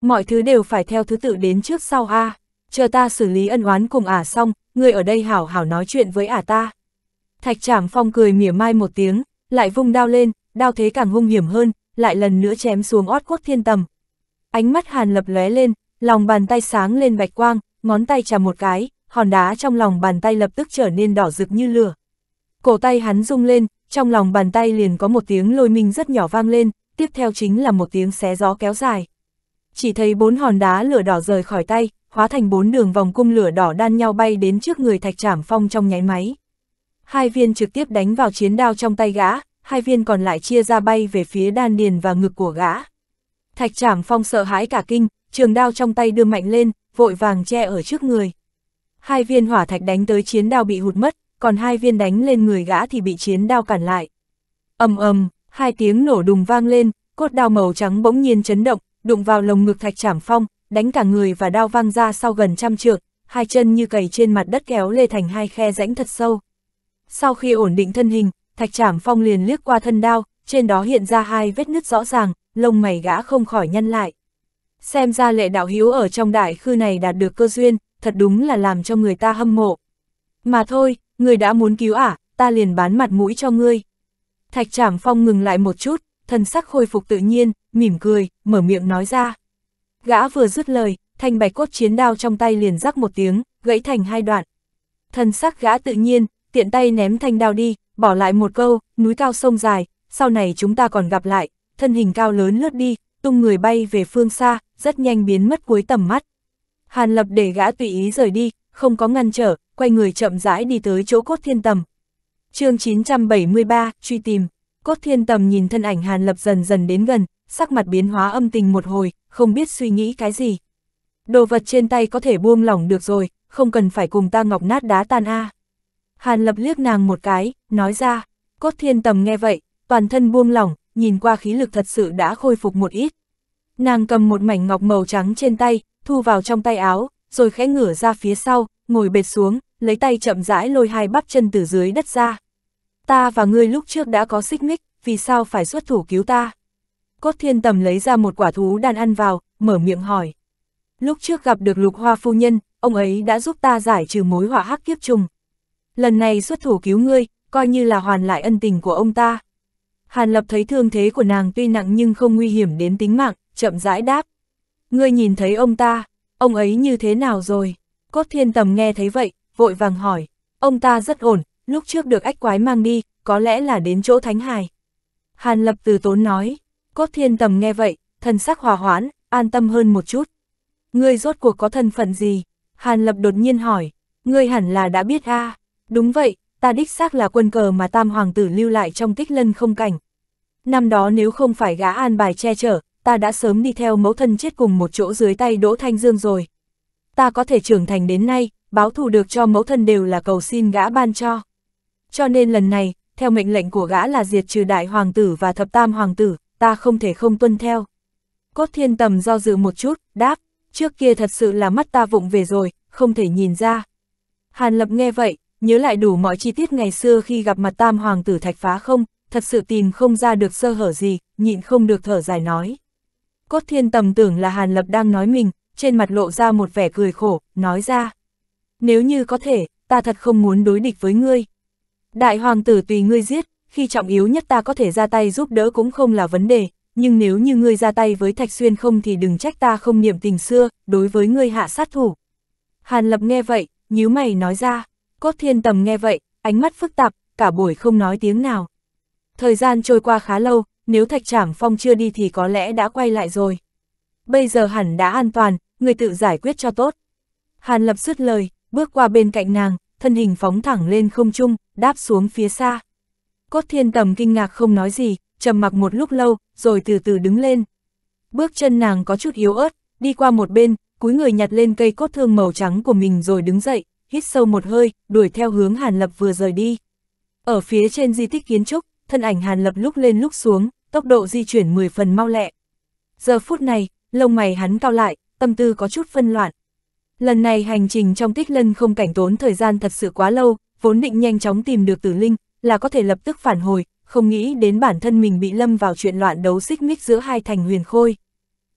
Mọi thứ đều phải theo thứ tự đến trước sau a à. Chờ ta xử lý ân oán cùng ả à xong, người ở đây hảo hảo nói chuyện với ả à ta. Thạch trảm phong cười mỉa mai một tiếng, lại vung đao lên, đao thế càng hung hiểm hơn, lại lần nữa chém xuống ót quốc thiên tầm. Ánh mắt hàn lập lóe lên, lòng bàn tay sáng lên bạch quang, ngón tay chà một cái, hòn đá trong lòng bàn tay lập tức trở nên đỏ rực như lửa. Cổ tay hắn rung lên, trong lòng bàn tay liền có một tiếng lôi minh rất nhỏ vang lên, tiếp theo chính là một tiếng xé gió kéo dài chỉ thấy bốn hòn đá lửa đỏ rời khỏi tay, hóa thành bốn đường vòng cung lửa đỏ đan nhau bay đến trước người thạch trảm phong trong nháy máy. Hai viên trực tiếp đánh vào chiến đao trong tay gã, hai viên còn lại chia ra bay về phía đan điền và ngực của gã. Thạch trảm phong sợ hãi cả kinh, trường đao trong tay đưa mạnh lên, vội vàng che ở trước người. Hai viên hỏa thạch đánh tới chiến đao bị hụt mất, còn hai viên đánh lên người gã thì bị chiến đao cản lại. ầm ầm, hai tiếng nổ đùng vang lên, cốt đao màu trắng bỗng nhiên chấn động, đụng vào lồng ngực thạch trảm phong, đánh cả người và đao vang ra sau gần trăm trượng, hai chân như cầy trên mặt đất kéo lê thành hai khe rãnh thật sâu. Sau khi ổn định thân hình, thạch trảm phong liền liếc qua thân đao, trên đó hiện ra hai vết nứt rõ ràng, lông mày gã không khỏi nhăn lại. Xem ra lệ đạo hiếu ở trong đại khư này đạt được cơ duyên, thật đúng là làm cho người ta hâm mộ. Mà thôi, người đã muốn cứu ả, ta liền bán mặt mũi cho ngươi. Thạch Trảm Phong ngừng lại một chút, thần sắc khôi phục tự nhiên, mỉm cười, mở miệng nói ra. Gã vừa dứt lời, thanh bạch cốt chiến đao trong tay liền rắc một tiếng, gãy thành hai đoạn. thân sắc gã tự nhiên, tiện tay ném thanh đao đi, bỏ lại một câu, núi cao sông dài, sau này chúng ta còn gặp lại, thân hình cao lớn lướt đi, tung người bay về phương xa, rất nhanh biến mất cuối tầm mắt. Hàn lập để gã tùy ý rời đi, không có ngăn trở, quay người chậm rãi đi tới chỗ cốt thiên tầm. chương 973, truy tìm, cốt thiên tầm nhìn thân ảnh Hàn lập dần dần đến gần, sắc mặt biến hóa âm tình một hồi, không biết suy nghĩ cái gì. Đồ vật trên tay có thể buông lỏng được rồi, không cần phải cùng ta ngọc nát đá tan a. Hàn lập liếc nàng một cái, nói ra, cốt thiên tầm nghe vậy, toàn thân buông lỏng, nhìn qua khí lực thật sự đã khôi phục một ít. Nàng cầm một mảnh ngọc màu trắng trên tay, thu vào trong tay áo, rồi khẽ ngửa ra phía sau, ngồi bệt xuống, lấy tay chậm rãi lôi hai bắp chân từ dưới đất ra. Ta và ngươi lúc trước đã có xích mích, vì sao phải xuất thủ cứu ta? Cốt thiên tầm lấy ra một quả thú đan ăn vào, mở miệng hỏi. Lúc trước gặp được lục hoa phu nhân, ông ấy đã giúp ta giải trừ mối họa hắc kiếp trùng. Lần này xuất thủ cứu ngươi, coi như là hoàn lại ân tình của ông ta. Hàn lập thấy thương thế của nàng tuy nặng nhưng không nguy hiểm đến tính mạng, chậm rãi đáp. Ngươi nhìn thấy ông ta, ông ấy như thế nào rồi? Cốt thiên tầm nghe thấy vậy, vội vàng hỏi. Ông ta rất ổn, lúc trước được ách quái mang đi, có lẽ là đến chỗ thánh hài. Hàn lập từ tốn nói, Cốt thiên tầm nghe vậy, thần sắc hòa hoãn, an tâm hơn một chút. Ngươi rốt cuộc có thân phận gì? Hàn lập đột nhiên hỏi, ngươi hẳn là đã biết a à? Đúng vậy, ta đích xác là quân cờ mà tam hoàng tử lưu lại trong tích lân không cảnh. Năm đó nếu không phải gã an bài che chở, ta đã sớm đi theo mẫu thân chết cùng một chỗ dưới tay Đỗ Thanh Dương rồi. Ta có thể trưởng thành đến nay, báo thù được cho mẫu thân đều là cầu xin gã ban cho. Cho nên lần này, theo mệnh lệnh của gã là diệt trừ đại hoàng tử và thập tam hoàng tử, ta không thể không tuân theo. Cốt thiên tầm do dự một chút, đáp, trước kia thật sự là mắt ta vụng về rồi, không thể nhìn ra. Hàn lập nghe vậy, nhớ lại đủ mọi chi tiết ngày xưa khi gặp mặt tam hoàng tử thạch phá không, thật sự tìm không ra được sơ hở gì, nhịn không được thở dài nói. Cốt thiên tầm tưởng là Hàn Lập đang nói mình, trên mặt lộ ra một vẻ cười khổ, nói ra. Nếu như có thể, ta thật không muốn đối địch với ngươi. Đại hoàng tử tùy ngươi giết, khi trọng yếu nhất ta có thể ra tay giúp đỡ cũng không là vấn đề, nhưng nếu như ngươi ra tay với Thạch Xuyên không thì đừng trách ta không niệm tình xưa, đối với ngươi hạ sát thủ. Hàn Lập nghe vậy, nhíu mày nói ra, Cốt Thiên Tầm nghe vậy, ánh mắt phức tạp, cả buổi không nói tiếng nào. Thời gian trôi qua khá lâu, nếu Thạch Trảm Phong chưa đi thì có lẽ đã quay lại rồi. Bây giờ hẳn đã an toàn, người tự giải quyết cho tốt. Hàn Lập dứt lời, bước qua bên cạnh nàng, thân hình phóng thẳng lên không trung, đáp xuống phía xa. Cốt thiên tầm kinh ngạc không nói gì, trầm mặc một lúc lâu, rồi từ từ đứng lên. Bước chân nàng có chút yếu ớt, đi qua một bên, cúi người nhặt lên cây cốt thương màu trắng của mình rồi đứng dậy, hít sâu một hơi, đuổi theo hướng Hàn Lập vừa rời đi. Ở phía trên di tích kiến trúc, thân ảnh Hàn Lập lúc lên lúc xuống, tốc độ di chuyển 10 phần mau lẹ. Giờ phút này, lông mày hắn cao lại, tâm tư có chút phân loạn. Lần này hành trình trong tích lân không cảnh tốn thời gian thật sự quá lâu, vốn định nhanh chóng tìm được tử linh, là có thể lập tức phản hồi, không nghĩ đến bản thân mình bị lâm vào chuyện loạn đấu xích mích giữa hai thành huyền khôi.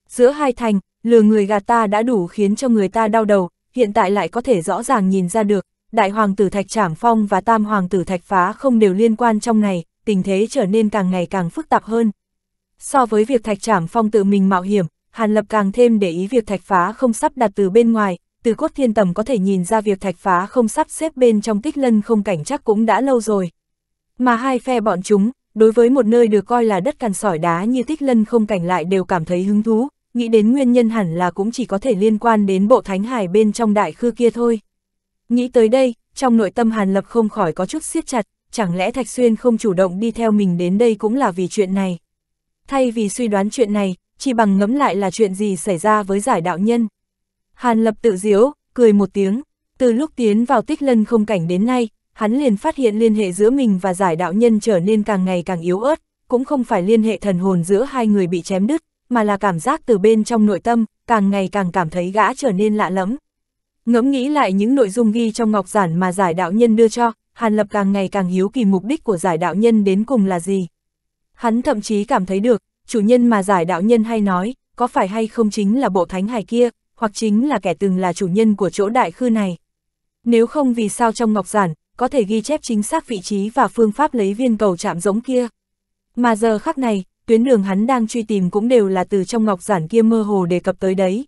Giữa hai thành, lừa người gạt ta đã đủ khiến cho người ta đau đầu, hiện tại lại có thể rõ ràng nhìn ra được, đại hoàng tử thạch trảm phong và tam hoàng tử thạch phá không đều liên quan trong này, tình thế trở nên càng ngày càng phức tạp hơn. So với việc thạch trảm phong tự mình mạo hiểm, Hàn Lập càng thêm để ý việc thạch phá không sắp đặt từ bên ngoài, từ cốt thiên tầm có thể nhìn ra việc thạch phá không sắp xếp bên trong tích lân không cảnh chắc cũng đã lâu rồi. Mà hai phe bọn chúng, đối với một nơi được coi là đất cằn sỏi đá như tích lân không cảnh lại đều cảm thấy hứng thú, nghĩ đến nguyên nhân hẳn là cũng chỉ có thể liên quan đến bộ thánh hải bên trong đại khư kia thôi. Nghĩ tới đây, trong nội tâm Hàn Lập không khỏi có chút siết chặt, chẳng lẽ Thạch Xuyên không chủ động đi theo mình đến đây cũng là vì chuyện này. Thay vì suy đoán chuyện này, chỉ bằng ngẫm lại là chuyện gì xảy ra với giải đạo nhân. Hàn Lập tự diếu, cười một tiếng, từ lúc tiến vào tích lân không cảnh đến nay, hắn liền phát hiện liên hệ giữa mình và giải đạo nhân trở nên càng ngày càng yếu ớt, cũng không phải liên hệ thần hồn giữa hai người bị chém đứt, mà là cảm giác từ bên trong nội tâm, càng ngày càng cảm thấy gã trở nên lạ lẫm. Ngẫm nghĩ lại những nội dung ghi trong ngọc giản mà giải đạo nhân đưa cho, Hàn Lập càng ngày càng hiếu kỳ mục đích của giải đạo nhân đến cùng là gì. Hắn thậm chí cảm thấy được, chủ nhân mà giải đạo nhân hay nói, có phải hay không chính là bộ thánh hài kia, hoặc chính là kẻ từng là chủ nhân của chỗ đại khư này. Nếu không vì sao trong ngọc giản, có thể ghi chép chính xác vị trí và phương pháp lấy viên cầu chạm giống kia. Mà giờ khắc này, tuyến đường hắn đang truy tìm cũng đều là từ trong ngọc giản kia mơ hồ đề cập tới đấy.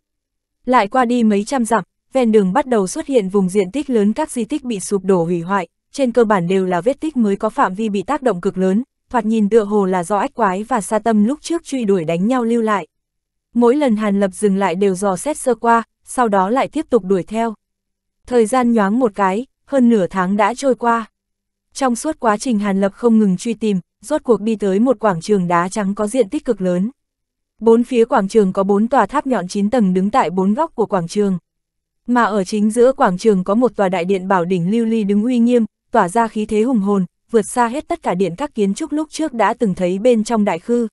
Lại qua đi mấy trăm dặm, ven đường bắt đầu xuất hiện vùng diện tích lớn các di tích bị sụp đổ hủy hoại, trên cơ bản đều là vết tích mới có phạm vi bị tác động cực lớn, thoạt nhìn tựa hồ là do ách quái và sa tâm lúc trước truy đuổi đánh nhau lưu lại. Mỗi lần Hàn Lập dừng lại đều dò xét sơ qua, sau đó lại tiếp tục đuổi theo. Thời gian nhoáng một cái, hơn nửa tháng đã trôi qua. Trong suốt quá trình Hàn Lập không ngừng truy tìm, rốt cuộc đi tới một quảng trường đá trắng có diện tích cực lớn. Bốn phía quảng trường có bốn tòa tháp nhọn chín tầng đứng tại bốn góc của quảng trường. Mà ở chính giữa quảng trường có một tòa đại điện bảo đỉnh lưu ly đứng uy nghiêm, tỏa ra khí thế hùng hồn, vượt xa hết tất cả điện các kiến trúc lúc trước đã từng thấy bên trong đại khư.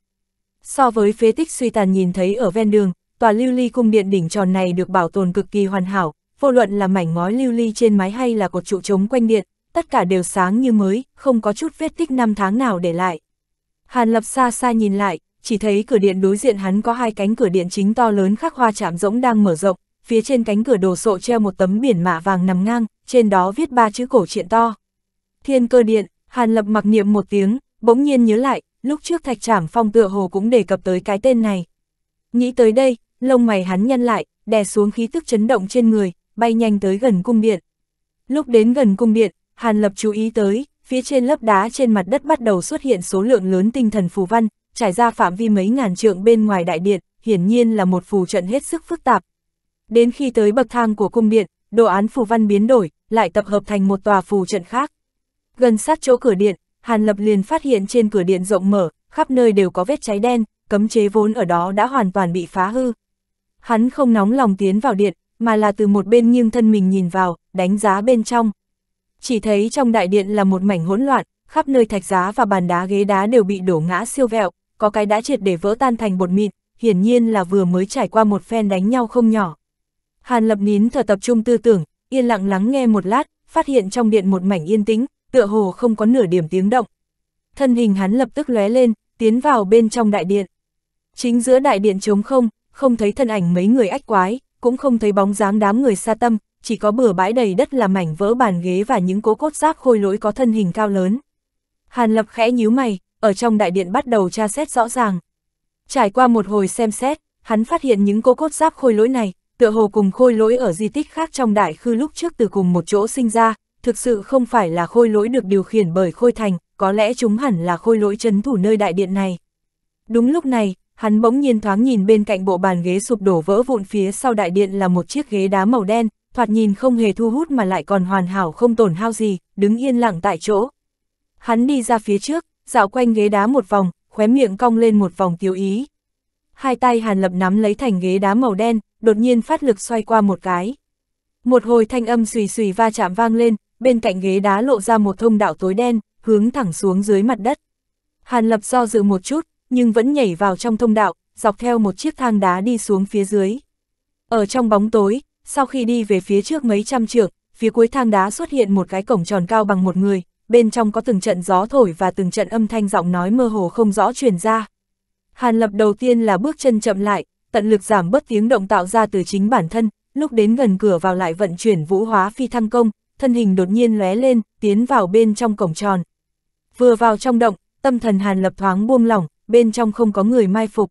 So với phế tích suy tàn nhìn thấy ở ven đường, tòa lưu ly cung điện đỉnh tròn này được bảo tồn cực kỳ hoàn hảo, vô luận là mảnh ngói lưu ly trên mái hay là cột trụ trống quanh điện, tất cả đều sáng như mới, không có chút vết tích năm tháng nào để lại. Hàn Lập xa xa nhìn lại, chỉ thấy cửa điện đối diện hắn có hai cánh cửa điện chính to lớn khắc hoa chạm rỗng đang mở rộng, phía trên cánh cửa đồ sộ treo một tấm biển mạ vàng nằm ngang, trên đó viết ba chữ cổ triện to. Thiên cơ điện, Hàn Lập mặc niệm một tiếng, bỗng nhiên nhớ lại, lúc trước thạch trảm phong tựa hồ cũng đề cập tới cái tên này. Nghĩ tới đây, lông mày hắn nhăn lại, đè xuống khí tức chấn động trên người, bay nhanh tới gần cung điện. Lúc đến gần cung điện, Hàn Lập chú ý tới, phía trên lớp đá trên mặt đất bắt đầu xuất hiện số lượng lớn tinh thần phù văn, trải ra phạm vi mấy ngàn trượng bên ngoài đại điện, hiển nhiên là một phù trận hết sức phức tạp. Đến khi tới bậc thang của cung điện, đồ án phù văn biến đổi, lại tập hợp thành một tòa phù trận khác. Gần sát chỗ cửa điện, Hàn Lập liền phát hiện trên cửa điện rộng mở, khắp nơi đều có vết cháy đen, cấm chế vốn ở đó đã hoàn toàn bị phá hư. Hắn không nóng lòng tiến vào điện, mà là từ một bên nghiêng thân mình nhìn vào, đánh giá bên trong. Chỉ thấy trong đại điện là một mảnh hỗn loạn, khắp nơi thạch giá và bàn đá ghế đá đều bị đổ ngã siêu vẹo, có cái đã triệt để vỡ tan thành bột mịn, hiển nhiên là vừa mới trải qua một phen đánh nhau không nhỏ. Hàn lập nín thở tập trung tư tưởng, yên lặng lắng nghe một lát, phát hiện trong điện một mảnh yên tĩnh, tựa hồ không có nửa điểm tiếng động. Thân hình hắn lập tức lóe lên, tiến vào bên trong đại điện. Chính giữa đại điện trống không, không thấy thân ảnh mấy người ách quái, cũng không thấy bóng dáng đám người xa tâm, chỉ có bừa bãi đầy đất là mảnh vỡ bàn ghế và những cố cốt xác khôi lỗi có thân hình cao lớn. Hàn Lập khẽ nhíu mày, ở trong đại điện bắt đầu tra xét rõ ràng. Trải qua một hồi xem xét, hắn phát hiện những cố cốt giáp khôi lỗi này, tựa hồ cùng khôi lỗi ở di tích khác trong đại khư lúc trước từ cùng một chỗ sinh ra, thực sự không phải là khôi lỗi được điều khiển bởi khôi thành, có lẽ chúng hẳn là khôi lỗi trấn thủ nơi đại điện này. Đúng lúc này, Hắn bỗng nhiên thoáng nhìn bên cạnh bộ bàn ghế sụp đổ vỡ vụn phía sau đại điện là một chiếc ghế đá màu đen, thoạt nhìn không hề thu hút mà lại còn hoàn hảo không tổn hao gì, đứng yên lặng tại chỗ. Hắn đi ra phía trước, dạo quanh ghế đá một vòng, khóe miệng cong lên một vòng tiêu ý. Hai tay Hàn Lập nắm lấy thành ghế đá màu đen, đột nhiên phát lực xoay qua một cái. Một hồi thanh âm xùy xùy va chạm vang lên, bên cạnh ghế đá lộ ra một thông đạo tối đen, hướng thẳng xuống dưới mặt đất. Hàn Lập do dự một chút, nhưng vẫn nhảy vào trong thông đạo, dọc theo một chiếc thang đá đi xuống phía dưới. Ở trong bóng tối, sau khi đi về phía trước mấy trăm trượng, phía cuối thang đá xuất hiện một cái cổng tròn cao bằng một người, bên trong có từng trận gió thổi và từng trận âm thanh giọng nói mơ hồ không rõ truyền ra. Hàn lập đầu tiên là bước chân chậm lại, tận lực giảm bớt tiếng động tạo ra từ chính bản thân, lúc đến gần cửa vào lại vận chuyển vũ hóa phi thăng công, thân hình đột nhiên lóe lên, tiến vào bên trong cổng tròn. Vừa vào trong động, tâm thần Hàn lập thoáng buông lỏng, bên trong không có người mai phục.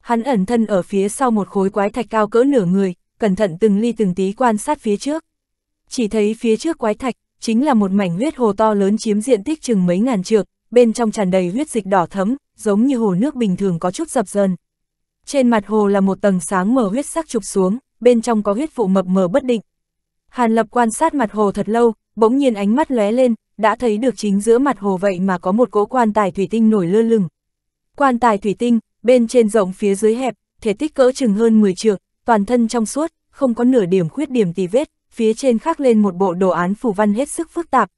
Hắn ẩn thân ở phía sau một khối quái thạch cao cỡ nửa người, cẩn thận từng ly từng tí quan sát phía trước. Chỉ thấy phía trước quái thạch, chính là một mảnh huyết hồ to lớn chiếm diện tích chừng mấy ngàn trượng, bên trong tràn đầy huyết dịch đỏ thấm, giống như hồ nước bình thường có chút dập dờn. Trên mặt hồ là một tầng sáng mờ huyết sắc trục xuống, bên trong có huyết vụ mập mờ bất định. Hàn Lập quan sát mặt hồ thật lâu, bỗng nhiên ánh mắt lóe lên, đã thấy được chính giữa mặt hồ vậy mà có một cỗ quan tài thủy tinh nổi lơ lửng. Quan tài thủy tinh, bên trên rộng phía dưới hẹp, thể tích cỡ chừng hơn 10 trượng, toàn thân trong suốt, không có nửa điểm khuyết điểm tì vết, phía trên khắc lên một bộ đồ án phù văn hết sức phức tạp.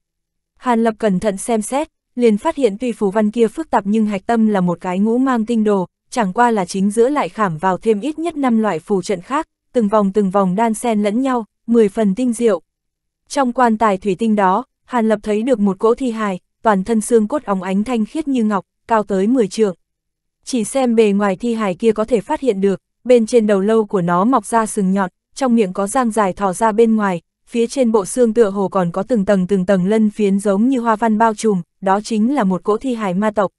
Hàn Lập cẩn thận xem xét, liền phát hiện tuy phù văn kia phức tạp nhưng hạch tâm là một cái ngũ mang tinh đồ, chẳng qua là chính giữa lại khảm vào thêm ít nhất 5 loại phù trận khác, từng vòng từng vòng đan xen lẫn nhau, 10 phần tinh diệu. Trong quan tài thủy tinh đó, Hàn Lập thấy được một cỗ thi hài, toàn thân xương cốt óng ánh thanh khiết như ngọc, cao tới 10 trượng. Chỉ xem bề ngoài thi hài kia có thể phát hiện được, bên trên đầu lâu của nó mọc ra sừng nhọn, trong miệng có răng dài thò ra bên ngoài, phía trên bộ xương tựa hồ còn có từng tầng từng tầng lân phiến giống như hoa văn bao trùm, đó chính là một cỗ thi hài ma tộc.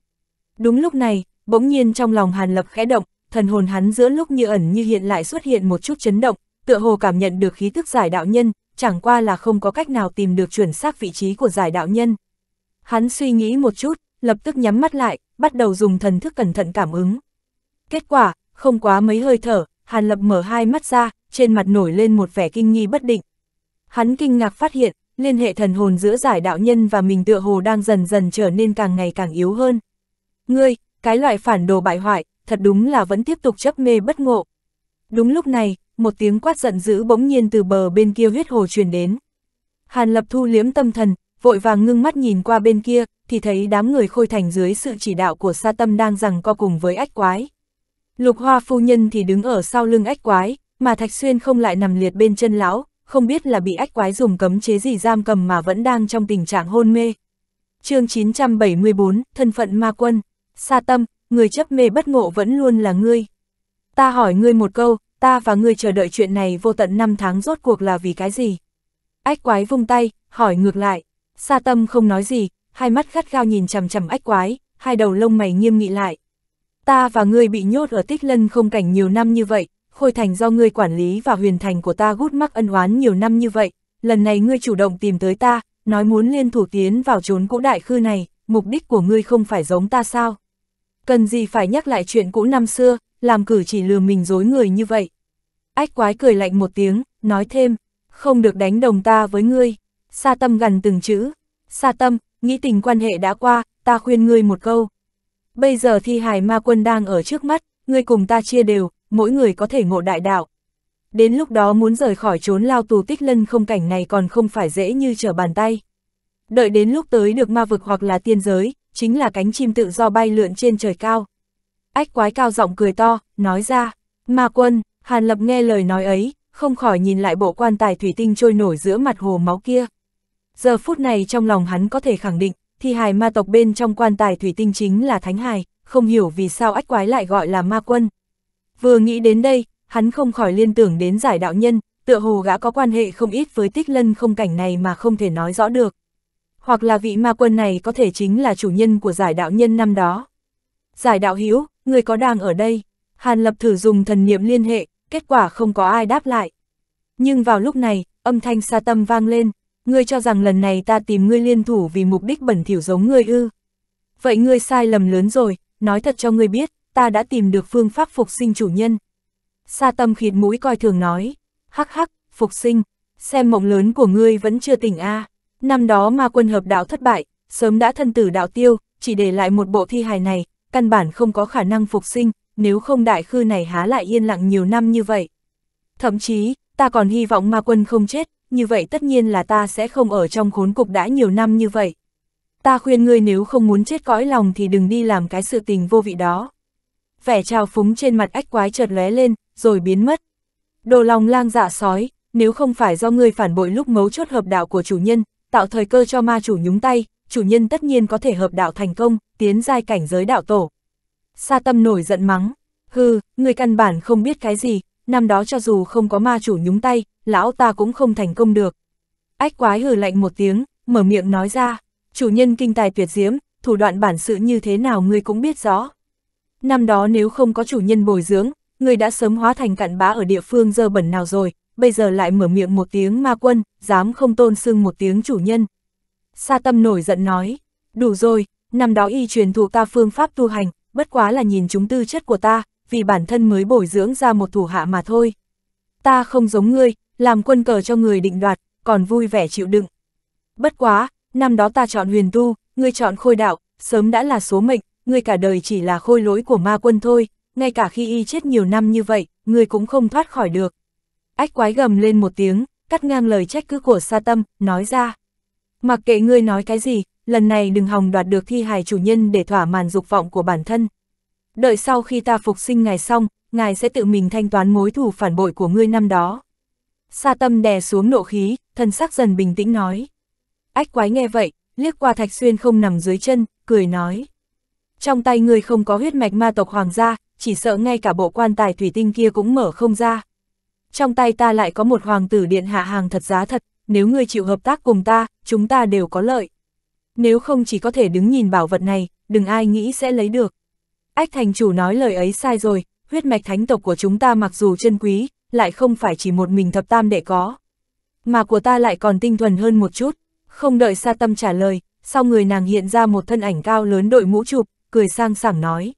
Đúng lúc này, bỗng nhiên trong lòng Hàn Lập khẽ động, thần hồn hắn giữa lúc như ẩn như hiện lại xuất hiện một chút chấn động, tựa hồ cảm nhận được khí tức giải đạo nhân, chẳng qua là không có cách nào tìm được chuẩn xác vị trí của giải đạo nhân. Hắn suy nghĩ một chút, lập tức nhắm mắt lại, bắt đầu dùng thần thức cẩn thận cảm ứng. Kết quả, không quá mấy hơi thở, Hàn Lập mở hai mắt ra, trên mặt nổi lên một vẻ kinh nghi bất định. Hắn kinh ngạc phát hiện, liên hệ thần hồn giữa giải đạo nhân và mình tựa hồ đang dần dần trở nên càng ngày càng yếu hơn. Ngươi, cái loại phản đồ bại hoại, thật đúng là vẫn tiếp tục chấp mê bất ngộ. Đúng lúc này, một tiếng quát giận dữ bỗng nhiên từ bờ bên kia huyết hồ truyền đến. Hàn Lập thu liếm tâm thần, vội vàng ngưng mắt nhìn qua bên kia, thì thấy đám người khôi thành dưới sự chỉ đạo của sa tâm đang rằng co cùng với ách quái. Lục hoa phu nhân thì đứng ở sau lưng ách quái, mà Thạch Xuyên không lại nằm liệt bên chân lão, không biết là bị ách quái dùng cấm chế gì giam cầm mà vẫn đang trong tình trạng hôn mê. chương 974, thân phận ma quân, sa tâm, người chấp mê bất ngộ vẫn luôn là ngươi. Ta hỏi ngươi một câu, ta và ngươi chờ đợi chuyện này vô tận năm tháng rốt cuộc là vì cái gì? Ách quái vung tay, hỏi ngược lại, sa tâm không nói gì, hai mắt khát gao nhìn chằm chằm ách quái, hai đầu lông mày nghiêm nghị lại. Ta và ngươi bị nhốt ở tích lân không cảnh nhiều năm như vậy, khôi thành do ngươi quản lý và huyền thành của ta gút mắc ân oán nhiều năm như vậy, lần này ngươi chủ động tìm tới ta, nói muốn liên thủ tiến vào trốn cũ đại khư này, mục đích của ngươi không phải giống ta sao? Cần gì phải nhắc lại chuyện cũ năm xưa, làm cử chỉ lừa mình dối người như vậy? Ách quái cười lạnh một tiếng, nói thêm, không được đánh đồng ta với ngươi. Sa tâm gần từng chữ, sa tâm, nghĩ tình quan hệ đã qua, ta khuyên ngươi một câu. Bây giờ thi hài ma quân đang ở trước mắt, ngươi cùng ta chia đều, mỗi người có thể ngộ đại đạo. Đến lúc đó muốn rời khỏi trốn lao tù tích lân không cảnh này còn không phải dễ như trở bàn tay. Đợi đến lúc tới được ma vực hoặc là tiên giới, chính là cánh chim tự do bay lượn trên trời cao. Ách quái cao giọng cười to, nói ra, ma quân, Hàn Lập nghe lời nói ấy, không khỏi nhìn lại bộ quan tài thủy tinh trôi nổi giữa mặt hồ máu kia. Giờ phút này trong lòng hắn có thể khẳng định, thi hài ma tộc bên trong quan tài thủy tinh chính là thánh hài, không hiểu vì sao ách quái lại gọi là ma quân. Vừa nghĩ đến đây, hắn không khỏi liên tưởng đến giải đạo nhân, tựa hồ gã có quan hệ không ít với tích lân không cảnh này mà không thể nói rõ được. Hoặc là vị ma quân này có thể chính là chủ nhân của giải đạo nhân năm đó. Giải đạo hữu người có đang ở đây? Hàn lập thử dùng thần niệm liên hệ, kết quả không có ai đáp lại. Nhưng vào lúc này, âm thanh xa tâm vang lên ngươi cho rằng lần này ta tìm ngươi liên thủ vì mục đích bẩn thỉu giống ngươi ư. Vậy ngươi sai lầm lớn rồi, nói thật cho ngươi biết, ta đã tìm được phương pháp phục sinh chủ nhân. Sa tâm khịt mũi coi thường nói, hắc hắc, phục sinh, xem mộng lớn của ngươi vẫn chưa tỉnh a à. Năm đó ma quân hợp đạo thất bại, sớm đã thân tử đạo tiêu, chỉ để lại một bộ thi hài này, căn bản không có khả năng phục sinh, nếu không đại khư này há lại yên lặng nhiều năm như vậy. Thậm chí, ta còn hy vọng ma quân không chết, như vậy tất nhiên là ta sẽ không ở trong khốn cục đã nhiều năm như vậy. Ta khuyên ngươi nếu không muốn chết cõi lòng thì đừng đi làm cái sự tình vô vị đó. Vẻ trào phúng trên mặt ách quái chợt lóe lên, rồi biến mất. Đồ lòng lang dạ sói, nếu không phải do ngươi phản bội lúc mấu chốt hợp đạo của chủ nhân, tạo thời cơ cho ma chủ nhúng tay, chủ nhân tất nhiên có thể hợp đạo thành công, tiến giai cảnh giới đạo tổ. Sa tâm nổi giận mắng, hư, ngươi căn bản không biết cái gì, năm đó cho dù không có ma chủ nhúng tay, lão ta cũng không thành công được. Ách quái hừ lạnh một tiếng, mở miệng nói ra, chủ nhân kinh tài tuyệt diễm, thủ đoạn bản sự như thế nào ngươi cũng biết rõ. Năm đó nếu không có chủ nhân bồi dưỡng, ngươi đã sớm hóa thành cặn bã ở địa phương dơ bẩn nào rồi, bây giờ lại mở miệng một tiếng ma quân, dám không tôn sưng một tiếng chủ nhân. Sa tâm nổi giận nói, đủ rồi, năm đó y truyền thụ ta phương pháp tu hành, bất quá là nhìn chúng tư chất của ta, vì bản thân mới bồi dưỡng ra một thủ hạ mà thôi. Ta không giống ngươi, làm quân cờ cho người định đoạt, còn vui vẻ chịu đựng. Bất quá, năm đó ta chọn huyền tu, ngươi chọn khôi đạo, sớm đã là số mệnh, ngươi cả đời chỉ là khôi lỗi của ma quân thôi, ngay cả khi y chết nhiều năm như vậy, ngươi cũng không thoát khỏi được. Ách quái gầm lên một tiếng, cắt ngang lời trách cứ của sa tâm, nói ra. Mặc kệ ngươi nói cái gì, lần này đừng hòng đoạt được thi hài chủ nhân để thỏa màn dục vọng của bản thân. Đợi sau khi ta phục sinh ngài xong, ngài sẽ tự mình thanh toán mối thù phản bội của ngươi năm đó. Sa tâm đè xuống nộ khí, thân sắc dần bình tĩnh nói. Ách quái nghe vậy, liếc qua thạch xuyên không nằm dưới chân, cười nói. Trong tay người không có huyết mạch ma tộc hoàng gia, chỉ sợ ngay cả bộ quan tài thủy tinh kia cũng mở không ra. Trong tay ta lại có một hoàng tử điện hạ hàng thật giá thật, nếu ngươi chịu hợp tác cùng ta, chúng ta đều có lợi. Nếu không chỉ có thể đứng nhìn bảo vật này, đừng ai nghĩ sẽ lấy được. Ách thành chủ nói lời ấy sai rồi, huyết mạch thánh tộc của chúng ta mặc dù chân quý, lại không phải chỉ một mình thập tam đệ có. Mà của ta lại còn tinh thuần hơn một chút, không đợi sa tâm trả lời, sau người nàng hiện ra một thân ảnh cao lớn đội mũ chụp, cười sang sảng nói.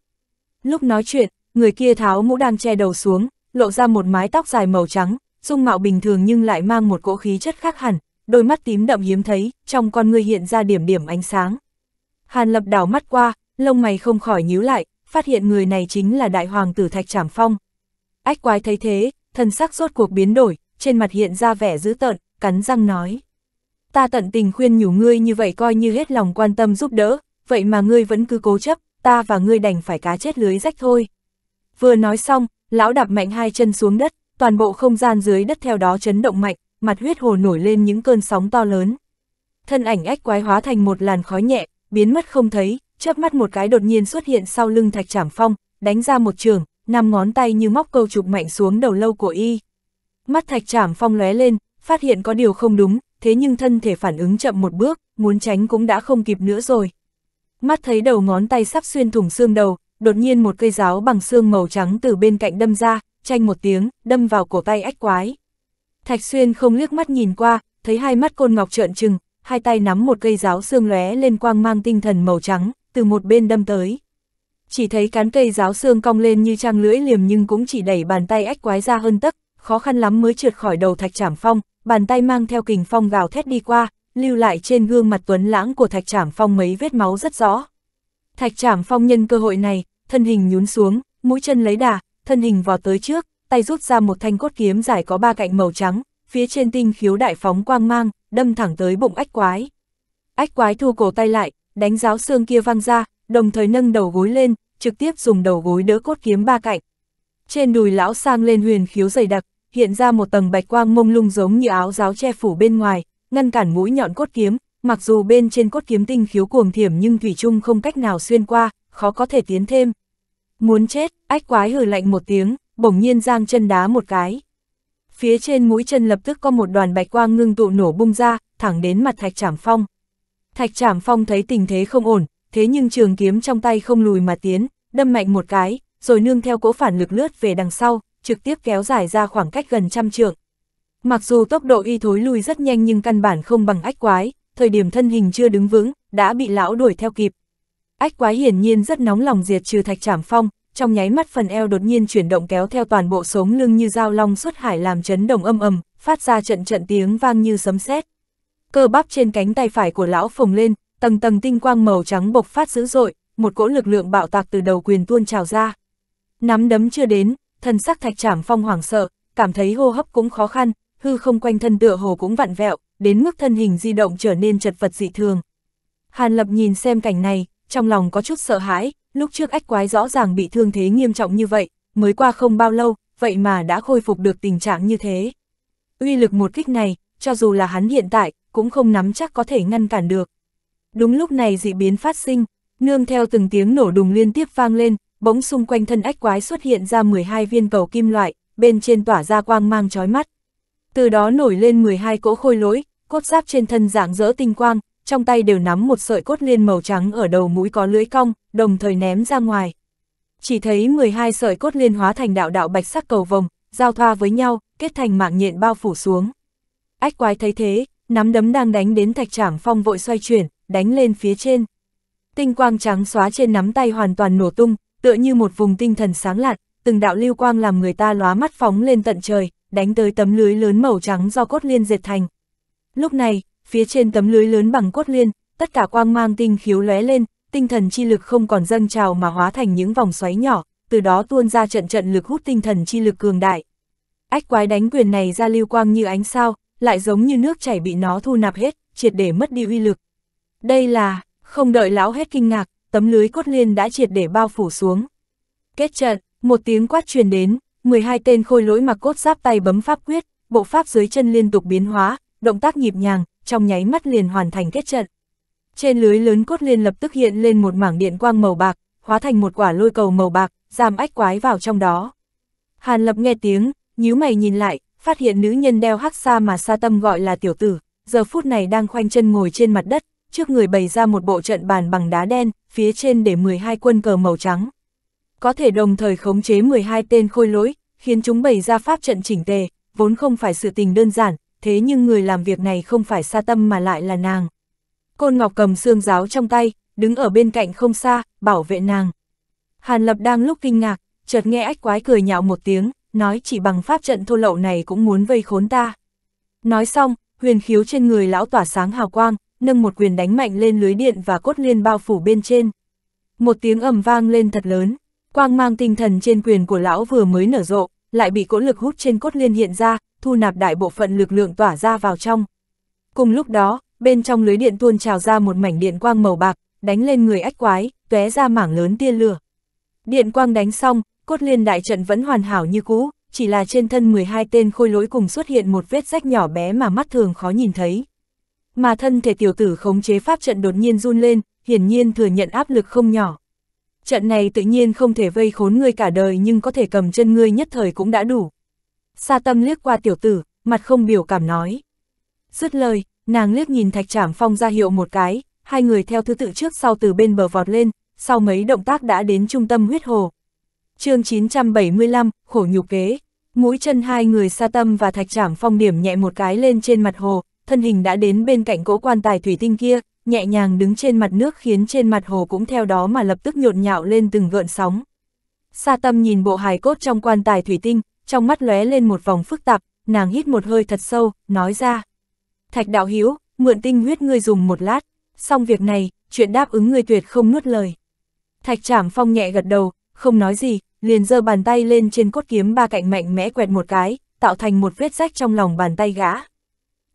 Lúc nói chuyện, người kia tháo mũ đang che đầu xuống, lộ ra một mái tóc dài màu trắng, dung mạo bình thường nhưng lại mang một cỗ khí chất khác hẳn, đôi mắt tím đậm hiếm thấy, trong con người hiện ra điểm điểm ánh sáng. Hàn lập đảo mắt qua, lông mày không khỏi nhíu lại, phát hiện người này chính là đại hoàng tử Thạch Trảm Phong. Ách quái thấy thế, thân sắc rốt cuộc biến đổi, trên mặt hiện ra vẻ dữ tợn, cắn răng nói. Ta tận tình khuyên nhủ ngươi như vậy coi như hết lòng quan tâm giúp đỡ, vậy mà ngươi vẫn cứ cố chấp, ta và ngươi đành phải cá chết lưới rách thôi. Vừa nói xong, lão đạp mạnh hai chân xuống đất, toàn bộ không gian dưới đất theo đó chấn động mạnh, mặt huyết hồ nổi lên những cơn sóng to lớn. Thân ảnh ách quái hóa thành một làn khói nhẹ, biến mất không thấy, chớp mắt một cái đột nhiên xuất hiện sau lưng thạch trảm phong, đánh ra một trường, năm ngón tay như móc câu chụp mạnh xuống đầu lâu của y. Mắt thạch trảm phong lóe lên, phát hiện có điều không đúng, thế nhưng thân thể phản ứng chậm một bước, muốn tránh cũng đã không kịp nữa rồi. Mắt thấy đầu ngón tay sắp xuyên thủng xương đầu, đột nhiên một cây giáo bằng xương màu trắng từ bên cạnh đâm ra, tranh một tiếng, đâm vào cổ tay ách quái. Thạch xuyên không liếc mắt nhìn qua, thấy hai mắt côn ngọc trợn trừng, hai tay nắm một cây giáo xương lóe lên quang mang tinh thần màu trắng, từ một bên đâm tới chỉ thấy cán cây giáo xương cong lên như trang lưỡi liềm nhưng cũng chỉ đẩy bàn tay ách quái ra hơn tấc, khó khăn lắm mới trượt khỏi đầu thạch trảm phong, bàn tay mang theo kình phong gào thét đi qua, lưu lại trên gương mặt tuấn lãng của thạch trảm phong mấy vết máu rất rõ. Thạch trảm phong nhân cơ hội này, thân hình nhún xuống, mũi chân lấy đà, thân hình vò tới trước, tay rút ra một thanh cốt kiếm dài có ba cạnh màu trắng, phía trên tinh khiếu đại phóng quang mang, đâm thẳng tới bụng ách quái. Ách quái thu cổ tay lại, đánh giáo xương kia văng ra, đồng thời nâng đầu gối lên, trực tiếp dùng đầu gối đỡ cốt kiếm ba cạnh. Trên đùi lão sang lên huyền khiếu dày đặc, hiện ra một tầng bạch quang mông lung giống như áo giáo che phủ bên ngoài, ngăn cản mũi nhọn cốt kiếm, mặc dù bên trên cốt kiếm tinh khiếu cuồng thiểm nhưng thủy chung không cách nào xuyên qua, khó có thể tiến thêm. Muốn chết, ách quái hừ lạnh một tiếng, bỗng nhiên giang chân đá một cái. Phía trên mũi chân lập tức có một đoàn bạch quang ngưng tụ nổ bung ra, thẳng đến mặt thạch trảm phong. Thạch trảm phong thấy tình thế không ổn, thế nhưng trường kiếm trong tay không lùi mà tiến, đâm mạnh một cái, rồi nương theo cỗ phản lực lướt về đằng sau, trực tiếp kéo dài ra khoảng cách gần trăm trượng. Mặc dù tốc độ y thối lui rất nhanh nhưng căn bản không bằng ách quái, thời điểm thân hình chưa đứng vững, đã bị lão đuổi theo kịp. Ách quái hiển nhiên rất nóng lòng diệt trừ thạch trảm phong, trong nháy mắt phần eo đột nhiên chuyển động kéo theo toàn bộ sống lưng như dao long xuất hải làm chấn động âm ầm, phát ra trận trận tiếng vang như sấm sét. Cơ bắp trên cánh tay phải của lão phồng lên, tầng tầng tinh quang màu trắng bộc phát dữ dội, một cỗ lực lượng bạo tạc từ đầu quyền tuôn trào ra. Nắm đấm chưa đến, thân sắc thạch trảm phong hoảng sợ, cảm thấy hô hấp cũng khó khăn, hư không quanh thân tựa hồ cũng vặn vẹo, đến mức thân hình di động trở nên chật vật dị thường. Hàn Lập nhìn xem cảnh này, trong lòng có chút sợ hãi, lúc trước ách quái rõ ràng bị thương thế nghiêm trọng như vậy, mới qua không bao lâu, vậy mà đã khôi phục được tình trạng như thế. Uy lực một kích này, cho dù là hắn hiện tại, cũng không nắm chắc có thể ngăn cản được. Đúng lúc này dị biến phát sinh, nương theo từng tiếng nổ đùng liên tiếp vang lên, bỗng xung quanh thân ách quái xuất hiện ra 12 viên cầu kim loại, bên trên tỏa ra quang mang chói mắt. Từ đó nổi lên 12 cỗ khôi lỗi, cốt giáp trên thân dạng dỡ tinh quang, trong tay đều nắm một sợi cốt liên màu trắng ở đầu mũi có lưỡi cong, đồng thời ném ra ngoài. Chỉ thấy 12 sợi cốt liên hóa thành đạo đạo bạch sắc cầu vồng, giao thoa với nhau, kết thành mạng nhện bao phủ xuống. Ách quái thấy thế, nắm đấm đang đánh đến thạch trảm phong vội xoay chuyển, đánh lên phía trên. Tinh quang trắng xóa trên nắm tay hoàn toàn nổ tung, tựa như một vùng tinh thần sáng lạn, từng đạo lưu quang làm người ta lóa mắt phóng lên tận trời, đánh tới tấm lưới lớn màu trắng do cốt liên dệt thành. Lúc này, phía trên tấm lưới lớn bằng cốt liên, tất cả quang mang tinh khiếu lóe lên, tinh thần chi lực không còn dâng trào mà hóa thành những vòng xoáy nhỏ, từ đó tuôn ra trận trận lực hút tinh thần chi lực cường đại. Ách quái đánh quyền này ra lưu quang như ánh sao, lại giống như nước chảy bị nó thu nạp hết, triệt để mất đi uy lực, đây là, không đợi lão hết kinh ngạc, tấm lưới cốt liên đã triệt để bao phủ xuống. Kết trận, một tiếng quát truyền đến, 12 tên khôi lỗi mặc cốt giáp tay bấm pháp quyết, bộ pháp dưới chân liên tục biến hóa, động tác nhịp nhàng, trong nháy mắt liền hoàn thành kết trận. Trên lưới lớn cốt liên lập tức hiện lên một mảng điện quang màu bạc, hóa thành một quả lôi cầu màu bạc, giam ách quái vào trong đó. Hàn Lập nghe tiếng, nhíu mày nhìn lại, phát hiện nữ nhân đeo hắc sa mà sa tâm gọi là tiểu tử, giờ phút này đang khoanh chân ngồi trên mặt đất, trước người bày ra một bộ trận bàn bằng đá đen, phía trên để 12 quân cờ màu trắng. Có thể đồng thời khống chế 12 tên khôi lỗi, khiến chúng bày ra pháp trận chỉnh tề, vốn không phải sự tình đơn giản, thế nhưng người làm việc này không phải sa tâm mà lại là nàng. Côn Ngọc cầm xương giáo trong tay, đứng ở bên cạnh không xa, bảo vệ nàng. Hàn Lập đang lúc kinh ngạc, chợt nghe ách quái cười nhạo một tiếng, nói chỉ bằng pháp trận thô lậu này cũng muốn vây khốn ta. Nói xong, huyền khiếu trên người lão tỏa sáng hào quang, nâng một quyền đánh mạnh lên lưới điện và cốt liên bao phủ bên trên. Một tiếng ầm vang lên thật lớn, quang mang tinh thần trên quyền của lão vừa mới nở rộ, lại bị cỗ lực hút trên cốt liên hiện ra, thu nạp đại bộ phận lực lượng tỏa ra vào trong. Cùng lúc đó, bên trong lưới điện tuôn trào ra một mảnh điện quang màu bạc, đánh lên người ách quái, tóe ra mảng lớn tia lửa. Điện quang đánh xong, cốt liên đại trận vẫn hoàn hảo như cũ, chỉ là trên thân 12 tên khôi lỗi cùng xuất hiện một vết rách nhỏ bé mà mắt thường khó nhìn thấy mà thân thể tiểu tử khống chế pháp trận đột nhiên run lên, hiển nhiên thừa nhận áp lực không nhỏ. Trận này tự nhiên không thể vây khốn ngươi cả đời nhưng có thể cầm chân ngươi nhất thời cũng đã đủ. Sa tâm liếc qua tiểu tử, mặt không biểu cảm nói. Dứt lời, nàng liếc nhìn thạch trảm phong ra hiệu một cái, hai người theo thứ tự trước sau từ bên bờ vọt lên, sau mấy động tác đã đến trung tâm huyết hồ. chương 975, khổ nhục kế, mũi chân hai người sa tâm và thạch trảm phong điểm nhẹ một cái lên trên mặt hồ, thân hình đã đến bên cạnh cỗ quan tài thủy tinh kia, nhẹ nhàng đứng trên mặt nước khiến trên mặt hồ cũng theo đó mà lập tức nhộn nhạo lên từng gợn sóng. Sa tâm nhìn bộ hài cốt trong quan tài thủy tinh, trong mắt lóe lên một vòng phức tạp, nàng hít một hơi thật sâu, nói ra. Thạch đạo hiếu, mượn tinh huyết ngươi dùng một lát, xong việc này, chuyện đáp ứng ngươi tuyệt không nuốt lời. Thạch trảm phong nhẹ gật đầu, không nói gì, liền giơ bàn tay lên trên cốt kiếm ba cạnh mạnh mẽ quẹt một cái, tạo thành một vết rách trong lòng bàn tay gã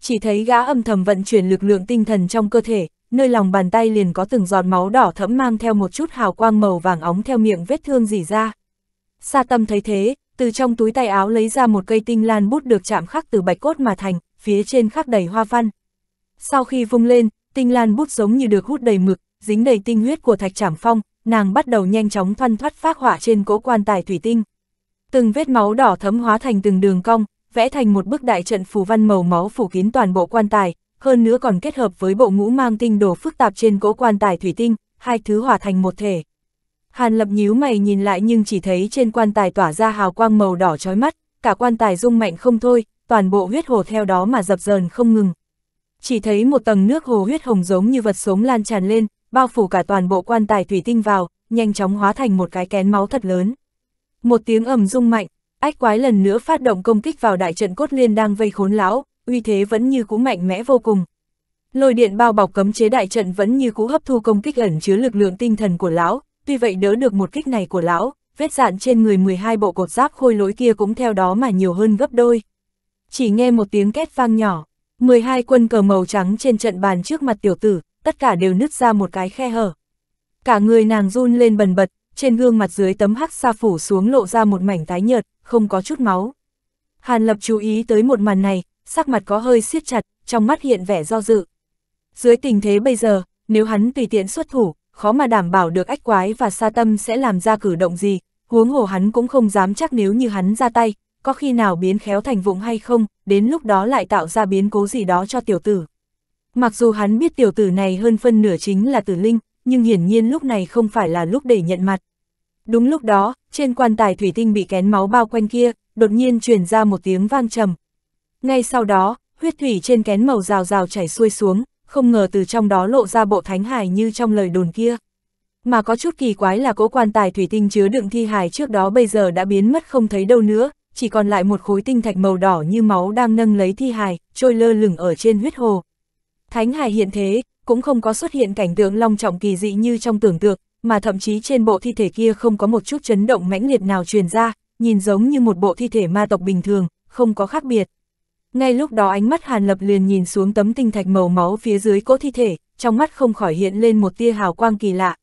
chỉ thấy gã âm thầm vận chuyển lực lượng tinh thần trong cơ thể, nơi lòng bàn tay liền có từng giọt máu đỏ thẫm mang theo một chút hào quang màu vàng óng theo miệng vết thương dỉ ra. Sa tâm thấy thế, từ trong túi tay áo lấy ra một cây tinh lan bút được chạm khắc từ bạch cốt mà thành, phía trên khắc đầy hoa văn. Sau khi vung lên, tinh lan bút giống như được hút đầy mực, dính đầy tinh huyết của thạch trảm phong, nàng bắt đầu nhanh chóng thoăn thoát phát họa trên cỗ quan tài thủy tinh. Từng vết máu đỏ thấm hóa thành từng đường cong, vẽ thành một bức đại trận phù văn màu máu phủ kín toàn bộ quan tài, hơn nữa còn kết hợp với bộ ngũ mang tinh đồ phức tạp trên cỗ quan tài thủy tinh, hai thứ hòa thành một thể. Hàn lập nhíu mày nhìn lại nhưng chỉ thấy trên quan tài tỏa ra hào quang màu đỏ chói mắt, cả quan tài rung mạnh không thôi, toàn bộ huyết hồ theo đó mà dập dờn không ngừng. Chỉ thấy một tầng nước hồ huyết hồng giống như vật sống lan tràn lên, bao phủ cả toàn bộ quan tài thủy tinh vào, nhanh chóng hóa thành một cái kén máu thật lớn. Một tiếng ầm rung mạnh, Ách quái lần nữa phát động công kích vào đại trận cốt liên đang vây khốn lão, uy thế vẫn như cũ mạnh mẽ vô cùng. Lôi điện bao bọc cấm chế đại trận vẫn như cũ hấp thu công kích ẩn chứa lực lượng tinh thần của lão, tuy vậy đỡ được một kích này của lão, vết dạn trên người 12 bộ cột giáp khôi lỗi kia cũng theo đó mà nhiều hơn gấp đôi. Chỉ nghe một tiếng két vang nhỏ, 12 quân cờ màu trắng trên trận bàn trước mặt tiểu tử, tất cả đều nứt ra một cái khe hở. Cả người nàng run lên bần bật, trên gương mặt dưới tấm hắc sa phủ xuống lộ ra một mảnh tái nhợt, không có chút máu. Hàn Lập chú ý tới một màn này, sắc mặt có hơi siết chặt, trong mắt hiện vẻ do dự. Dưới tình thế bây giờ, nếu hắn tùy tiện xuất thủ, khó mà đảm bảo được ách quái và sa tâm sẽ làm ra cử động gì, huống hồ hắn cũng không dám chắc nếu như hắn ra tay, có khi nào biến khéo thành vụng hay không, đến lúc đó lại tạo ra biến cố gì đó cho tiểu tử. Mặc dù hắn biết tiểu tử này hơn phân nửa chính là tử linh, nhưng hiển nhiên lúc này không phải là lúc để nhận mặt. Đúng lúc đó, trên quan tài thủy tinh bị kén máu bao quanh kia, đột nhiên truyền ra một tiếng vang trầm. Ngay sau đó, huyết thủy trên kén màu rào rào chảy xuôi xuống, không ngờ từ trong đó lộ ra bộ thánh hài như trong lời đồn kia. Mà có chút kỳ quái là cỗ quan tài thủy tinh chứa đựng thi hài trước đó bây giờ đã biến mất không thấy đâu nữa, chỉ còn lại một khối tinh thạch màu đỏ như máu đang nâng lấy thi hài, trôi lơ lửng ở trên huyết hồ. Thánh Hải hiện thế, cũng không có xuất hiện cảnh tượng long trọng kỳ dị như trong tưởng tượng, mà thậm chí trên bộ thi thể kia không có một chút chấn động mãnh liệt nào truyền ra, nhìn giống như một bộ thi thể ma tộc bình thường, không có khác biệt. Ngay lúc đó ánh mắt Hàn Lập liền nhìn xuống tấm tinh thạch màu máu phía dưới cỗ thi thể, trong mắt không khỏi hiện lên một tia hào quang kỳ lạ.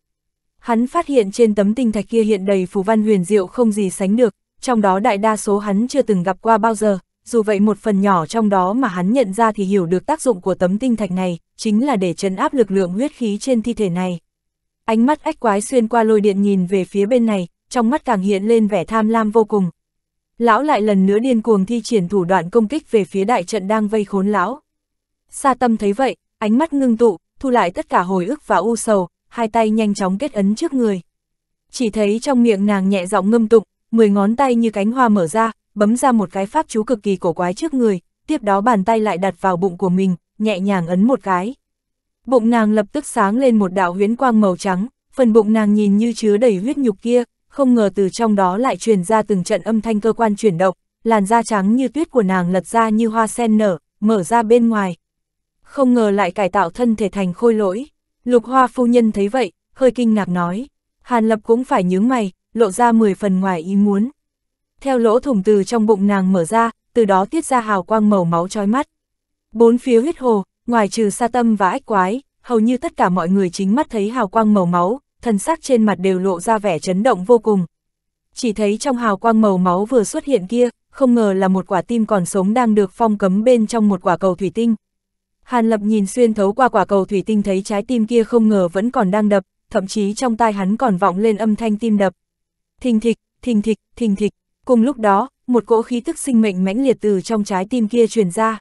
Hắn phát hiện trên tấm tinh thạch kia hiện đầy phù văn huyền diệu không gì sánh được, trong đó đại đa số hắn chưa từng gặp qua bao giờ, dù vậy một phần nhỏ trong đó mà hắn nhận ra thì hiểu được tác dụng của tấm tinh thạch này, chính là để chấn áp lực lượng huyết khí trên thi thể này. Ánh mắt ách quái xuyên qua lôi điện nhìn về phía bên này, trong mắt càng hiện lên vẻ tham lam vô cùng. Lão lại lần nữa điên cuồng thi triển thủ đoạn công kích về phía đại trận đang vây khốn lão. Sa tâm thấy vậy, ánh mắt ngưng tụ, thu lại tất cả hồi ức và u sầu, hai tay nhanh chóng kết ấn trước người. Chỉ thấy trong miệng nàng nhẹ giọng ngâm tụng, mười ngón tay như cánh hoa mở ra, bấm ra một cái pháp chú cực kỳ cổ quái trước người, tiếp đó bàn tay lại đặt vào bụng của mình, nhẹ nhàng ấn một cái. Bụng nàng lập tức sáng lên một đạo huyến quang màu trắng, phần bụng nàng nhìn như chứa đầy huyết nhục kia, không ngờ từ trong đó lại truyền ra từng trận âm thanh cơ quan chuyển động, làn da trắng như tuyết của nàng lật ra như hoa sen nở, mở ra bên ngoài. Không ngờ lại cải tạo thân thể thành khôi lỗi. Lục hoa phu nhân thấy vậy, hơi kinh ngạc nói. Hàn lập cũng phải nhướng mày, lộ ra 10 phần ngoài ý muốn theo lỗ thủng từ trong bụng nàng mở ra, từ đó tiết ra hào quang màu máu chói mắt. Bốn phía huyết hồ, ngoài trừ sa tâm và ách quái, hầu như tất cả mọi người chính mắt thấy hào quang màu máu, thần sắc trên mặt đều lộ ra vẻ chấn động vô cùng. Chỉ thấy trong hào quang màu máu vừa xuất hiện kia, không ngờ là một quả tim còn sống đang được phong cấm bên trong một quả cầu thủy tinh. Hàn Lập nhìn xuyên thấu qua quả cầu thủy tinh thấy trái tim kia không ngờ vẫn còn đang đập, thậm chí trong tai hắn còn vọng lên âm thanh tim đập. Thình thịch, thình thịch, thình thịch. Cùng lúc đó, một cỗ khí tức sinh mệnh mãnh liệt từ trong trái tim kia truyền ra.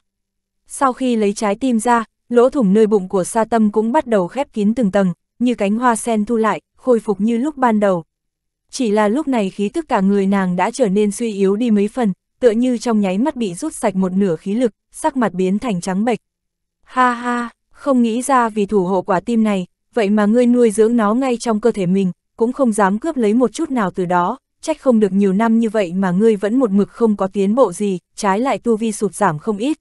Sau khi lấy trái tim ra, lỗ thủng nơi bụng của sa tâm cũng bắt đầu khép kín từng tầng, như cánh hoa sen thu lại, khôi phục như lúc ban đầu. Chỉ là lúc này khí tức cả người nàng đã trở nên suy yếu đi mấy phần, tựa như trong nháy mắt bị rút sạch một nửa khí lực, sắc mặt biến thành trắng bệch. Ha ha, không nghĩ ra vì thủ hộ quả tim này, vậy mà ngươi nuôi dưỡng nó ngay trong cơ thể mình, cũng không dám cướp lấy một chút nào từ đó trách không được nhiều năm như vậy mà ngươi vẫn một mực không có tiến bộ gì, trái lại tu vi sụt giảm không ít.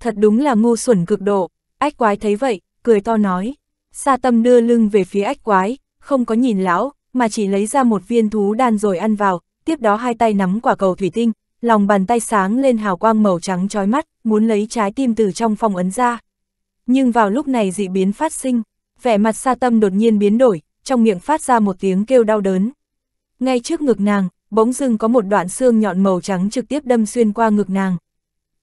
Thật đúng là ngu xuẩn cực độ, ách quái thấy vậy, cười to nói. Sa tâm đưa lưng về phía ách quái, không có nhìn lão, mà chỉ lấy ra một viên thú đan rồi ăn vào, tiếp đó hai tay nắm quả cầu thủy tinh, lòng bàn tay sáng lên hào quang màu trắng trói mắt, muốn lấy trái tim từ trong phong ấn ra. Nhưng vào lúc này dị biến phát sinh, vẻ mặt sa tâm đột nhiên biến đổi, trong miệng phát ra một tiếng kêu đau đớn. Ngay trước ngực nàng, bỗng dưng có một đoạn xương nhọn màu trắng trực tiếp đâm xuyên qua ngực nàng.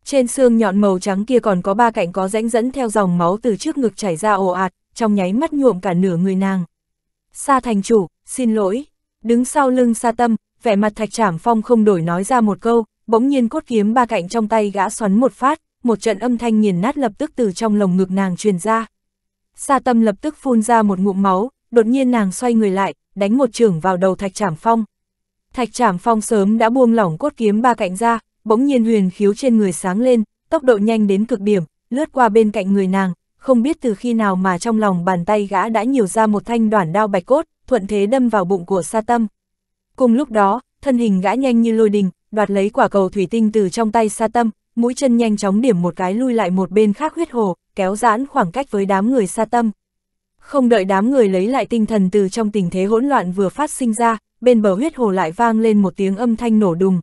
Trên xương nhọn màu trắng kia còn có ba cạnh có rãnh dẫn theo dòng máu từ trước ngực chảy ra ồ ạt, trong nháy mắt nhuộm cả nửa người nàng. Sa thành chủ, xin lỗi. Đứng sau lưng sa tâm, vẻ mặt thạch trảm phong không đổi nói ra một câu, bỗng nhiên cốt kiếm ba cạnh trong tay gã xoắn một phát, một trận âm thanh nghiền nát lập tức từ trong lồng ngực nàng truyền ra. Sa tâm lập tức phun ra một ngụm máu, đột nhiên nàng xoay người lại, đánh một trưởng vào đầu Thạch Trảm Phong. Thạch Trảm Phong sớm đã buông lỏng cốt kiếm ba cạnh ra, bỗng nhiên huyền khiếu trên người sáng lên, tốc độ nhanh đến cực điểm, lướt qua bên cạnh người nàng, không biết từ khi nào mà trong lòng bàn tay gã đã nhiều ra một thanh đoản đao bạch cốt, thuận thế đâm vào bụng của Sa Tâm. Cùng lúc đó, thân hình gã nhanh như lôi đình, đoạt lấy quả cầu thủy tinh từ trong tay Sa Tâm, mũi chân nhanh chóng điểm một cái lui lại một bên khác huyết hồ, kéo giãn khoảng cách với đám người Sa Tâm. Không đợi đám người lấy lại tinh thần từ trong tình thế hỗn loạn vừa phát sinh ra, bên bờ huyết hồ lại vang lên một tiếng âm thanh nổ đùng.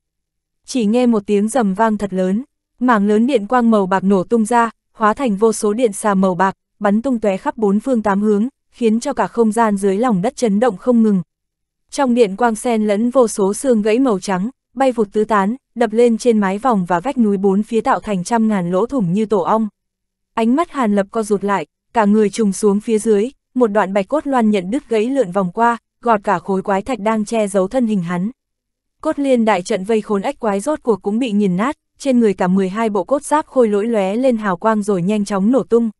Chỉ nghe một tiếng rầm vang thật lớn, mảng lớn điện quang màu bạc nổ tung ra, hóa thành vô số điện xà màu bạc, bắn tung tóe khắp bốn phương tám hướng, khiến cho cả không gian dưới lòng đất chấn động không ngừng. Trong điện quang sen lẫn vô số xương gãy màu trắng, bay vụt tứ tán, đập lên trên mái vòng và vách núi bốn phía tạo thành trăm ngàn lỗ thủng như tổ ong. Ánh mắt Hàn Lập co rụt lại, cả người trùng xuống phía dưới, một đoạn bạch cốt loan nhận đứt gãy lượn vòng qua, gọt cả khối quái thạch đang che giấu thân hình hắn. Cốt liên đại trận vây khốn ách quái rốt cuộc cũng bị nghiền nát, trên người cả 12 bộ cốt giáp khôi lỗi lóe lên hào quang rồi nhanh chóng nổ tung.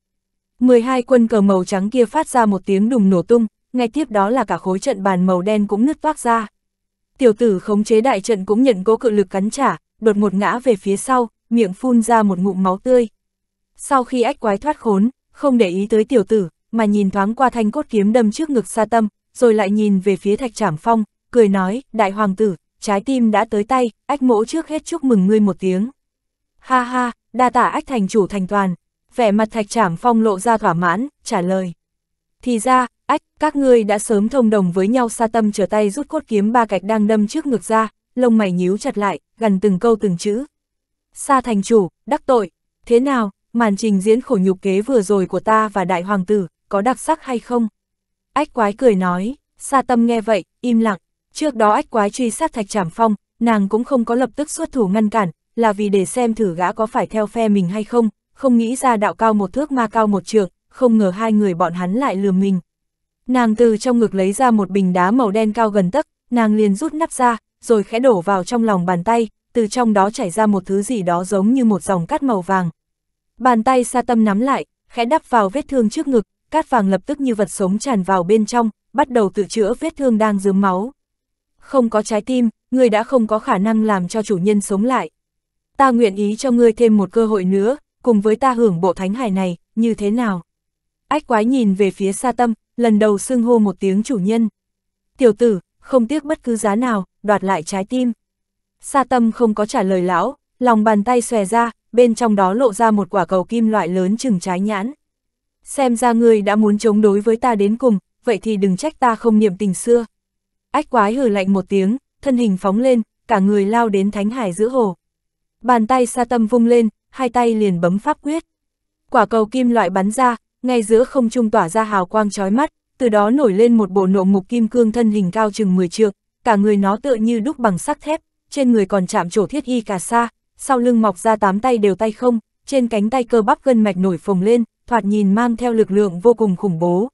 12 quân cờ màu trắng kia phát ra một tiếng đùng nổ tung, ngay tiếp đó là cả khối trận bàn màu đen cũng nứt toác ra. Tiểu tử khống chế đại trận cũng nhận cố cự lực cắn trả, đột một ngã về phía sau, miệng phun ra một ngụm máu tươi. Sau khi ách quái thoát khốn, không để ý tới tiểu tử, mà nhìn thoáng qua thanh cốt kiếm đâm trước ngực xa tâm, rồi lại nhìn về phía thạch trảm phong, cười nói, đại hoàng tử, trái tim đã tới tay, ách mỗ trước hết chúc mừng ngươi một tiếng. Ha ha, đa tả ách thành chủ thành toàn, vẻ mặt thạch trảm phong lộ ra thỏa mãn, trả lời. Thì ra, ách, các ngươi đã sớm thông đồng với nhau xa tâm trở tay rút cốt kiếm ba cạch đang đâm trước ngực ra, lông mày nhíu chặt lại, gần từng câu từng chữ. Sa thành chủ, đắc tội, thế nào, màn trình diễn khổ nhục kế vừa rồi của ta và đại hoàng tử, có đặc sắc hay không? Ách quái cười nói, Sa Tâm nghe vậy, im lặng, trước đó ách quái truy sát Thạch Trảm Phong, nàng cũng không có lập tức xuất thủ ngăn cản, là vì để xem thử gã có phải theo phe mình hay không, không nghĩ ra đạo cao một thước ma cao một trường, không ngờ hai người bọn hắn lại lừa mình. Nàng từ trong ngực lấy ra một bình đá màu đen cao gần tấc, nàng liền rút nắp ra, rồi khẽ đổ vào trong lòng bàn tay, từ trong đó chảy ra một thứ gì đó giống như một dòng cát màu vàng, Bàn tay sa tâm nắm lại, khẽ đắp vào vết thương trước ngực, cát vàng lập tức như vật sống tràn vào bên trong, bắt đầu tự chữa vết thương đang dướng máu. Không có trái tim, ngươi đã không có khả năng làm cho chủ nhân sống lại. Ta nguyện ý cho ngươi thêm một cơ hội nữa, cùng với ta hưởng bộ thánh hải này, như thế nào? Ách quái nhìn về phía sa tâm, lần đầu xưng hô một tiếng chủ nhân. Tiểu tử, không tiếc bất cứ giá nào, đoạt lại trái tim. Sa tâm không có trả lời lão, lòng bàn tay xòe ra, bên trong đó lộ ra một quả cầu kim loại lớn chừng trái nhãn. Xem ra ngươi đã muốn chống đối với ta đến cùng, vậy thì đừng trách ta không niệm tình xưa. Ách quái hừ lạnh một tiếng, thân hình phóng lên, cả người lao đến thánh hải giữa hồ. Bàn tay sa tâm vung lên, hai tay liền bấm pháp quyết. Quả cầu kim loại bắn ra, ngay giữa không trung tỏa ra hào quang chói mắt, từ đó nổi lên một bộ nộ ngục kim cương thân hình cao chừng 10 trượng, cả người nó tựa như đúc bằng sắt thép, trên người còn chạm trổ thiết y cả sa, sau lưng mọc ra tám tay đều tay không, trên cánh tay cơ bắp gân mạch nổi phồng lên, thoạt nhìn mang theo lực lượng vô cùng khủng bố.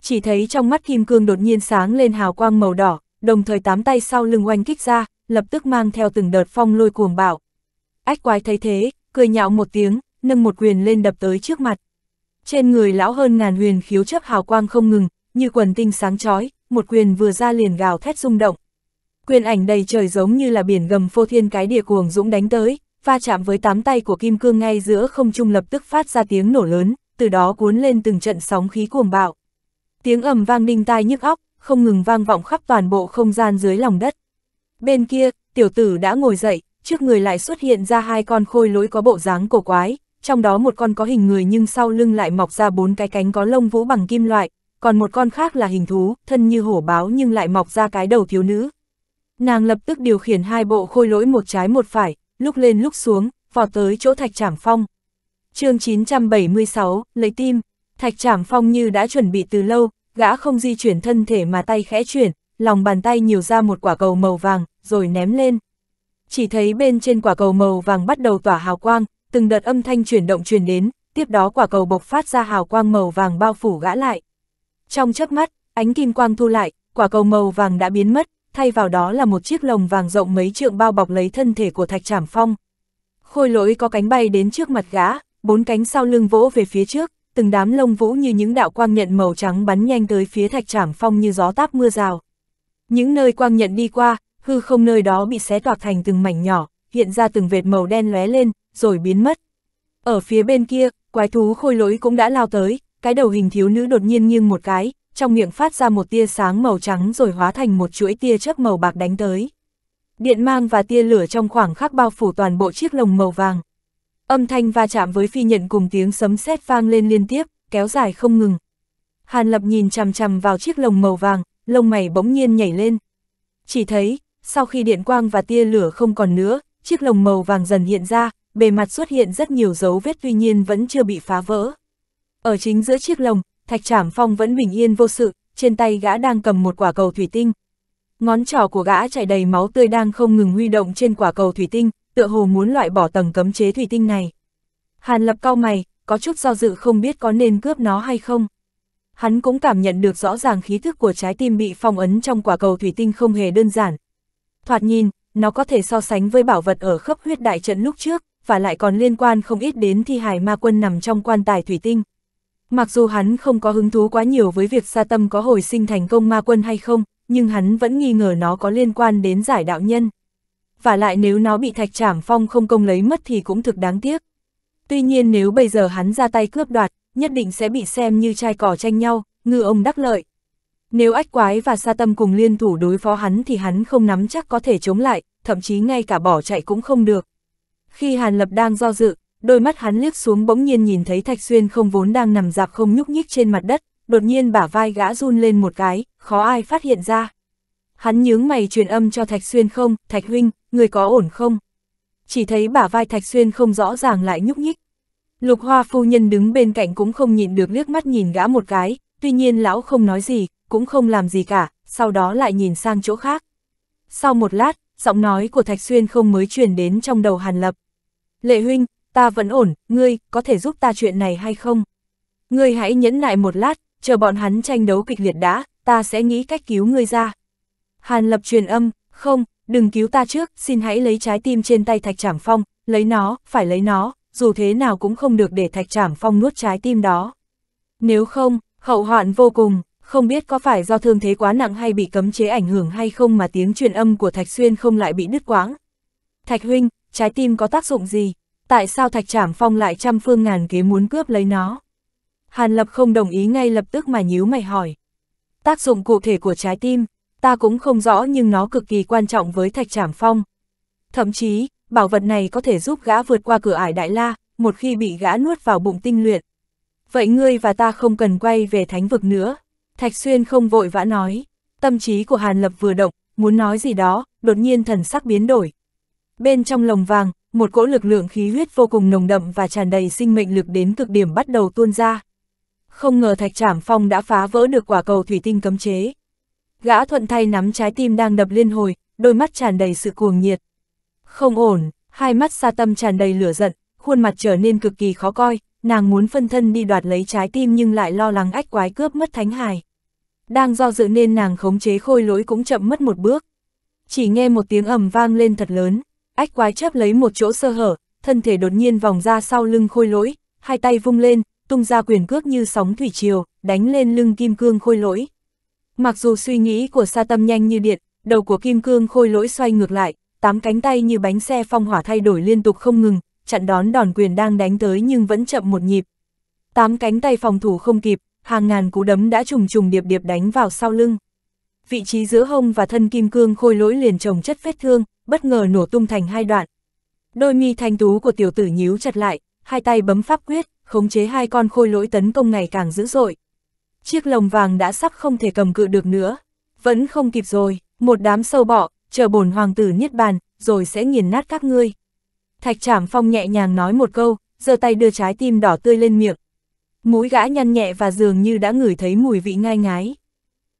Chỉ thấy trong mắt kim cương đột nhiên sáng lên hào quang màu đỏ, đồng thời tám tay sau lưng oanh kích ra, lập tức mang theo từng đợt phong lôi cuồng bạo. Ách quái thấy thế, cười nhạo một tiếng, nâng một quyền lên đập tới trước mặt. Trên người lão hơn ngàn huyền khiếu chấp hào quang không ngừng, như quần tinh sáng chói, một quyền vừa ra liền gào thét rung động. Quyền ảnh đầy trời giống như là biển gầm phô thiên cái địa cuồng dũng đánh tới, va chạm với tám tay của kim cương ngay giữa không trung lập tức phát ra tiếng nổ lớn, từ đó cuốn lên từng trận sóng khí cuồng bạo. Tiếng ầm vang đinh tai nhức óc, không ngừng vang vọng khắp toàn bộ không gian dưới lòng đất. Bên kia, tiểu tử đã ngồi dậy, trước người lại xuất hiện ra hai con khôi lỗi có bộ dáng cổ quái, trong đó một con có hình người nhưng sau lưng lại mọc ra bốn cái cánh có lông vũ bằng kim loại, còn một con khác là hình thú, thân như hổ báo nhưng lại mọc ra cái đầu thiếu nữ, Nàng lập tức điều khiển hai bộ khôi lỗi một trái một phải, lúc lên lúc xuống, vọt tới chỗ Thạch Trảm Phong. chương 976, lấy tim, Thạch Trảm Phong như đã chuẩn bị từ lâu, gã không di chuyển thân thể mà tay khẽ chuyển, lòng bàn tay nhiều ra một quả cầu màu vàng, rồi ném lên. Chỉ thấy bên trên quả cầu màu vàng bắt đầu tỏa hào quang, từng đợt âm thanh chuyển động truyền đến, tiếp đó quả cầu bộc phát ra hào quang màu vàng bao phủ gã lại. Trong chớp mắt, ánh kim quang thu lại, quả cầu màu vàng đã biến mất, thay vào đó là một chiếc lồng vàng rộng mấy trượng bao bọc lấy thân thể của thạch trảm phong. Khôi lỗi có cánh bay đến trước mặt gã, bốn cánh sau lưng vỗ về phía trước, từng đám lông vũ như những đạo quang nhận màu trắng bắn nhanh tới phía thạch trảm phong như gió táp mưa rào. Những nơi quang nhận đi qua, hư không nơi đó bị xé toạc thành từng mảnh nhỏ, hiện ra từng vệt màu đen lóe lên, rồi biến mất. Ở phía bên kia, quái thú khôi lỗi cũng đã lao tới, cái đầu hình thiếu nữ đột nhiên nghiêng một cái, trong miệng phát ra một tia sáng màu trắng rồi hóa thành một chuỗi tia chớp màu bạc đánh tới. Điện mang và tia lửa trong khoảng khắc bao phủ toàn bộ chiếc lồng màu vàng. Âm thanh va chạm với phi nhận cùng tiếng sấm sét vang lên liên tiếp, kéo dài không ngừng. Hàn Lập nhìn chằm chằm vào chiếc lồng màu vàng, lông mày bỗng nhiên nhảy lên. Chỉ thấy, sau khi điện quang và tia lửa không còn nữa, chiếc lồng màu vàng dần hiện ra, bề mặt xuất hiện rất nhiều dấu vết tuy nhiên vẫn chưa bị phá vỡ. Ở chính giữa chiếc lồng, Thạch Trảm Phong vẫn bình yên vô sự, trên tay gã đang cầm một quả cầu thủy tinh. Ngón trỏ của gã chảy đầy máu tươi đang không ngừng huy động trên quả cầu thủy tinh, tựa hồ muốn loại bỏ tầng cấm chế thủy tinh này. Hàn Lập cau mày, có chút do dự không biết có nên cướp nó hay không. Hắn cũng cảm nhận được rõ ràng khí thức của trái tim bị phong ấn trong quả cầu thủy tinh không hề đơn giản. Thoạt nhìn, nó có thể so sánh với bảo vật ở khớp huyết đại trận lúc trước, và lại còn liên quan không ít đến thi hài ma quân nằm trong quan tài thủy tinh. Mặc dù hắn không có hứng thú quá nhiều với việc sa tâm có hồi sinh thành công ma quân hay không, nhưng hắn vẫn nghi ngờ nó có liên quan đến giải đạo nhân. Và lại nếu nó bị thạch trảm phong không công lấy mất thì cũng thực đáng tiếc. Tuy nhiên nếu bây giờ hắn ra tay cướp đoạt, nhất định sẽ bị xem như trai cỏ tranh nhau, ngư ông đắc lợi. Nếu ách quái và sa tâm cùng liên thủ đối phó hắn thì hắn không nắm chắc có thể chống lại, thậm chí ngay cả bỏ chạy cũng không được. Khi Hàn Lập đang do dự, đôi mắt hắn liếc xuống bỗng nhiên nhìn thấy Thạch Xuyên không vốn đang nằm dạp không nhúc nhích trên mặt đất, đột nhiên bả vai gã run lên một cái, khó ai phát hiện ra. Hắn nhướng mày truyền âm cho Thạch Xuyên không, Thạch Huynh, người có ổn không? Chỉ thấy bả vai Thạch Xuyên không rõ ràng lại nhúc nhích. Lục hoa phu nhân đứng bên cạnh cũng không nhịn được liếc mắt nhìn gã một cái, tuy nhiên lão không nói gì, cũng không làm gì cả, sau đó lại nhìn sang chỗ khác. Sau một lát, giọng nói của Thạch Xuyên không mới truyền đến trong đầu Hàn Lập. Lệ huynh, ta vẫn ổn, ngươi, có thể giúp ta chuyện này hay không? Ngươi hãy nhẫn nại một lát, chờ bọn hắn tranh đấu kịch liệt đã, ta sẽ nghĩ cách cứu ngươi ra. Hàn lập truyền âm, không, đừng cứu ta trước, xin hãy lấy trái tim trên tay thạch trảm phong, lấy nó, phải lấy nó, dù thế nào cũng không được để thạch trảm phong nuốt trái tim đó. Nếu không, hậu hoạn vô cùng, không biết có phải do thương thế quá nặng hay bị cấm chế ảnh hưởng hay không mà tiếng truyền âm của thạch xuyên không lại bị đứt quãng. Thạch huynh, trái tim có tác dụng gì? tại sao Thạch Trảm Phong lại trăm phương ngàn kế muốn cướp lấy nó? Hàn Lập không đồng ý ngay lập tức mà nhíu mày hỏi. Tác dụng cụ thể của trái tim, ta cũng không rõ nhưng nó cực kỳ quan trọng với Thạch Trảm Phong. Thậm chí, bảo vật này có thể giúp gã vượt qua cửa ải Đại La, một khi bị gã nuốt vào bụng tinh luyện. Vậy ngươi và ta không cần quay về thánh vực nữa. Thạch Xuyên không vội vã nói. Tâm trí của Hàn Lập vừa động, muốn nói gì đó, đột nhiên thần sắc biến đổi, Bên trong lồng vàng, một cỗ lực lượng khí huyết vô cùng nồng đậm và tràn đầy sinh mệnh lực đến cực điểm bắt đầu tuôn ra. Không ngờ Thạch Trảm Phong đã phá vỡ được quả cầu thủy tinh cấm chế. Gã thuận thay nắm trái tim đang đập liên hồi, đôi mắt tràn đầy sự cuồng nhiệt. Không ổn, hai mắt xa tâm tràn đầy lửa giận, khuôn mặt trở nên cực kỳ khó coi, nàng muốn phân thân đi đoạt lấy trái tim nhưng lại lo lắng ách quái cướp mất thánh hài. Đang do dự nên nàng khống chế khôi lỗi cũng chậm mất một bước. Chỉ nghe một tiếng ầm vang lên thật lớn, Ách quái chấp lấy một chỗ sơ hở, thân thể đột nhiên vòng ra sau lưng khôi lỗi, hai tay vung lên, tung ra quyền cước như sóng thủy triều, đánh lên lưng kim cương khôi lỗi. Mặc dù suy nghĩ của sa tâm nhanh như điện, đầu của kim cương khôi lỗi xoay ngược lại, tám cánh tay như bánh xe phong hỏa thay đổi liên tục không ngừng, chặn đón đòn quyền đang đánh tới nhưng vẫn chậm một nhịp. Tám cánh tay phòng thủ không kịp, hàng ngàn cú đấm đã trùng trùng điệp điệp đánh vào sau lưng. Vị trí giữa hông và thân kim cương khôi lỗi liền trồng chất vết thương, bất ngờ nổ tung thành hai đoạn. Đôi mi thanh tú của tiểu tử nhíu chặt lại, hai tay bấm pháp quyết, khống chế hai con khôi lỗi tấn công ngày càng dữ dội. Chiếc lồng vàng đã sắp không thể cầm cự được nữa, vẫn không kịp rồi, một đám sâu bọ, chờ bổn hoàng tử niết bàn, rồi sẽ nghiền nát các ngươi. Thạch Trảm Phong nhẹ nhàng nói một câu, giơ tay đưa trái tim đỏ tươi lên miệng. Mũi gã nhăn nhẹ và dường như đã ngửi thấy mùi vị ngai ngái.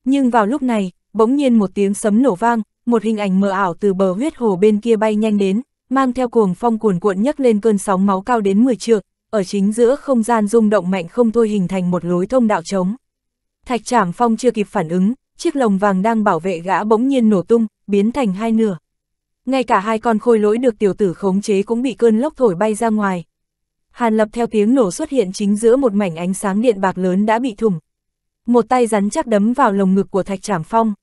Nhưng vào lúc này, bỗng nhiên một tiếng sấm nổ vang, một hình ảnh mờ ảo từ bờ huyết hồ bên kia bay nhanh đến, mang theo cuồng phong cuồn cuộn nhấc lên cơn sóng máu cao đến 10 trượng, ở chính giữa không gian rung động mạnh không thôi hình thành một lối thông đạo trống. Thạch Trảm Phong chưa kịp phản ứng, chiếc lồng vàng đang bảo vệ gã bỗng nhiên nổ tung, biến thành hai nửa. Ngay cả hai con khôi lỗi được tiểu tử khống chế cũng bị cơn lốc thổi bay ra ngoài. Hàn Lập theo tiếng nổ xuất hiện chính giữa một mảnh ánh sáng điện bạc lớn đã bị thủng. Một tay rắn chắc đấm vào lồng ngực của Thạch Trảm Phong.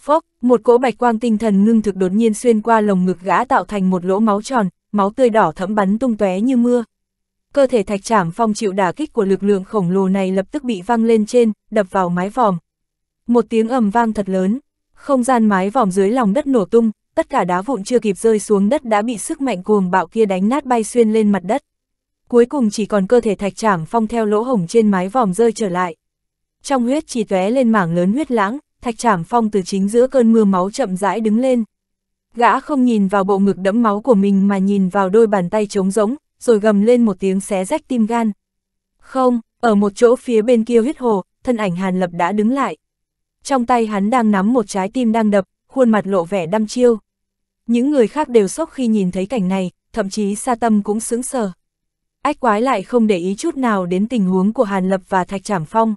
Phốc, một cỗ bạch quang tinh thần ngưng thực đột nhiên xuyên qua lồng ngực gã tạo thành một lỗ máu tròn, máu tươi đỏ thẫm bắn tung tóe như mưa. Cơ thể thạch trảm phong chịu đả kích của lực lượng khổng lồ này lập tức bị văng lên trên, đập vào mái vòm. Một tiếng ầm vang thật lớn, không gian mái vòm dưới lòng đất nổ tung, tất cả đá vụn chưa kịp rơi xuống đất đã bị sức mạnh cuồng bạo kia đánh nát bay xuyên lên mặt đất. Cuối cùng chỉ còn cơ thể thạch trảm phong theo lỗ hổng trên mái vòm rơi trở lại. Trong huyết chỉ tóe lên mảng lớn huyết lãng, thạch trảm phong từ chính giữa cơn mưa máu chậm rãi đứng lên. Gã không nhìn vào bộ ngực đẫm máu của mình mà nhìn vào đôi bàn tay trống rỗng, rồi gầm lên một tiếng xé rách tim gan. Không, ở một chỗ phía bên kia huyết hồ, thân ảnh Hàn Lập đã đứng lại. Trong tay hắn đang nắm một trái tim đang đập, khuôn mặt lộ vẻ đăm chiêu. Những người khác đều sốc khi nhìn thấy cảnh này, thậm chí sa tâm cũng sững sờ. Ách quái lại không để ý chút nào đến tình huống của Hàn Lập và Thạch Trảm Phong.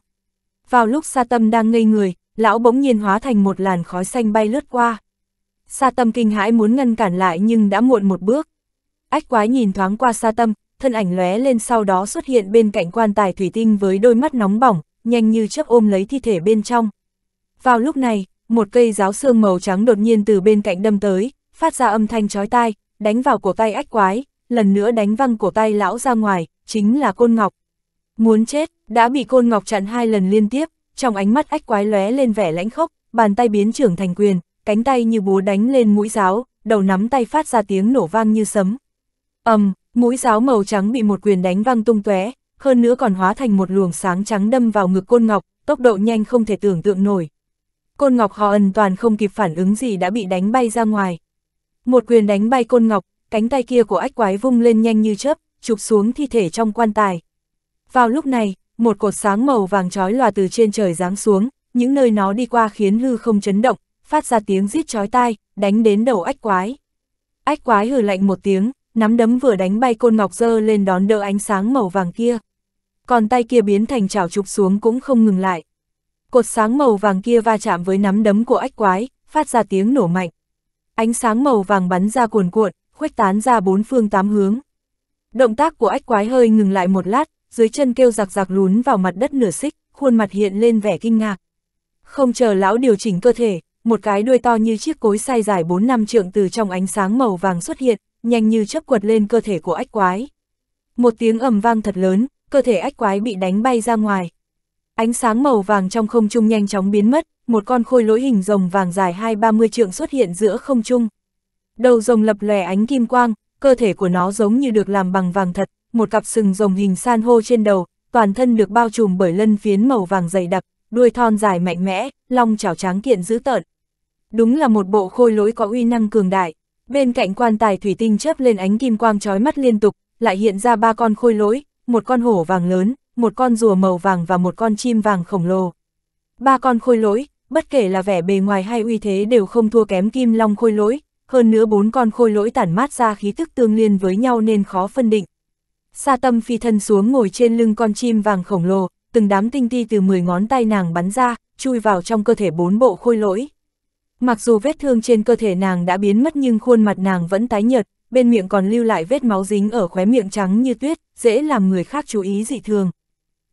Vào lúc sa tâm đang ngây người, lão bỗng nhiên hóa thành một làn khói xanh bay lướt qua. Sa tâm kinh hãi muốn ngăn cản lại nhưng đã muộn một bước. Ách quái nhìn thoáng qua sa tâm, thân ảnh lóe lên sau đó xuất hiện bên cạnh quan tài thủy tinh với đôi mắt nóng bỏng, nhanh như chớp ôm lấy thi thể bên trong. Vào lúc này, một cây giáo xương màu trắng đột nhiên từ bên cạnh đâm tới, phát ra âm thanh chói tai, đánh vào cổ tay ách quái, lần nữa đánh văng cổ tay lão ra ngoài, chính là côn ngọc. Muốn chết, đã bị côn ngọc chặn hai lần liên tiếp, trong ánh mắt ách quái lóe lên vẻ lãnh khốc, bàn tay biến trưởng thành quyền, cánh tay như búa đánh lên mũi giáo, đầu nắm tay phát ra tiếng nổ vang như sấm. ầm, mũi giáo màu trắng bị một quyền đánh văng tung tóe, hơn nữa còn hóa thành một luồng sáng trắng đâm vào ngực côn ngọc, tốc độ nhanh không thể tưởng tượng nổi. Côn ngọc họ ẩn toàn không kịp phản ứng gì đã bị đánh bay ra ngoài. Một quyền đánh bay côn ngọc, cánh tay kia của ách quái vung lên nhanh như chớp, chụp xuống thi thể trong quan tài. Vào lúc này, một cột sáng màu vàng chói lòa từ trên trời giáng xuống, những nơi nó đi qua khiến hư không chấn động, phát ra tiếng rít chói tai, đánh đến đầu ách quái. Ách quái hừ lạnh một tiếng, nắm đấm vừa đánh bay côn ngọc dơ lên đón đỡ ánh sáng màu vàng kia. Còn tay kia biến thành chảo trục xuống cũng không ngừng lại. Cột sáng màu vàng kia va chạm với nắm đấm của ách quái, phát ra tiếng nổ mạnh. Ánh sáng màu vàng bắn ra cuồn cuộn, khuếch tán ra bốn phương tám hướng. Động tác của ách quái hơi ngừng lại một lát, dưới chân kêu giặc giặc lún vào mặt đất nửa xích, khuôn mặt hiện lên vẻ kinh ngạc. Không chờ lão điều chỉnh cơ thể, một cái đuôi to như chiếc cối sai dài 4 năm trượng từ trong ánh sáng màu vàng xuất hiện, nhanh như chớp quật lên cơ thể của ách quái. Một tiếng ầm vang thật lớn, cơ thể ách quái bị đánh bay ra ngoài. Ánh sáng màu vàng trong không trung nhanh chóng biến mất, một con khôi lỗi hình rồng vàng dài hai ba mươi trượng xuất hiện giữa không trung. Đầu rồng lập lòe ánh kim quang, cơ thể của nó giống như được làm bằng vàng thật, một cặp sừng rồng hình san hô trên đầu, toàn thân được bao trùm bởi lân phiến màu vàng dày đặc, đuôi thon dài mạnh mẽ, long chảo tráng kiện dữ tợn. Đúng là một bộ khôi lỗi có uy năng cường đại. Bên cạnh quan tài thủy tinh chớp lên ánh kim quang chói mắt liên tục, lại hiện ra ba con khôi lỗi, một con hổ vàng lớn, một con rùa màu vàng và một con chim vàng khổng lồ. Ba con khôi lỗi, bất kể là vẻ bề ngoài hay uy thế đều không thua kém kim long khôi lỗi, hơn nữa bốn con khôi lỗi tản mát ra khí tức tương liên với nhau nên khó phân định. Sa tâm phi thân xuống ngồi trên lưng con chim vàng khổng lồ, từng đám tinh ti từ 10 ngón tay nàng bắn ra, chui vào trong cơ thể bốn bộ khôi lỗi. Mặc dù vết thương trên cơ thể nàng đã biến mất nhưng khuôn mặt nàng vẫn tái nhợt, bên miệng còn lưu lại vết máu dính ở khóe miệng trắng như tuyết, dễ làm người khác chú ý dị thường.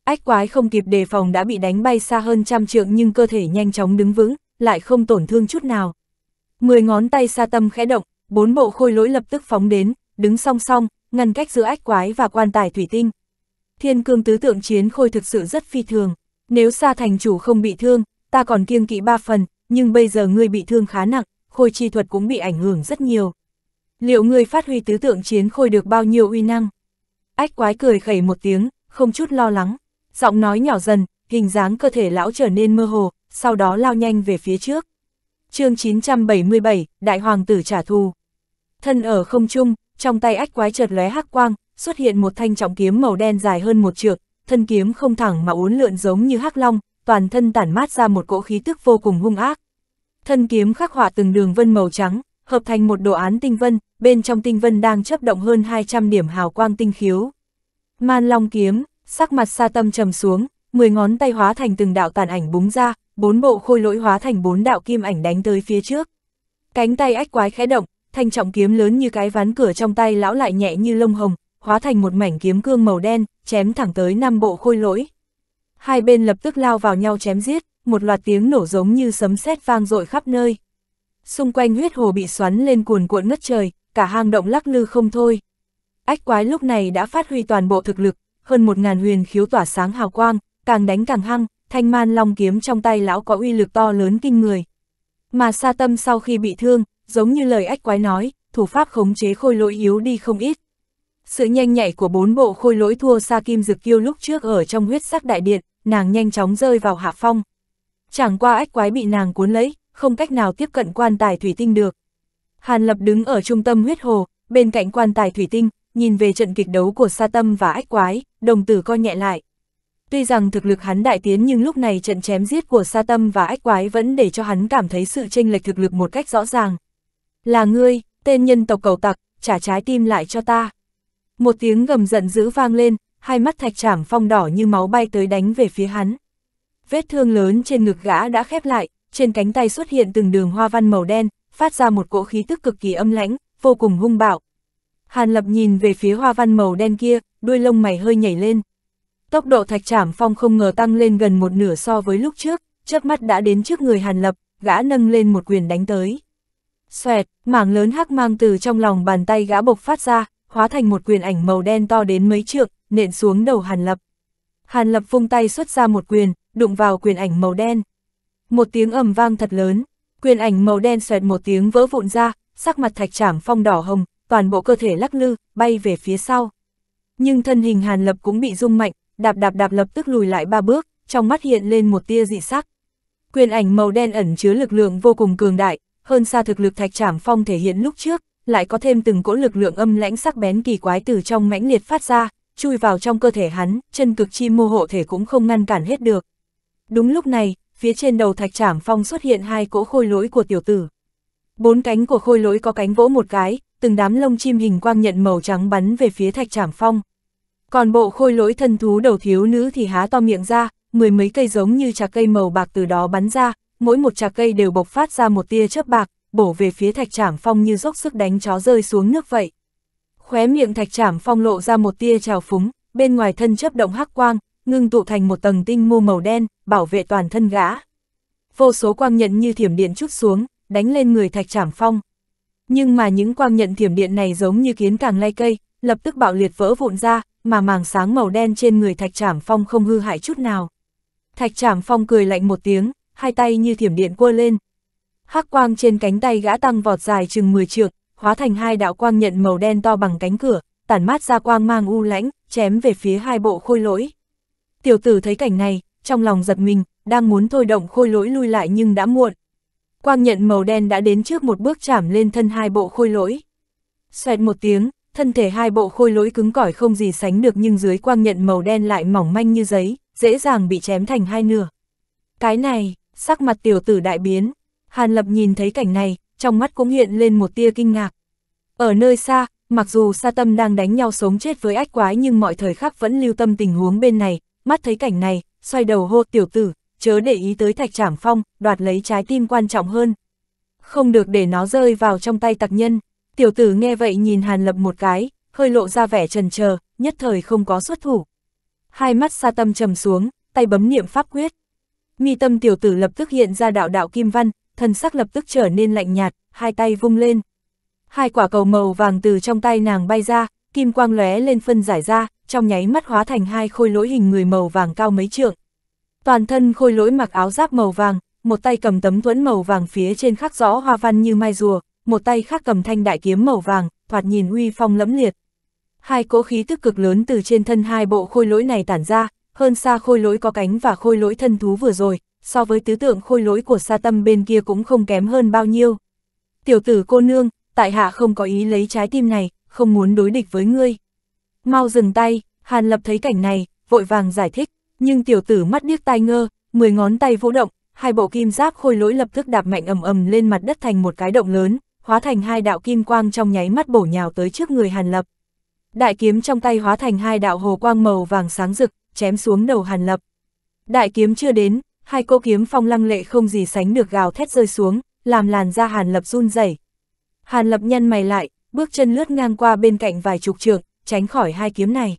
Ách quái không kịp đề phòng đã bị đánh bay xa hơn trăm trượng nhưng cơ thể nhanh chóng đứng vững, lại không tổn thương chút nào. Mười ngón tay Sa tâm khẽ động, bốn bộ khôi lỗi lập tức phóng đến, đứng song song, ngăn cách giữa ách quái và quan tài thủy tinh. Thiên cương tứ tượng chiến khôi thực sự rất phi thường, nếu xa thành chủ không bị thương, ta còn kiêng kỵ ba phần, nhưng bây giờ ngươi bị thương khá nặng, khôi chi thuật cũng bị ảnh hưởng rất nhiều. Liệu ngươi phát huy tứ tượng chiến khôi được bao nhiêu uy năng? Ách quái cười khẩy một tiếng, không chút lo lắng, giọng nói nhỏ dần, hình dáng cơ thể lão trở nên mơ hồ, sau đó lao nhanh về phía trước. chương 977, Đại Hoàng tử trả thù. Thân ở không trung, trong tay ách quái chợt lóe hắc quang, xuất hiện một thanh trọng kiếm màu đen dài hơn một trượng, thân kiếm không thẳng mà uốn lượn giống như hắc long, toàn thân tản mát ra một cỗ khí tức vô cùng hung ác. Thân kiếm khắc họa từng đường vân màu trắng, hợp thành một đồ án tinh vân, bên trong tinh vân đang chấp động hơn 200 điểm hào quang tinh khiếu. Man Long kiếm, sắc mặt Sa Tâm trầm xuống, 10 ngón tay hóa thành từng đạo tàn ảnh búng ra, bốn bộ khôi lỗi hóa thành bốn đạo kim ảnh đánh tới phía trước. Cánh tay ách quái khẽ động, thanh trọng kiếm lớn như cái ván cửa trong tay lão lại nhẹ như lông hồng, hóa thành một mảnh kiếm cương màu đen, chém thẳng tới năm bộ khôi lỗi. Hai bên lập tức lao vào nhau chém giết, một loạt tiếng nổ giống như sấm sét vang dội khắp nơi. Xung quanh huyết hồ bị xoắn lên cuồn cuộn ngất trời, cả hang động lắc lư không thôi. Ách quái lúc này đã phát huy toàn bộ thực lực, hơn một ngàn huyền khiếu tỏa sáng hào quang, càng đánh càng hăng, thanh man long kiếm trong tay lão có uy lực to lớn kinh người. Mà sa tâm sau khi bị thương, giống như lời ách quái nói, thủ pháp khống chế khôi lỗi yếu đi không ít. Sự nhanh nhạy của bốn bộ khôi lỗi thua xa Kim Dực Kiêu lúc trước ở trong huyết sắc đại điện, nàng nhanh chóng rơi vào hạ phong. Chẳng qua ách quái bị nàng cuốn lấy, không cách nào tiếp cận quan tài thủy tinh được. Hàn Lập đứng ở trung tâm huyết hồ, bên cạnh quan tài thủy tinh, nhìn về trận kịch đấu của Sa Tâm và ách quái, đồng tử coi nhẹ lại. Tuy rằng thực lực hắn đại tiến nhưng lúc này trận chém giết của Sa Tâm và ách quái vẫn để cho hắn cảm thấy sự chênh lệch thực lực một cách rõ ràng. Là ngươi, tên nhân tộc cầu tặc, trả trái tim lại cho ta. Một tiếng gầm giận dữ vang lên, hai mắt thạch trảm phong đỏ như máu bay tới đánh về phía hắn. Vết thương lớn trên ngực gã đã khép lại, trên cánh tay xuất hiện từng đường hoa văn màu đen, phát ra một cỗ khí tức cực kỳ âm lãnh, vô cùng hung bạo. Hàn Lập nhìn về phía hoa văn màu đen kia, đuôi lông mày hơi nhảy lên. Tốc độ thạch trảm phong không ngờ tăng lên gần một nửa so với lúc trước, chớp mắt đã đến trước người Hàn Lập, gã nâng lên một quyền đánh tới. Xoẹt, mảng lớn hắc mang từ trong lòng bàn tay gã bộc phát ra, hóa thành một quyền ảnh màu đen to đến mấy trượng, nện xuống đầu Hàn Lập. Hàn Lập vung tay xuất ra một quyền, đụng vào quyền ảnh màu đen. Một tiếng ầm vang thật lớn, quyền ảnh màu đen xoẹt một tiếng vỡ vụn ra, sắc mặt thạch trảm phong đỏ hồng, toàn bộ cơ thể lắc lư, bay về phía sau. Nhưng thân hình Hàn Lập cũng bị rung mạnh, đạp đạp đạp lập tức lùi lại ba bước, trong mắt hiện lên một tia dị sắc. Quyền ảnh màu đen ẩn chứa lực lượng vô cùng cường đại, hơn xa thực lực thạch trảm phong thể hiện lúc trước, lại có thêm từng cỗ lực lượng âm lãnh sắc bén kỳ quái từ trong mãnh liệt phát ra, chui vào trong cơ thể hắn, chân cực chi mô hộ thể cũng không ngăn cản hết được. Đúng lúc này, phía trên đầu thạch trảm phong xuất hiện hai cỗ khôi lỗi của tiểu tử. Bốn cánh của khôi lỗi có cánh vỗ một cái, từng đám lông chim hình quang nhận màu trắng bắn về phía thạch trảm phong. Còn bộ khôi lỗi thân thú đầu thiếu nữ thì há to miệng ra, mười mấy cây giống như trà cây màu bạc từ đó bắn ra, mỗi một chạc cây đều bộc phát ra một tia chớp bạc, bổ về phía thạch trảm phong như dốc sức đánh chó rơi xuống nước vậy. Khóe miệng thạch trảm phong lộ ra một tia trào phúng, bên ngoài thân chấp động hắc quang, ngưng tụ thành một tầng tinh mô màu đen, bảo vệ toàn thân gã. Vô số quang nhận như thiểm điện chút xuống, đánh lên người thạch trảm phong. Nhưng mà những quang nhận thiểm điện này giống như kiến càng lay cây, lập tức bạo liệt vỡ vụn ra, mà màng sáng màu đen trên người thạch trảm phong không hư hại chút nào. Thạch trảm phong cười lạnh một tiếng, hai tay như thiểm điện quơ lên. Hắc quang trên cánh tay gã tăng vọt dài chừng 10 trượng, hóa thành hai đạo quang nhận màu đen to bằng cánh cửa, tản mát ra quang mang u lãnh, chém về phía hai bộ khôi lỗi. Tiểu tử thấy cảnh này, trong lòng giật mình, đang muốn thôi động khôi lỗi lui lại nhưng đã muộn. Quang nhận màu đen đã đến trước một bước chạm lên thân hai bộ khôi lỗi. Xoẹt một tiếng, thân thể hai bộ khôi lỗi cứng cỏi không gì sánh được nhưng dưới quang nhận màu đen lại mỏng manh như giấy, dễ dàng bị chém thành hai nửa. Cái này, sắc mặt tiểu tử đại biến. Hàn Lập nhìn thấy cảnh này, trong mắt cũng hiện lên một tia kinh ngạc. Ở nơi xa, mặc dù Sa Tâm đang đánh nhau sống chết với ách quái nhưng mọi thời khắc vẫn lưu tâm tình huống bên này, mắt thấy cảnh này, xoay đầu hô tiểu tử, chớ để ý tới thạch trảm phong, đoạt lấy trái tim quan trọng hơn. Không được để nó rơi vào trong tay tặc nhân, tiểu tử nghe vậy nhìn Hàn Lập một cái, hơi lộ ra vẻ trần chờ nhất thời không có xuất thủ. Hai mắt Sa Tâm trầm xuống, tay bấm niệm pháp quyết, Mi tâm tiểu tử lập tức hiện ra đạo đạo kim văn, thần sắc lập tức trở nên lạnh nhạt, hai tay vung lên. Hai quả cầu màu vàng từ trong tay nàng bay ra, kim quang lóe lên phân giải ra, trong nháy mắt hóa thành hai khôi lỗi hình người màu vàng cao mấy trượng. Toàn thân khôi lỗi mặc áo giáp màu vàng, một tay cầm tấm thuẫn màu vàng phía trên khắc rõ hoa văn như mai rùa, một tay khác cầm thanh đại kiếm màu vàng, thoạt nhìn uy phong lẫm liệt. Hai cỗ khí tức cực lớn từ trên thân hai bộ khôi lỗi này tản ra, hơn xa khôi lỗi có cánh và khôi lỗi thân thú vừa rồi, so với tứ tượng khôi lỗi của sa tâm bên kia cũng không kém hơn bao nhiêu. Tiểu tử cô nương, tại hạ không có ý lấy trái tim này, không muốn đối địch với ngươi. Mau dừng tay, Hàn Lập thấy cảnh này, vội vàng giải thích, nhưng tiểu tử mắt điếc tai ngơ, mười ngón tay vũ động, hai bộ kim giáp khôi lỗi lập tức đạp mạnh ầm ầm lên mặt đất thành một cái động lớn, hóa thành hai đạo kim quang trong nháy mắt bổ nhào tới trước người Hàn Lập. Đại kiếm trong tay hóa thành hai đạo hồ quang màu vàng sáng rực, chém xuống đầu Hàn Lập. Đại kiếm chưa đến, hai cô kiếm phong lăng lệ không gì sánh được gào thét rơi xuống, làm làn da Hàn Lập run rẩy. Hàn Lập nhăn mày lại, bước chân lướt ngang qua bên cạnh vài chục trượng, tránh khỏi hai kiếm này.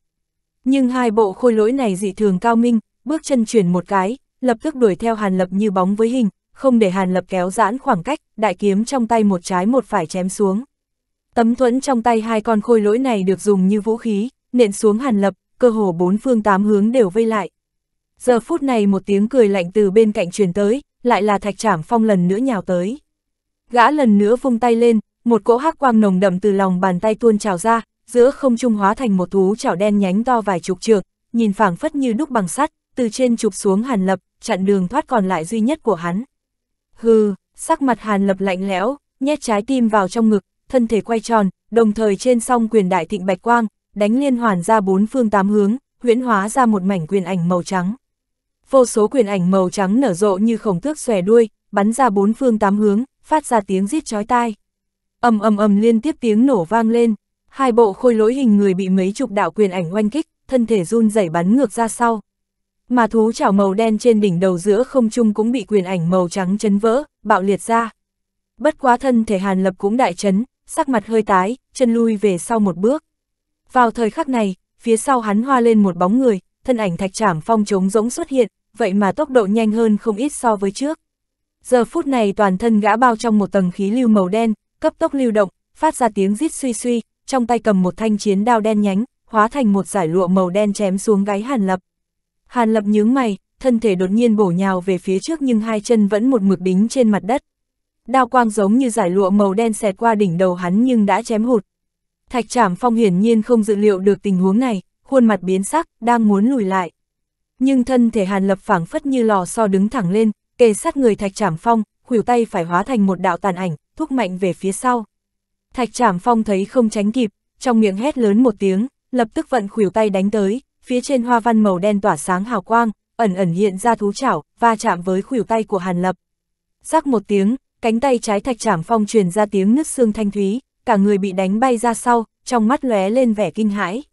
Nhưng hai bộ khôi lỗi này dị thường cao minh, bước chân chuyển một cái, lập tức đuổi theo Hàn Lập như bóng với hình, không để Hàn Lập kéo giãn khoảng cách, đại kiếm trong tay một trái một phải chém xuống. Tấm thuẫn trong tay hai con khôi lỗi này được dùng như vũ khí, nện xuống Hàn Lập, cơ hồ bốn phương tám hướng đều vây lại. Giờ phút này một tiếng cười lạnh từ bên cạnh truyền tới, lại là thạch trảm phong lần nữa nhào tới. Gã lần nữa vung tay lên, một cỗ hắc quang nồng đậm từ lòng bàn tay tuôn trào ra, giữa không trung hóa thành một thú chảo đen nhánh to vài chục trượng, nhìn phảng phất như đúc bằng sắt, từ trên chụp xuống Hàn Lập, chặn đường thoát còn lại duy nhất của hắn. Hừ, sắc mặt Hàn Lập lạnh lẽo, nhét trái tim vào trong ngực, thân thể quay tròn, đồng thời trên song quyền đại thịnh bạch quang, đánh liên hoàn ra bốn phương tám hướng, huyễn hóa ra một mảnh quyền ảnh màu trắng. Vô số quyền ảnh màu trắng nở rộ như khổng tước xòe đuôi, bắn ra bốn phương tám hướng, phát ra tiếng rít chói tai. Ầm ầm ầm liên tiếp tiếng nổ vang lên, hai bộ khôi lỗi hình người bị mấy chục đạo quyền ảnh oanh kích, thân thể run rẩy bắn ngược ra sau. Mà thú chảo màu đen trên đỉnh đầu giữa không trung cũng bị quyền ảnh màu trắng chấn vỡ, bạo liệt ra. Bất quá thân thể Hàn Lập cũng đại chấn, sắc mặt hơi tái, chân lui về sau một bước. Vào thời khắc này, phía sau hắn hoa lên một bóng người, thân ảnh thạch trảm phong trống rỗng xuất hiện, vậy mà tốc độ nhanh hơn không ít so với trước. Giờ phút này toàn thân gã bao trong một tầng khí lưu màu đen, cấp tốc lưu động, phát ra tiếng rít suy suy, trong tay cầm một thanh chiến đao đen nhánh, hóa thành một giải lụa màu đen chém xuống gáy Hàn Lập. Hàn Lập nhướng mày, thân thể đột nhiên bổ nhào về phía trước nhưng hai chân vẫn một mực đính trên mặt đất. Đao quang giống như giải lụa màu đen xẹt qua đỉnh đầu hắn nhưng đã chém hụt, Thạch Trảm Phong hiển nhiên không dự liệu được tình huống này, khuôn mặt biến sắc, đang muốn lùi lại. Nhưng thân thể Hàn Lập phảng phất như lò so đứng thẳng lên, kề sát người Thạch Trảm Phong, khuỷu tay phải hóa thành một đạo tàn ảnh, thúc mạnh về phía sau. Thạch Trảm Phong thấy không tránh kịp, trong miệng hét lớn một tiếng, lập tức vận khuỷu tay đánh tới, phía trên hoa văn màu đen tỏa sáng hào quang, ẩn ẩn hiện ra thú chảo, va chạm với khuỷu tay của Hàn Lập. Rắc một tiếng, cánh tay trái Thạch Trảm Phong truyền ra tiếng nứt xương thanh thúy, cả người bị đánh bay ra sau, trong mắt lóe lên vẻ kinh hãi.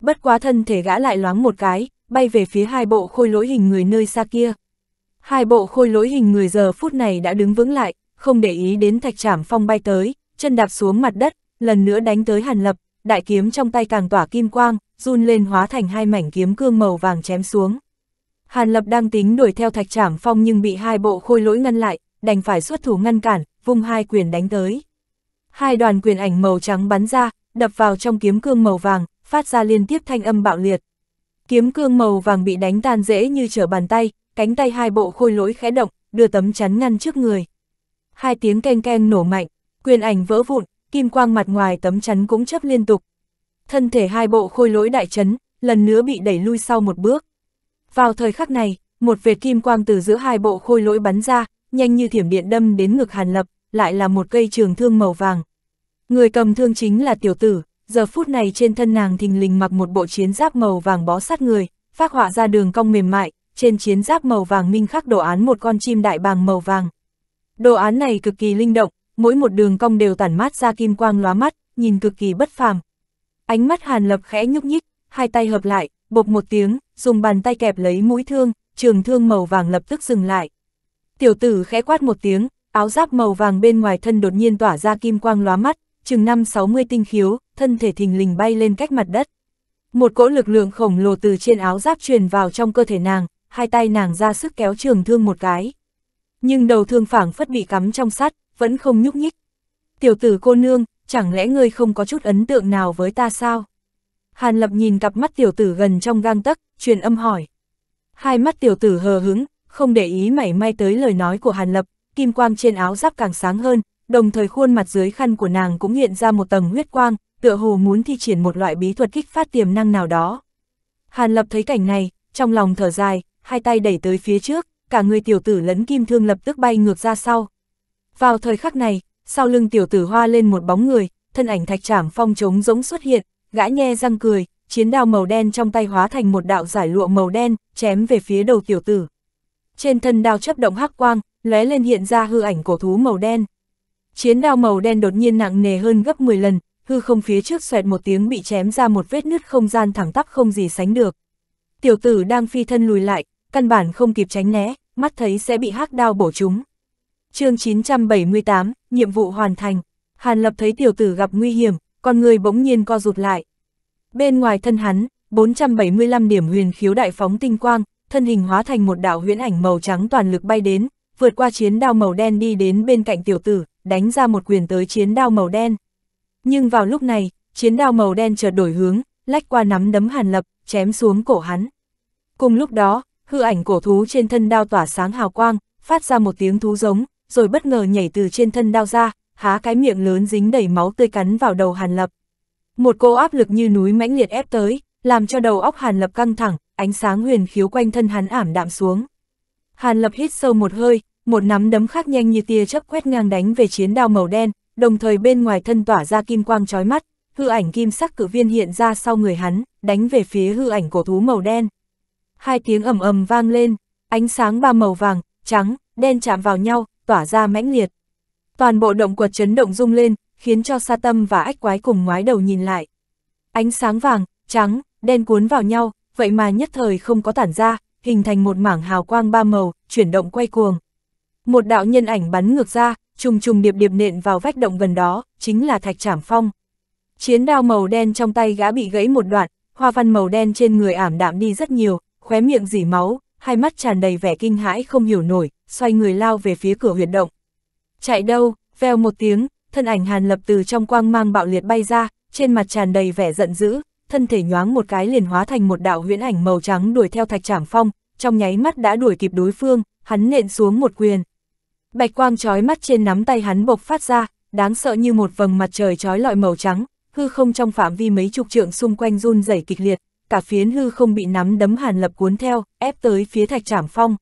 Bất quá thân thể gã lại loáng một cái, bay về phía hai bộ khôi lỗi hình người nơi xa kia. Hai bộ khôi lỗi hình người giờ phút này đã đứng vững lại, không để ý đến thạch trảm phong bay tới, chân đạp xuống mặt đất, lần nữa đánh tới hàn lập, đại kiếm trong tay càng tỏa kim quang, run lên hóa thành hai mảnh kiếm cương màu vàng chém xuống. Hàn lập đang tính đuổi theo thạch trảm phong nhưng bị hai bộ khôi lỗi ngăn lại, đành phải xuất thủ ngăn cản, vung hai quyền đánh tới hai đoàn quyền ảnh màu trắng bắn ra, đập vào trong kiếm cương màu vàng, phát ra liên tiếp thanh âm bạo liệt. Kiếm cương màu vàng bị đánh tan dễ như trở bàn tay, cánh tay hai bộ khôi lỗi khẽ động, đưa tấm chắn ngăn trước người. Hai tiếng keng keng nổ mạnh, quyền ảnh vỡ vụn, kim quang mặt ngoài tấm chắn cũng chấp liên tục. Thân thể hai bộ khôi lỗi đại chấn, lần nữa bị đẩy lui sau một bước. Vào thời khắc này, một vệt kim quang từ giữa hai bộ khôi lỗi bắn ra, nhanh như thiểm điện đâm đến ngực Hàn Lập lại là một cây trường thương màu vàng. Người cầm thương chính là tiểu tử, giờ phút này trên thân nàng thình lình mặc một bộ chiến giáp màu vàng bó sát người, phát họa ra đường cong mềm mại, trên chiến giáp màu vàng minh khắc đồ án một con chim đại bàng màu vàng. Đồ án này cực kỳ linh động, mỗi một đường cong đều tản mát ra kim quang lóa mắt, nhìn cực kỳ bất phàm. Ánh mắt Hàn Lập khẽ nhúc nhích, hai tay hợp lại, bộc một tiếng, dùng bàn tay kẹp lấy mũi thương, trường thương màu vàng lập tức dừng lại. Tiểu tử khẽ quát một tiếng, Áo giáp màu vàng bên ngoài thân đột nhiên tỏa ra kim quang lóa mắt, chừng 5-60 tinh khiếu, thân thể thình lình bay lên cách mặt đất. Một cỗ lực lượng khổng lồ từ trên áo giáp truyền vào trong cơ thể nàng, hai tay nàng ra sức kéo trường thương một cái. Nhưng đầu thương phảng phất bị cắm trong sắt, vẫn không nhúc nhích. Tiểu tử cô nương, chẳng lẽ ngươi không có chút ấn tượng nào với ta sao? Hàn lập nhìn cặp mắt tiểu tử gần trong gang tấc, truyền âm hỏi. Hai mắt tiểu tử hờ hứng, không để ý mảy may tới lời nói của Hàn lập, kim quang trên áo giáp càng sáng hơn, đồng thời khuôn mặt dưới khăn của nàng cũng hiện ra một tầng huyết quang, tựa hồ muốn thi triển một loại bí thuật kích phát tiềm năng nào đó. Hàn Lập thấy cảnh này, trong lòng thở dài, hai tay đẩy tới phía trước, cả người tiểu tử lẫn kim thương lập tức bay ngược ra sau. Vào thời khắc này, sau lưng tiểu tử hoa lên một bóng người, thân ảnh thạch trảm phong trống rỗng xuất hiện, gã nhe răng cười, chiến đao màu đen trong tay hóa thành một đạo giải lụa màu đen, chém về phía đầu tiểu tử. Trên thân đao chấp động hắc quang, lóe lên hiện ra hư ảnh cổ thú màu đen. Chiến đao màu đen đột nhiên nặng nề hơn gấp 10 lần, hư không phía trước xoẹt một tiếng bị chém ra một vết nứt không gian thẳng tắp không gì sánh được. Tiểu tử đang phi thân lùi lại, căn bản không kịp tránh né, mắt thấy sẽ bị hắc đao bổ trúng. chương 978, nhiệm vụ hoàn thành. Hàn Lập thấy tiểu tử gặp nguy hiểm, con người bỗng nhiên co rụt lại. Bên ngoài thân hắn, 475 điểm huyền khiếu đại phóng tinh quang, thân hình hóa thành một đạo huyễn ảnh màu trắng toàn lực bay đến, vượt qua chiến đao màu đen đi đến bên cạnh tiểu tử, đánh ra một quyền tới chiến đao màu đen. Nhưng vào lúc này, chiến đao màu đen chợt đổi hướng, lách qua nắm đấm hàn lập, chém xuống cổ hắn. Cùng lúc đó, hư ảnh cổ thú trên thân đao tỏa sáng hào quang, phát ra một tiếng thú giống, rồi bất ngờ nhảy từ trên thân đao ra, há cái miệng lớn dính đầy máu tươi cắn vào đầu hàn lập. Một cô áp lực như núi mãnh liệt ép tới, làm cho đầu óc hàn lập căng thẳng, ánh sáng huyền khiếu quanh thân hắn ảm đạm xuống. Hàn Lập hít sâu một hơi, một nắm đấm khác nhanh như tia chớp quét ngang đánh về chiến đao màu đen, đồng thời bên ngoài thân tỏa ra kim quang chói mắt, hư ảnh kim sắc cử viên hiện ra sau người hắn, đánh về phía hư ảnh cổ thú màu đen. Hai tiếng ầm ầm vang lên, ánh sáng ba màu vàng, trắng, đen chạm vào nhau, tỏa ra mãnh liệt. Toàn bộ động quật chấn động rung lên, khiến cho sa tâm và ách quái cùng ngoái đầu nhìn lại. Ánh sáng vàng, trắng, đen cuốn vào nhau, vậy mà nhất thời không có tản ra, hình thành một mảng hào quang ba màu, chuyển động quay cuồng. Một đạo nhân ảnh bắn ngược ra, trùng trùng điệp điệp nện vào vách động gần đó, chính là Thạch Trảm Phong. Chiến đao màu đen trong tay gã bị gãy một đoạn, hoa văn màu đen trên người ảm đạm đi rất nhiều, khóe miệng dỉ máu, hai mắt tràn đầy vẻ kinh hãi không hiểu nổi, xoay người lao về phía cửa huyệt động. Chạy đâu, veo một tiếng, thân ảnh Hàn Lập từ trong quang mang bạo liệt bay ra, trên mặt tràn đầy vẻ giận dữ, thân thể nhoáng một cái liền hóa thành một đạo huyễn ảnh màu trắng đuổi theo thạch trảm phong, trong nháy mắt đã đuổi kịp đối phương, hắn nện xuống một quyền. Bạch quang trói mắt trên nắm tay hắn bộc phát ra, đáng sợ như một vầng mặt trời trói lọi màu trắng, hư không trong phạm vi mấy chục trượng xung quanh run rẩy kịch liệt, cả phiến hư không bị nắm đấm hàn lập cuốn theo, ép tới phía thạch trảm phong.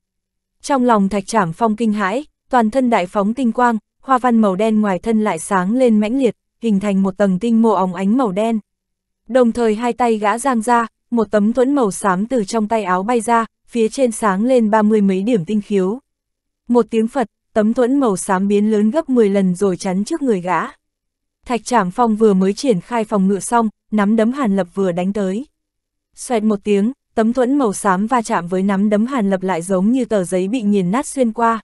Trong lòng thạch trảm phong kinh hãi, toàn thân đại phóng tinh quang, hoa văn màu đen ngoài thân lại sáng lên mãnh liệt, hình thành một tầng tinh mô óng ánh màu đen. Đồng thời hai tay gã giang ra, một tấm thuẫn màu xám từ trong tay áo bay ra, phía trên sáng lên ba mươi mấy điểm tinh khiếu. Một tiếng Phật, tấm thuẫn màu xám biến lớn gấp 10 lần rồi chắn trước người gã. Thạch Trảm Phong vừa mới triển khai phòng ngựa xong, nắm đấm Hàn Lập vừa đánh tới. Xoẹt một tiếng, tấm thuẫn màu xám va chạm với nắm đấm Hàn Lập lại giống như tờ giấy bị nghiền nát xuyên qua.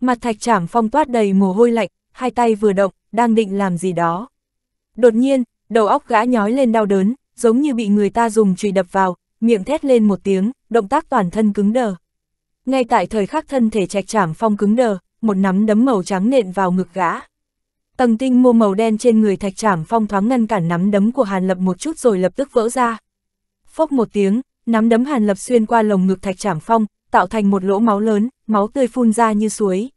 Mặt Thạch Trảm Phong toát đầy mồ hôi lạnh, hai tay vừa động, đang định làm gì đó. Đột nhiên, đầu óc gã nhói lên đau đớn, giống như bị người ta dùng chùy đập vào, miệng thét lên một tiếng, động tác toàn thân cứng đờ. Ngay tại thời khắc thân thể trạch trảm phong cứng đờ, một nắm đấm màu trắng nện vào ngực gã. Tầng tinh mô màu đen trên người thạch trảm phong thoáng ngăn cản nắm đấm của Hàn Lập một chút rồi lập tức vỡ ra. Phốc một tiếng, nắm đấm Hàn Lập xuyên qua lồng ngực thạch trảm phong, tạo thành một lỗ máu lớn, máu tươi phun ra như suối.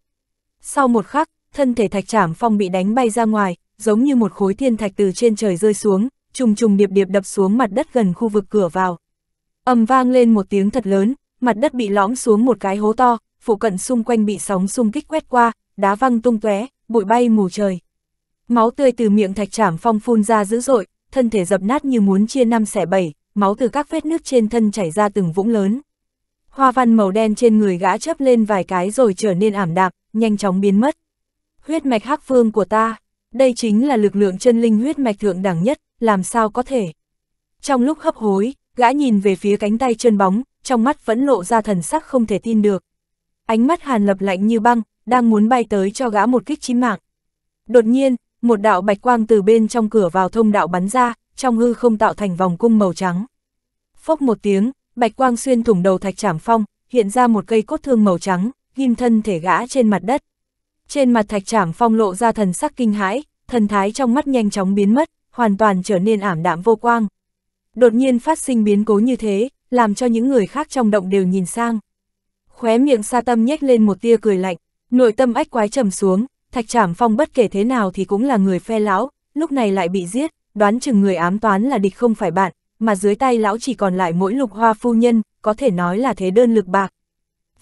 Sau một khắc, thân thể thạch trảm phong bị đánh bay ra ngoài, giống như một khối thiên thạch từ trên trời rơi xuống, trùng trùng điệp điệp đập xuống mặt đất gần khu vực cửa vào. ầm vang lên một tiếng thật lớn, mặt đất bị lõm xuống một cái hố to, phụ cận xung quanh bị sóng xung kích quét qua, đá văng tung tóe, bụi bay mù trời. Máu tươi từ miệng thạch trảm phong phun ra dữ dội, thân thể dập nát như muốn chia năm xẻ bảy, máu từ các vết nước trên thân chảy ra từng vũng lớn. Hoa văn màu đen trên người gã chớp lên vài cái rồi trở nên ảm đạm, nhanh chóng biến mất. Huyết mạch hắc phương của ta, đây chính là lực lượng chân linh huyết mạch thượng đẳng nhất, làm sao có thể. Trong lúc hấp hối, gã nhìn về phía cánh tay chân bóng, trong mắt vẫn lộ ra thần sắc không thể tin được. Ánh mắt hàn lập lạnh như băng, đang muốn bay tới cho gã một kích chí mạng. Đột nhiên, một đạo bạch quang từ bên trong cửa vào thông đạo bắn ra, trong hư không tạo thành vòng cung màu trắng. Phốc một tiếng, bạch quang xuyên thủng đầu thạch trảm phong, hiện ra một cây cốt thương màu trắng, ghim thân thể gã trên mặt đất trên mặt thạch trảm phong lộ ra thần sắc kinh hãi, thần thái trong mắt nhanh chóng biến mất, hoàn toàn trở nên ảm đạm vô quang. Đột nhiên phát sinh biến cố như thế, làm cho những người khác trong động đều nhìn sang. Khóe miệng sa tâm nhếch lên một tia cười lạnh, nội tâm ách quái trầm xuống, thạch trảm phong bất kể thế nào thì cũng là người phe lão, lúc này lại bị giết, đoán chừng người ám toán là địch không phải bạn, mà dưới tay lão chỉ còn lại mỗi lục hoa phu nhân, có thể nói là thế đơn lực bạc.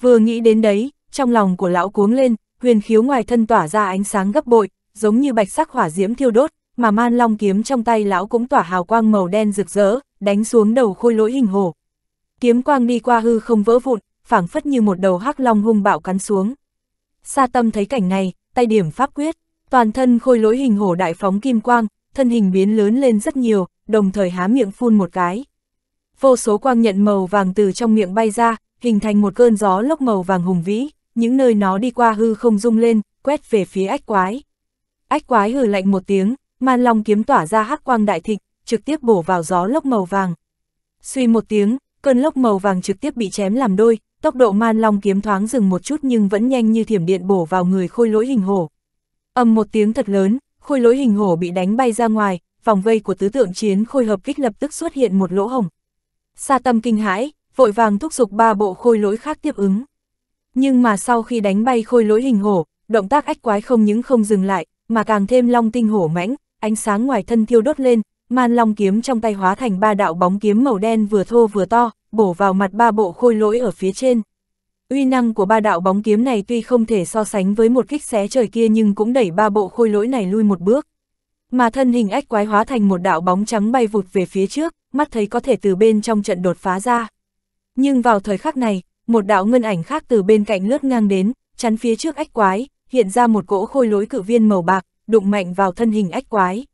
Vừa nghĩ đến đấy, trong lòng của lão cuống lên, huyền khiếu ngoài thân tỏa ra ánh sáng gấp bội, giống như bạch sắc hỏa diễm thiêu đốt, mà man long kiếm trong tay lão cũng tỏa hào quang màu đen rực rỡ, đánh xuống đầu khôi lỗi hình hồ. Kiếm quang đi qua hư không vỡ vụn, phảng phất như một đầu hắc long hung bạo cắn xuống. Sa tâm thấy cảnh này, tay điểm pháp quyết, toàn thân khôi lỗi hình hổ đại phóng kim quang, thân hình biến lớn lên rất nhiều, đồng thời há miệng phun một cái. Vô số quang nhận màu vàng từ trong miệng bay ra, hình thành một cơn gió lốc màu vàng hùng vĩ những nơi nó đi qua hư không rung lên, quét về phía ách quái. Ách quái hừ lạnh một tiếng, man long kiếm tỏa ra hắc quang đại thịnh, trực tiếp bổ vào gió lốc màu vàng. Suy một tiếng, cơn lốc màu vàng trực tiếp bị chém làm đôi, tốc độ man long kiếm thoáng dừng một chút nhưng vẫn nhanh như thiểm điện bổ vào người khôi lỗi hình hổ. ầm một tiếng thật lớn, khôi lỗi hình hổ bị đánh bay ra ngoài, vòng vây của tứ tượng chiến khôi hợp kích lập tức xuất hiện một lỗ hồng. Sa tâm kinh hãi, vội vàng thúc giục ba bộ khôi lỗi khác tiếp ứng. Nhưng mà sau khi đánh bay khôi lỗi hình hổ, động tác ách quái không những không dừng lại, mà càng thêm long tinh hổ mãnh, ánh sáng ngoài thân thiêu đốt lên, man long kiếm trong tay hóa thành ba đạo bóng kiếm màu đen vừa thô vừa to, bổ vào mặt ba bộ khôi lỗi ở phía trên. Uy năng của ba đạo bóng kiếm này tuy không thể so sánh với một kích xé trời kia nhưng cũng đẩy ba bộ khôi lỗi này lui một bước. Mà thân hình ách quái hóa thành một đạo bóng trắng bay vụt về phía trước, mắt thấy có thể từ bên trong trận đột phá ra. Nhưng vào thời khắc này, một đạo ngân ảnh khác từ bên cạnh lướt ngang đến, chắn phía trước ách quái, hiện ra một cỗ khôi lối cự viên màu bạc, đụng mạnh vào thân hình ách quái.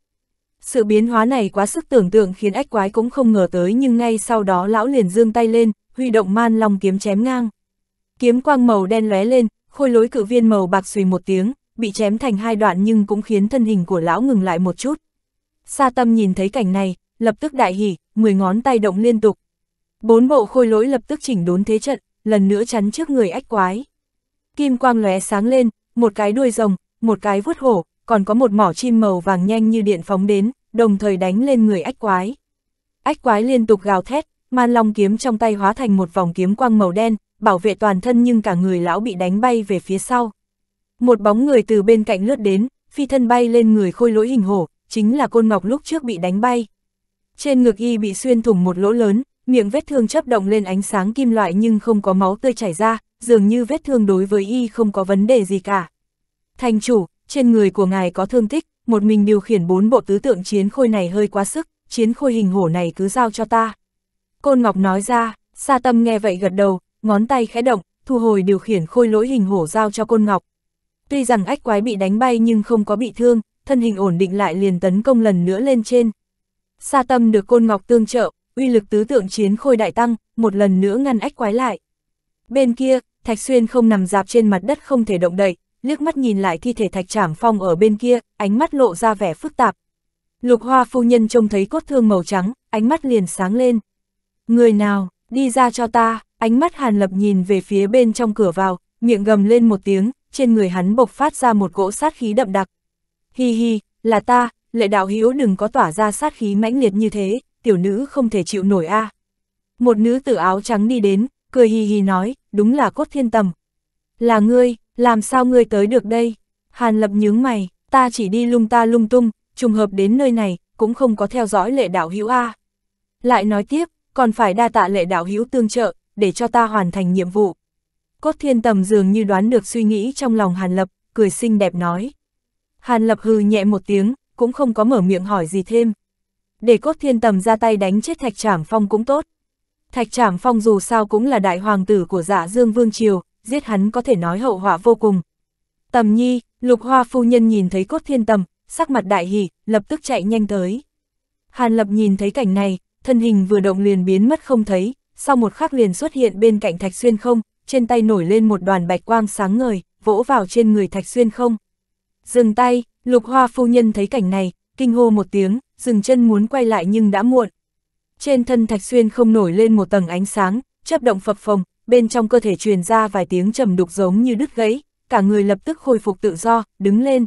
Sự biến hóa này quá sức tưởng tượng khiến ách quái cũng không ngờ tới nhưng ngay sau đó lão liền dương tay lên, huy động man long kiếm chém ngang. Kiếm quang màu đen lóe lên, khôi lối cự viên màu bạc xùy một tiếng, bị chém thành hai đoạn nhưng cũng khiến thân hình của lão ngừng lại một chút. Sa tâm nhìn thấy cảnh này, lập tức đại hỉ, mười ngón tay động liên tục. Bốn bộ khôi lỗi lập tức chỉnh đốn thế trận, lần nữa chắn trước người ách quái. Kim quang lóe sáng lên, một cái đuôi rồng, một cái vuốt hổ, còn có một mỏ chim màu vàng nhanh như điện phóng đến, đồng thời đánh lên người ách quái. Ách quái liên tục gào thét, man long kiếm trong tay hóa thành một vòng kiếm quang màu đen, bảo vệ toàn thân nhưng cả người lão bị đánh bay về phía sau. Một bóng người từ bên cạnh lướt đến, phi thân bay lên người khôi lỗi hình hổ, chính là côn ngọc lúc trước bị đánh bay. Trên ngực y bị xuyên thủng một lỗ lớn, miệng vết thương chấp động lên ánh sáng kim loại nhưng không có máu tươi chảy ra, dường như vết thương đối với y không có vấn đề gì cả. Thành chủ, trên người của ngài có thương tích, một mình điều khiển bốn bộ tứ tượng chiến khôi này hơi quá sức, chiến khôi hình hổ này cứ giao cho ta. Côn Ngọc nói ra, Sa Tâm nghe vậy gật đầu, ngón tay khẽ động, thu hồi điều khiển khôi lỗi hình hổ giao cho Côn Ngọc. Tuy rằng ách quái bị đánh bay nhưng không có bị thương, thân hình ổn định lại liền tấn công lần nữa lên trên. Sa Tâm được Côn Ngọc tương trợ, uy lực tứ tượng chiến khôi đại tăng, một lần nữa ngăn ách quái lại. Bên kia, Thạch Xuyên không nằm dạp trên mặt đất không thể động đậy, liếc mắt nhìn lại thi thể Thạch Trảm Phong ở bên kia, ánh mắt lộ ra vẻ phức tạp. Lục Hoa phu nhân trông thấy cốt thương màu trắng, ánh mắt liền sáng lên. Người nào, đi ra cho ta, ánh mắt Hàn Lập nhìn về phía bên trong cửa vào, miệng gầm lên một tiếng, trên người hắn bộc phát ra một cỗ sát khí đậm đặc. Hi hi, là ta, lệ đạo hiếu đừng có tỏa ra sát khí mãnh liệt như thế, tiểu nữ không thể chịu nổi a à. Một nữ tử áo trắng đi đến, cười hì hì nói, đúng là cốt thiên tầm. Là ngươi, làm sao ngươi tới được đây? Hàn lập nhướng mày, ta chỉ đi lung ta lung tung, trùng hợp đến nơi này, cũng không có theo dõi lệ đạo hữu A. Lại nói tiếp, còn phải đa tạ lệ đạo hữu tương trợ, để cho ta hoàn thành nhiệm vụ. Cốt thiên tầm dường như đoán được suy nghĩ trong lòng Hàn Lập, cười xinh đẹp nói. Hàn Lập hừ nhẹ một tiếng, cũng không có mở miệng hỏi gì thêm để cốt thiên tầm ra tay đánh chết thạch trảm phong cũng tốt. Thạch trảm phong dù sao cũng là đại hoàng tử của dạ dương vương triều, giết hắn có thể nói hậu họa vô cùng. Tầm nhi, lục hoa phu nhân nhìn thấy cốt thiên tầm, sắc mặt đại hỉ, lập tức chạy nhanh tới. Hàn lập nhìn thấy cảnh này, thân hình vừa động liền biến mất không thấy, sau một khắc liền xuất hiện bên cạnh thạch xuyên không, trên tay nổi lên một đoàn bạch quang sáng ngời, vỗ vào trên người thạch xuyên không. Dừng tay, lục hoa phu nhân thấy cảnh này, kinh hô một tiếng, dừng chân muốn quay lại nhưng đã muộn. Trên thân Thạch Xuyên không nổi lên một tầng ánh sáng, chấp động phập phồng, bên trong cơ thể truyền ra vài tiếng trầm đục giống như đứt gãy, cả người lập tức khôi phục tự do, đứng lên.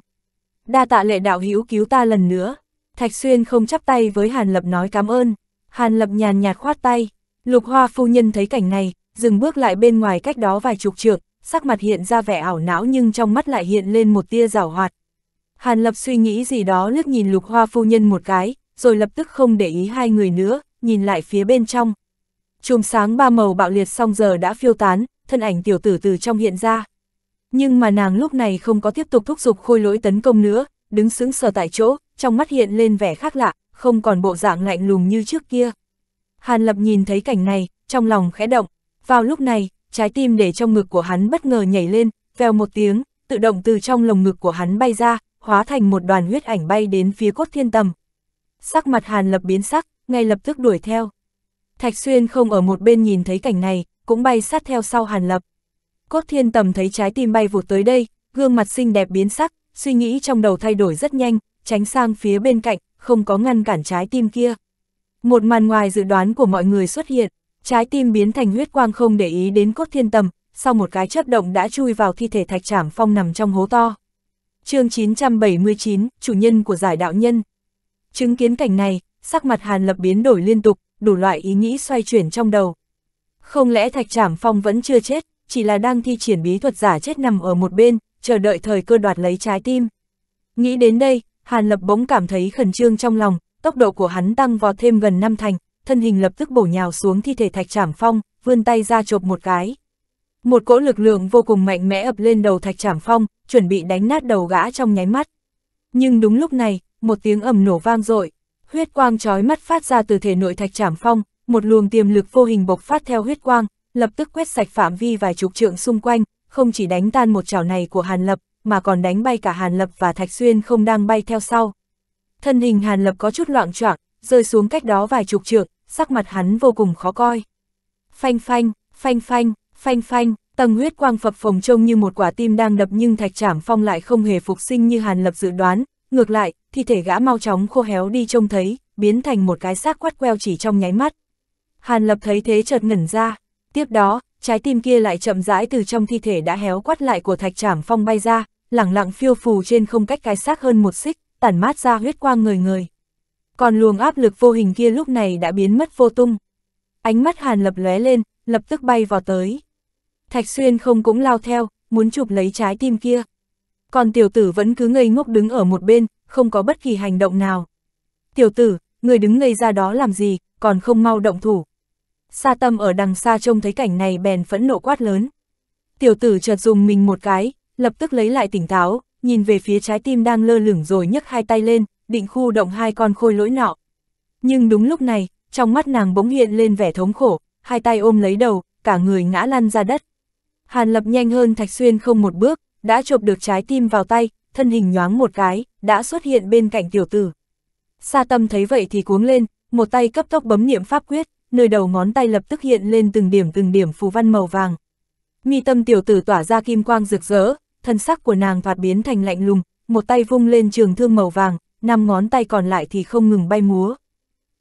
Đa tạ lệ đạo hữu cứu ta lần nữa. Thạch Xuyên không chắp tay với Hàn Lập nói cảm ơn. Hàn Lập nhàn nhạt khoát tay. Lục Hoa phu nhân thấy cảnh này, dừng bước lại bên ngoài cách đó vài chục trượng, sắc mặt hiện ra vẻ ảo não nhưng trong mắt lại hiện lên một tia rào hoạt, Hàn Lập suy nghĩ gì đó liếc nhìn lục hoa phu nhân một cái, rồi lập tức không để ý hai người nữa, nhìn lại phía bên trong. Chùm sáng ba màu bạo liệt xong giờ đã phiêu tán, thân ảnh tiểu tử từ trong hiện ra. Nhưng mà nàng lúc này không có tiếp tục thúc giục khôi lỗi tấn công nữa, đứng sững sờ tại chỗ, trong mắt hiện lên vẻ khác lạ, không còn bộ dạng lạnh lùng như trước kia. Hàn Lập nhìn thấy cảnh này, trong lòng khẽ động. Vào lúc này, trái tim để trong ngực của hắn bất ngờ nhảy lên, vèo một tiếng, tự động từ trong lồng ngực của hắn bay ra, hóa thành một đoàn huyết ảnh bay đến phía cốt thiên tầm. Sắc mặt Hàn Lập biến sắc, ngay lập tức đuổi theo. Thạch Xuyên không ở một bên nhìn thấy cảnh này, cũng bay sát theo sau Hàn Lập. Cốt thiên tầm thấy trái tim bay vụt tới đây, gương mặt xinh đẹp biến sắc, suy nghĩ trong đầu thay đổi rất nhanh, tránh sang phía bên cạnh, không có ngăn cản trái tim kia. Một màn ngoài dự đoán của mọi người xuất hiện, trái tim biến thành huyết quang không để ý đến cốt thiên tầm, sau một cái chớp động đã chui vào thi thể thạch trảm phong nằm trong hố to chương 979, chủ nhân của giải đạo nhân. Chứng kiến cảnh này, sắc mặt Hàn Lập biến đổi liên tục, đủ loại ý nghĩ xoay chuyển trong đầu. Không lẽ Thạch Trảm Phong vẫn chưa chết, chỉ là đang thi triển bí thuật giả chết nằm ở một bên, chờ đợi thời cơ đoạt lấy trái tim. Nghĩ đến đây, Hàn Lập bỗng cảm thấy khẩn trương trong lòng, tốc độ của hắn tăng vọt thêm gần năm thành, thân hình lập tức bổ nhào xuống thi thể Thạch Trảm Phong, vươn tay ra chộp một cái. Một cỗ lực lượng vô cùng mạnh mẽ ập lên đầu Thạch Trảm Phong, chuẩn bị đánh nát đầu gã trong nháy mắt. Nhưng đúng lúc này, một tiếng ầm nổ vang dội, huyết quang chói mắt phát ra từ thể nội thạch trảm phong, một luồng tiềm lực vô hình bộc phát theo huyết quang, lập tức quét sạch phạm vi vài chục trượng xung quanh, không chỉ đánh tan một chảo này của Hàn Lập, mà còn đánh bay cả Hàn Lập và Thạch Xuyên không đang bay theo sau. Thân hình Hàn Lập có chút loạn choạng, rơi xuống cách đó vài chục trượng, sắc mặt hắn vô cùng khó coi. Phanh phanh, phanh phanh, phanh phanh, Tầng huyết quang phập phồng trông như một quả tim đang đập nhưng thạch trảm phong lại không hề phục sinh như Hàn Lập dự đoán, ngược lại, thi thể gã mau chóng khô héo đi trông thấy, biến thành một cái xác quát queo chỉ trong nháy mắt. Hàn Lập thấy thế chợt ngẩn ra, tiếp đó, trái tim kia lại chậm rãi từ trong thi thể đã héo quát lại của thạch trảm phong bay ra, lẳng lặng phiêu phù trên không cách cái xác hơn một xích, tản mát ra huyết quang người người. Còn luồng áp lực vô hình kia lúc này đã biến mất vô tung. Ánh mắt Hàn Lập lóe lên, lập tức bay vào tới. Thạch Xuyên không cũng lao theo, muốn chụp lấy trái tim kia. Còn tiểu tử vẫn cứ ngây ngốc đứng ở một bên, không có bất kỳ hành động nào. Tiểu tử, người đứng ngây ra đó làm gì, còn không mau động thủ. Sa tâm ở đằng xa trông thấy cảnh này bèn phẫn nộ quát lớn. Tiểu tử chợt dùng mình một cái, lập tức lấy lại tỉnh táo, nhìn về phía trái tim đang lơ lửng rồi nhấc hai tay lên, định khu động hai con khôi lỗi nọ. Nhưng đúng lúc này, trong mắt nàng bỗng hiện lên vẻ thống khổ, hai tay ôm lấy đầu, cả người ngã lăn ra đất, Hàn Lập nhanh hơn Thạch Xuyên không một bước, đã chộp được trái tim vào tay, thân hình nhoáng một cái, đã xuất hiện bên cạnh tiểu tử. Sa tâm thấy vậy thì cuống lên, một tay cấp tốc bấm niệm pháp quyết, nơi đầu ngón tay lập tức hiện lên từng điểm từng điểm phù văn màu vàng. Mi tâm tiểu tử tỏa ra kim quang rực rỡ, thân sắc của nàng thoạt biến thành lạnh lùng, một tay vung lên trường thương màu vàng, năm ngón tay còn lại thì không ngừng bay múa.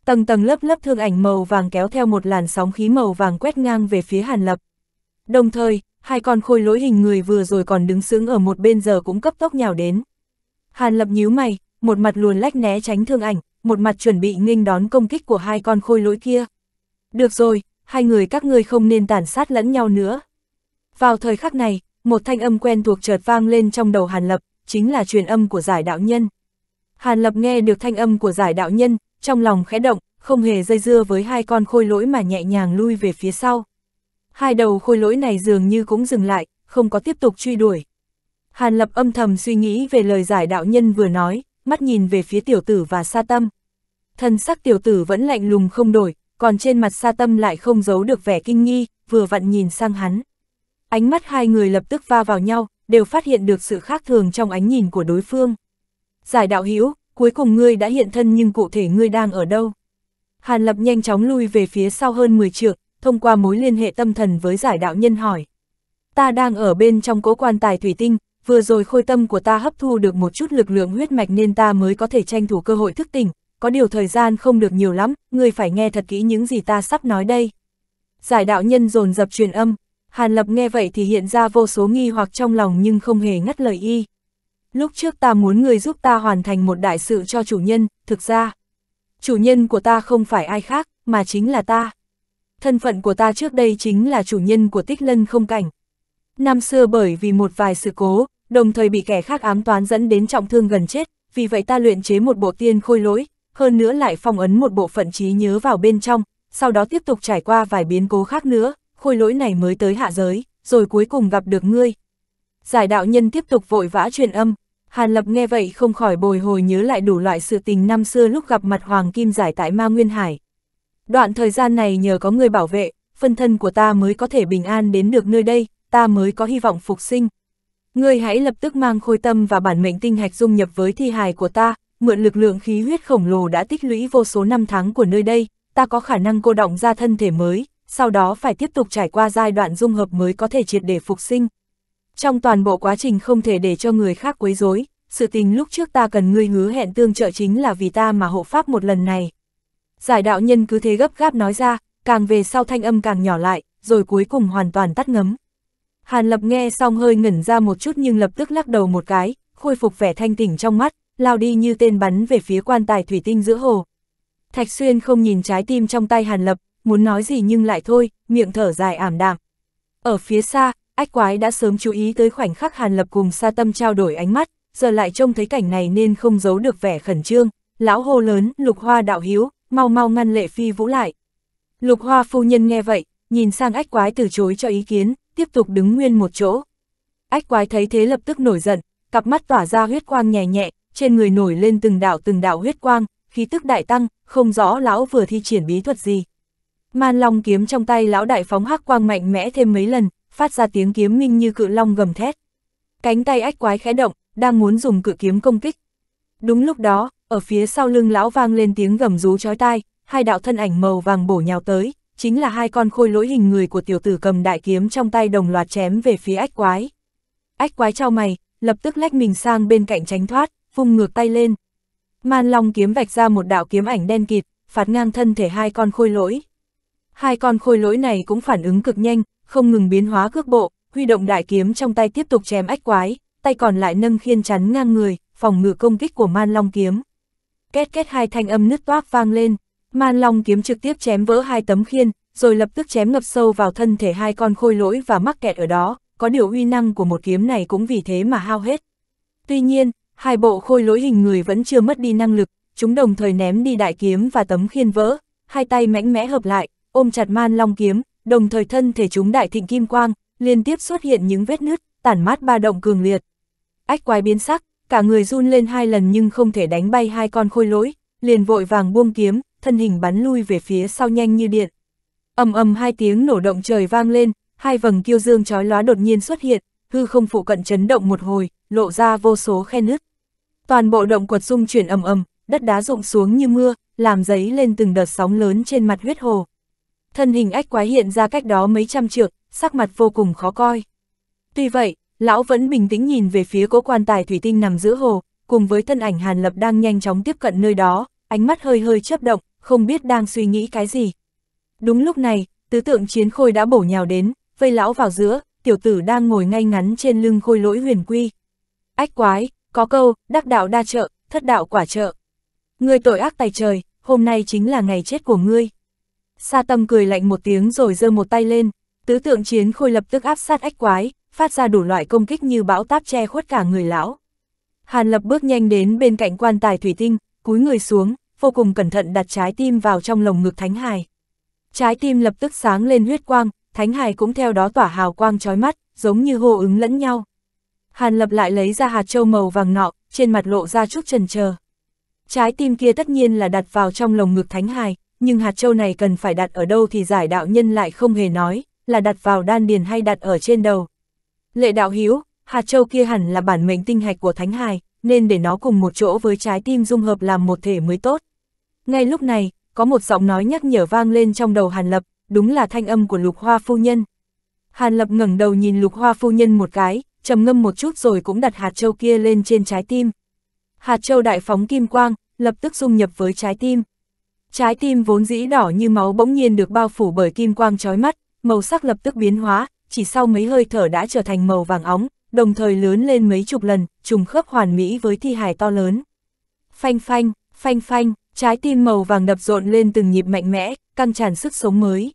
Tầng tầng lớp lớp thương ảnh màu vàng kéo theo một làn sóng khí màu vàng quét ngang về phía Hàn Lập. Đồng thời, hai con khôi lỗi hình người vừa rồi còn đứng sướng ở một bên giờ cũng cấp tốc nhào đến. Hàn lập nhíu mày, một mặt luồn lách né tránh thương ảnh, một mặt chuẩn bị nghênh đón công kích của hai con khôi lỗi kia. Được rồi, hai người các ngươi không nên tàn sát lẫn nhau nữa. Vào thời khắc này, một thanh âm quen thuộc chợt vang lên trong đầu Hàn Lập, chính là truyền âm của giải đạo nhân. Hàn Lập nghe được thanh âm của giải đạo nhân, trong lòng khẽ động, không hề dây dưa với hai con khôi lỗi mà nhẹ nhàng lui về phía sau. Hai đầu khôi lỗi này dường như cũng dừng lại, không có tiếp tục truy đuổi. Hàn Lập âm thầm suy nghĩ về lời giải đạo nhân vừa nói, mắt nhìn về phía tiểu tử và sa tâm. Thân sắc tiểu tử vẫn lạnh lùng không đổi, còn trên mặt sa tâm lại không giấu được vẻ kinh nghi, vừa vặn nhìn sang hắn. Ánh mắt hai người lập tức va vào nhau, đều phát hiện được sự khác thường trong ánh nhìn của đối phương. Giải đạo hữu cuối cùng ngươi đã hiện thân nhưng cụ thể ngươi đang ở đâu? Hàn Lập nhanh chóng lui về phía sau hơn 10 trượng, thông qua mối liên hệ tâm thần với giải đạo nhân hỏi. Ta đang ở bên trong cỗ quan tài thủy tinh, vừa rồi khôi tâm của ta hấp thu được một chút lực lượng huyết mạch nên ta mới có thể tranh thủ cơ hội thức tỉnh, có điều thời gian không được nhiều lắm, người phải nghe thật kỹ những gì ta sắp nói đây. Giải đạo nhân dồn dập truyền âm, Hàn Lập nghe vậy thì hiện ra vô số nghi hoặc trong lòng nhưng không hề ngắt lời y. Lúc trước ta muốn người giúp ta hoàn thành một đại sự cho chủ nhân, thực ra, chủ nhân của ta không phải ai khác, mà chính là ta thân phận của ta trước đây chính là chủ nhân của tích lân không cảnh. Năm xưa bởi vì một vài sự cố, đồng thời bị kẻ khác ám toán dẫn đến trọng thương gần chết, vì vậy ta luyện chế một bộ tiên khôi lỗi, hơn nữa lại phong ấn một bộ phận trí nhớ vào bên trong, sau đó tiếp tục trải qua vài biến cố khác nữa, khôi lỗi này mới tới hạ giới, rồi cuối cùng gặp được ngươi. Giải đạo nhân tiếp tục vội vã truyền âm, Hàn Lập nghe vậy không khỏi bồi hồi nhớ lại đủ loại sự tình năm xưa lúc gặp mặt Hoàng Kim Giải tại Ma Nguyên Hải đoạn thời gian này nhờ có người bảo vệ, phân thân của ta mới có thể bình an đến được nơi đây, ta mới có hy vọng phục sinh. Ngươi hãy lập tức mang khôi tâm và bản mệnh tinh hạch dung nhập với thi hài của ta, mượn lực lượng khí huyết khổng lồ đã tích lũy vô số năm tháng của nơi đây, ta có khả năng cô động ra thân thể mới, sau đó phải tiếp tục trải qua giai đoạn dung hợp mới có thể triệt để phục sinh. Trong toàn bộ quá trình không thể để cho người khác quấy rối, sự tình lúc trước ta cần ngươi hứa hẹn tương trợ chính là vì ta mà hộ pháp một lần này. Giải đạo nhân cứ thế gấp gáp nói ra, càng về sau thanh âm càng nhỏ lại, rồi cuối cùng hoàn toàn tắt ngấm. Hàn Lập nghe xong hơi ngẩn ra một chút nhưng lập tức lắc đầu một cái, khôi phục vẻ thanh tỉnh trong mắt, lao đi như tên bắn về phía quan tài thủy tinh giữa hồ. Thạch Xuyên không nhìn trái tim trong tay Hàn Lập, muốn nói gì nhưng lại thôi, miệng thở dài ảm đạm. Ở phía xa, ách quái đã sớm chú ý tới khoảnh khắc Hàn Lập cùng Sa Tâm trao đổi ánh mắt, giờ lại trông thấy cảnh này nên không giấu được vẻ khẩn trương. Lão hô lớn, lục hoa đạo hiếu, mau mau ngăn lệ phi vũ lại. Lục hoa phu nhân nghe vậy, nhìn sang ách quái từ chối cho ý kiến, tiếp tục đứng nguyên một chỗ. Ách quái thấy thế lập tức nổi giận, cặp mắt tỏa ra huyết quang nhẹ nhẹ, trên người nổi lên từng đạo từng đạo huyết quang, khí tức đại tăng, không rõ lão vừa thi triển bí thuật gì. Man long kiếm trong tay lão đại phóng hắc quang mạnh mẽ thêm mấy lần, phát ra tiếng kiếm minh như cự long gầm thét. Cánh tay ách quái khẽ động, đang muốn dùng cự kiếm công kích. Đúng lúc đó, ở phía sau lưng lão vang lên tiếng gầm rú chói tai, hai đạo thân ảnh màu vàng bổ nhào tới, chính là hai con khôi lỗi hình người của tiểu tử cầm đại kiếm trong tay đồng loạt chém về phía ách quái. Ách quái trao mày, lập tức lách mình sang bên cạnh tránh thoát, vung ngược tay lên. Man long kiếm vạch ra một đạo kiếm ảnh đen kịt, phạt ngang thân thể hai con khôi lỗi. Hai con khôi lỗi này cũng phản ứng cực nhanh, không ngừng biến hóa cước bộ, huy động đại kiếm trong tay tiếp tục chém ách quái, tay còn lại nâng khiên chắn ngang người, phòng ngự công kích của man long kiếm két két hai thanh âm nứt toác vang lên, man long kiếm trực tiếp chém vỡ hai tấm khiên, rồi lập tức chém ngập sâu vào thân thể hai con khôi lỗi và mắc kẹt ở đó, có điều uy năng của một kiếm này cũng vì thế mà hao hết. Tuy nhiên, hai bộ khôi lỗi hình người vẫn chưa mất đi năng lực, chúng đồng thời ném đi đại kiếm và tấm khiên vỡ, hai tay mạnh mẽ hợp lại, ôm chặt man long kiếm, đồng thời thân thể chúng đại thịnh kim quang, liên tiếp xuất hiện những vết nứt, tản mát ba động cường liệt. Ách quái biến sắc, cả người run lên hai lần nhưng không thể đánh bay hai con khôi lỗi, liền vội vàng buông kiếm, thân hình bắn lui về phía sau nhanh như điện. ầm ầm hai tiếng nổ động trời vang lên, hai vầng kiêu dương chói lóa đột nhiên xuất hiện, hư không phụ cận chấn động một hồi, lộ ra vô số khe nứt. Toàn bộ động quật rung chuyển ầm ầm, đất đá rụng xuống như mưa, làm giấy lên từng đợt sóng lớn trên mặt huyết hồ. Thân hình ách quái hiện ra cách đó mấy trăm trượng, sắc mặt vô cùng khó coi. Tuy vậy, Lão vẫn bình tĩnh nhìn về phía cố quan tài thủy tinh nằm giữa hồ, cùng với thân ảnh Hàn Lập đang nhanh chóng tiếp cận nơi đó, ánh mắt hơi hơi chấp động, không biết đang suy nghĩ cái gì. Đúng lúc này, tứ tượng chiến khôi đã bổ nhào đến, vây lão vào giữa, tiểu tử đang ngồi ngay ngắn trên lưng khôi lỗi huyền quy. Ách quái, có câu, đắc đạo đa trợ, thất đạo quả trợ. người tội ác tài trời, hôm nay chính là ngày chết của ngươi. Sa tâm cười lạnh một tiếng rồi giơ một tay lên, tứ tượng chiến khôi lập tức áp sát ách quái, phát ra đủ loại công kích như bão táp che khuất cả người lão. Hàn Lập bước nhanh đến bên cạnh quan tài thủy tinh, cúi người xuống, vô cùng cẩn thận đặt trái tim vào trong lồng ngực Thánh Hải. Trái tim lập tức sáng lên huyết quang, Thánh Hải cũng theo đó tỏa hào quang chói mắt, giống như hô ứng lẫn nhau. Hàn Lập lại lấy ra hạt châu màu vàng nọ, trên mặt lộ ra chút trần chờ. Trái tim kia tất nhiên là đặt vào trong lồng ngực Thánh Hải, nhưng hạt châu này cần phải đặt ở đâu thì giải đạo nhân lại không hề nói, là đặt vào đan điền hay đặt ở trên đầu, Lệ đạo hiếu, hạt châu kia hẳn là bản mệnh tinh hạch của Thánh Hải, nên để nó cùng một chỗ với trái tim dung hợp làm một thể mới tốt. Ngay lúc này, có một giọng nói nhắc nhở vang lên trong đầu Hàn Lập, đúng là thanh âm của Lục Hoa Phu Nhân. Hàn Lập ngẩng đầu nhìn Lục Hoa Phu Nhân một cái, trầm ngâm một chút rồi cũng đặt hạt châu kia lên trên trái tim. Hạt châu đại phóng kim quang, lập tức dung nhập với trái tim. Trái tim vốn dĩ đỏ như máu bỗng nhiên được bao phủ bởi kim quang chói mắt, màu sắc lập tức biến hóa, chỉ sau mấy hơi thở đã trở thành màu vàng óng, đồng thời lớn lên mấy chục lần, trùng khớp hoàn mỹ với thi hài to lớn. Phanh phanh, phanh phanh, trái tim màu vàng đập rộn lên từng nhịp mạnh mẽ, căng tràn sức sống mới.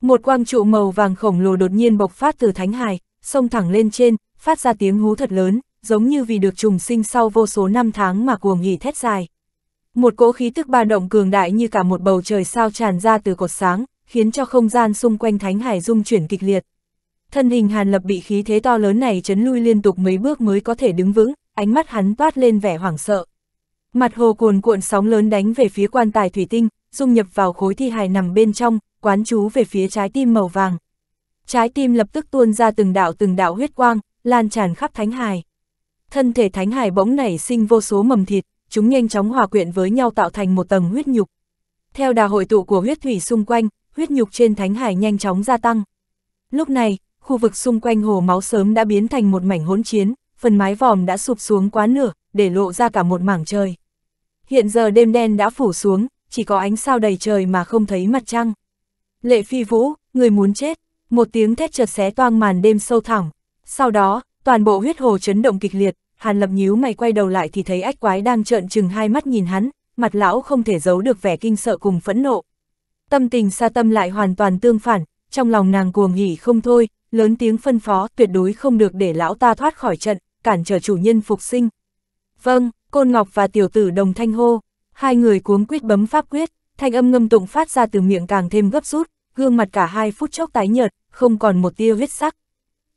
Một quang trụ màu vàng khổng lồ đột nhiên bộc phát từ thánh hài, xông thẳng lên trên, phát ra tiếng hú thật lớn, giống như vì được trùng sinh sau vô số năm tháng mà cuồng nghỉ thét dài. Một cỗ khí tức ba động cường đại như cả một bầu trời sao tràn ra từ cột sáng, khiến cho không gian xung quanh thánh hải rung chuyển kịch liệt thân hình Hàn Lập bị khí thế to lớn này chấn lui liên tục mấy bước mới có thể đứng vững, ánh mắt hắn toát lên vẻ hoảng sợ. Mặt hồ cuồn cuộn sóng lớn đánh về phía quan tài thủy tinh, dung nhập vào khối thi hài nằm bên trong, quán chú về phía trái tim màu vàng. Trái tim lập tức tuôn ra từng đạo từng đạo huyết quang, lan tràn khắp thánh hài. Thân thể thánh hài bỗng nảy sinh vô số mầm thịt, chúng nhanh chóng hòa quyện với nhau tạo thành một tầng huyết nhục. Theo đà hội tụ của huyết thủy xung quanh, huyết nhục trên thánh hải nhanh chóng gia tăng. Lúc này, khu vực xung quanh hồ máu sớm đã biến thành một mảnh hỗn chiến, phần mái vòm đã sụp xuống quá nửa, để lộ ra cả một mảng trời. Hiện giờ đêm đen đã phủ xuống, chỉ có ánh sao đầy trời mà không thấy mặt trăng. Lệ phi vũ, người muốn chết, một tiếng thét chợt xé toang màn đêm sâu thẳm. Sau đó, toàn bộ huyết hồ chấn động kịch liệt, Hàn Lập nhíu mày quay đầu lại thì thấy ách quái đang trợn trừng hai mắt nhìn hắn, mặt lão không thể giấu được vẻ kinh sợ cùng phẫn nộ. Tâm tình sa tâm lại hoàn toàn tương phản, trong lòng nàng cuồng hỉ không thôi, lớn tiếng phân phó tuyệt đối không được để lão ta thoát khỏi trận, cản trở chủ nhân phục sinh. Vâng, Côn Ngọc và tiểu tử đồng thanh hô, hai người cuống quyết bấm pháp quyết, thanh âm ngâm tụng phát ra từ miệng càng thêm gấp rút, gương mặt cả hai phút chốc tái nhợt, không còn một tia huyết sắc.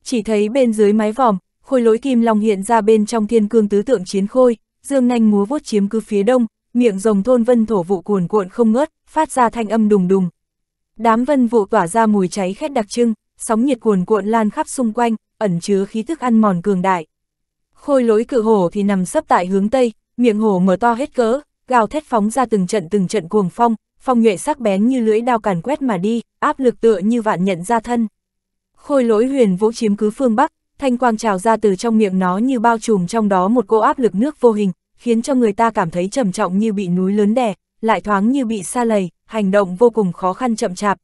Chỉ thấy bên dưới mái vòm, khôi lỗi kim long hiện ra bên trong thiên cương tứ tượng chiến khôi, dương nhanh múa vuốt chiếm cứ phía đông, miệng rồng thôn vân thổ vụ cuồn cuộn không ngớt, phát ra thanh âm đùng đùng. Đám vân vụ tỏa ra mùi cháy khét đặc trưng, sóng nhiệt cuồn cuộn lan khắp xung quanh, ẩn chứa khí thức ăn mòn cường đại. Khôi lỗi cự hổ thì nằm sấp tại hướng tây, miệng hổ mở to hết cỡ, gào thét phóng ra từng trận từng trận cuồng phong, phong nhuệ sắc bén như lưỡi đao càn quét mà đi, áp lực tựa như vạn nhận ra thân. Khôi lỗi huyền vũ chiếm cứ phương Bắc, thanh quang trào ra từ trong miệng nó như bao trùm trong đó một cô áp lực nước vô hình, khiến cho người ta cảm thấy trầm trọng như bị núi lớn đè, lại thoáng như bị xa lầy, hành động vô cùng khó khăn chậm chạp,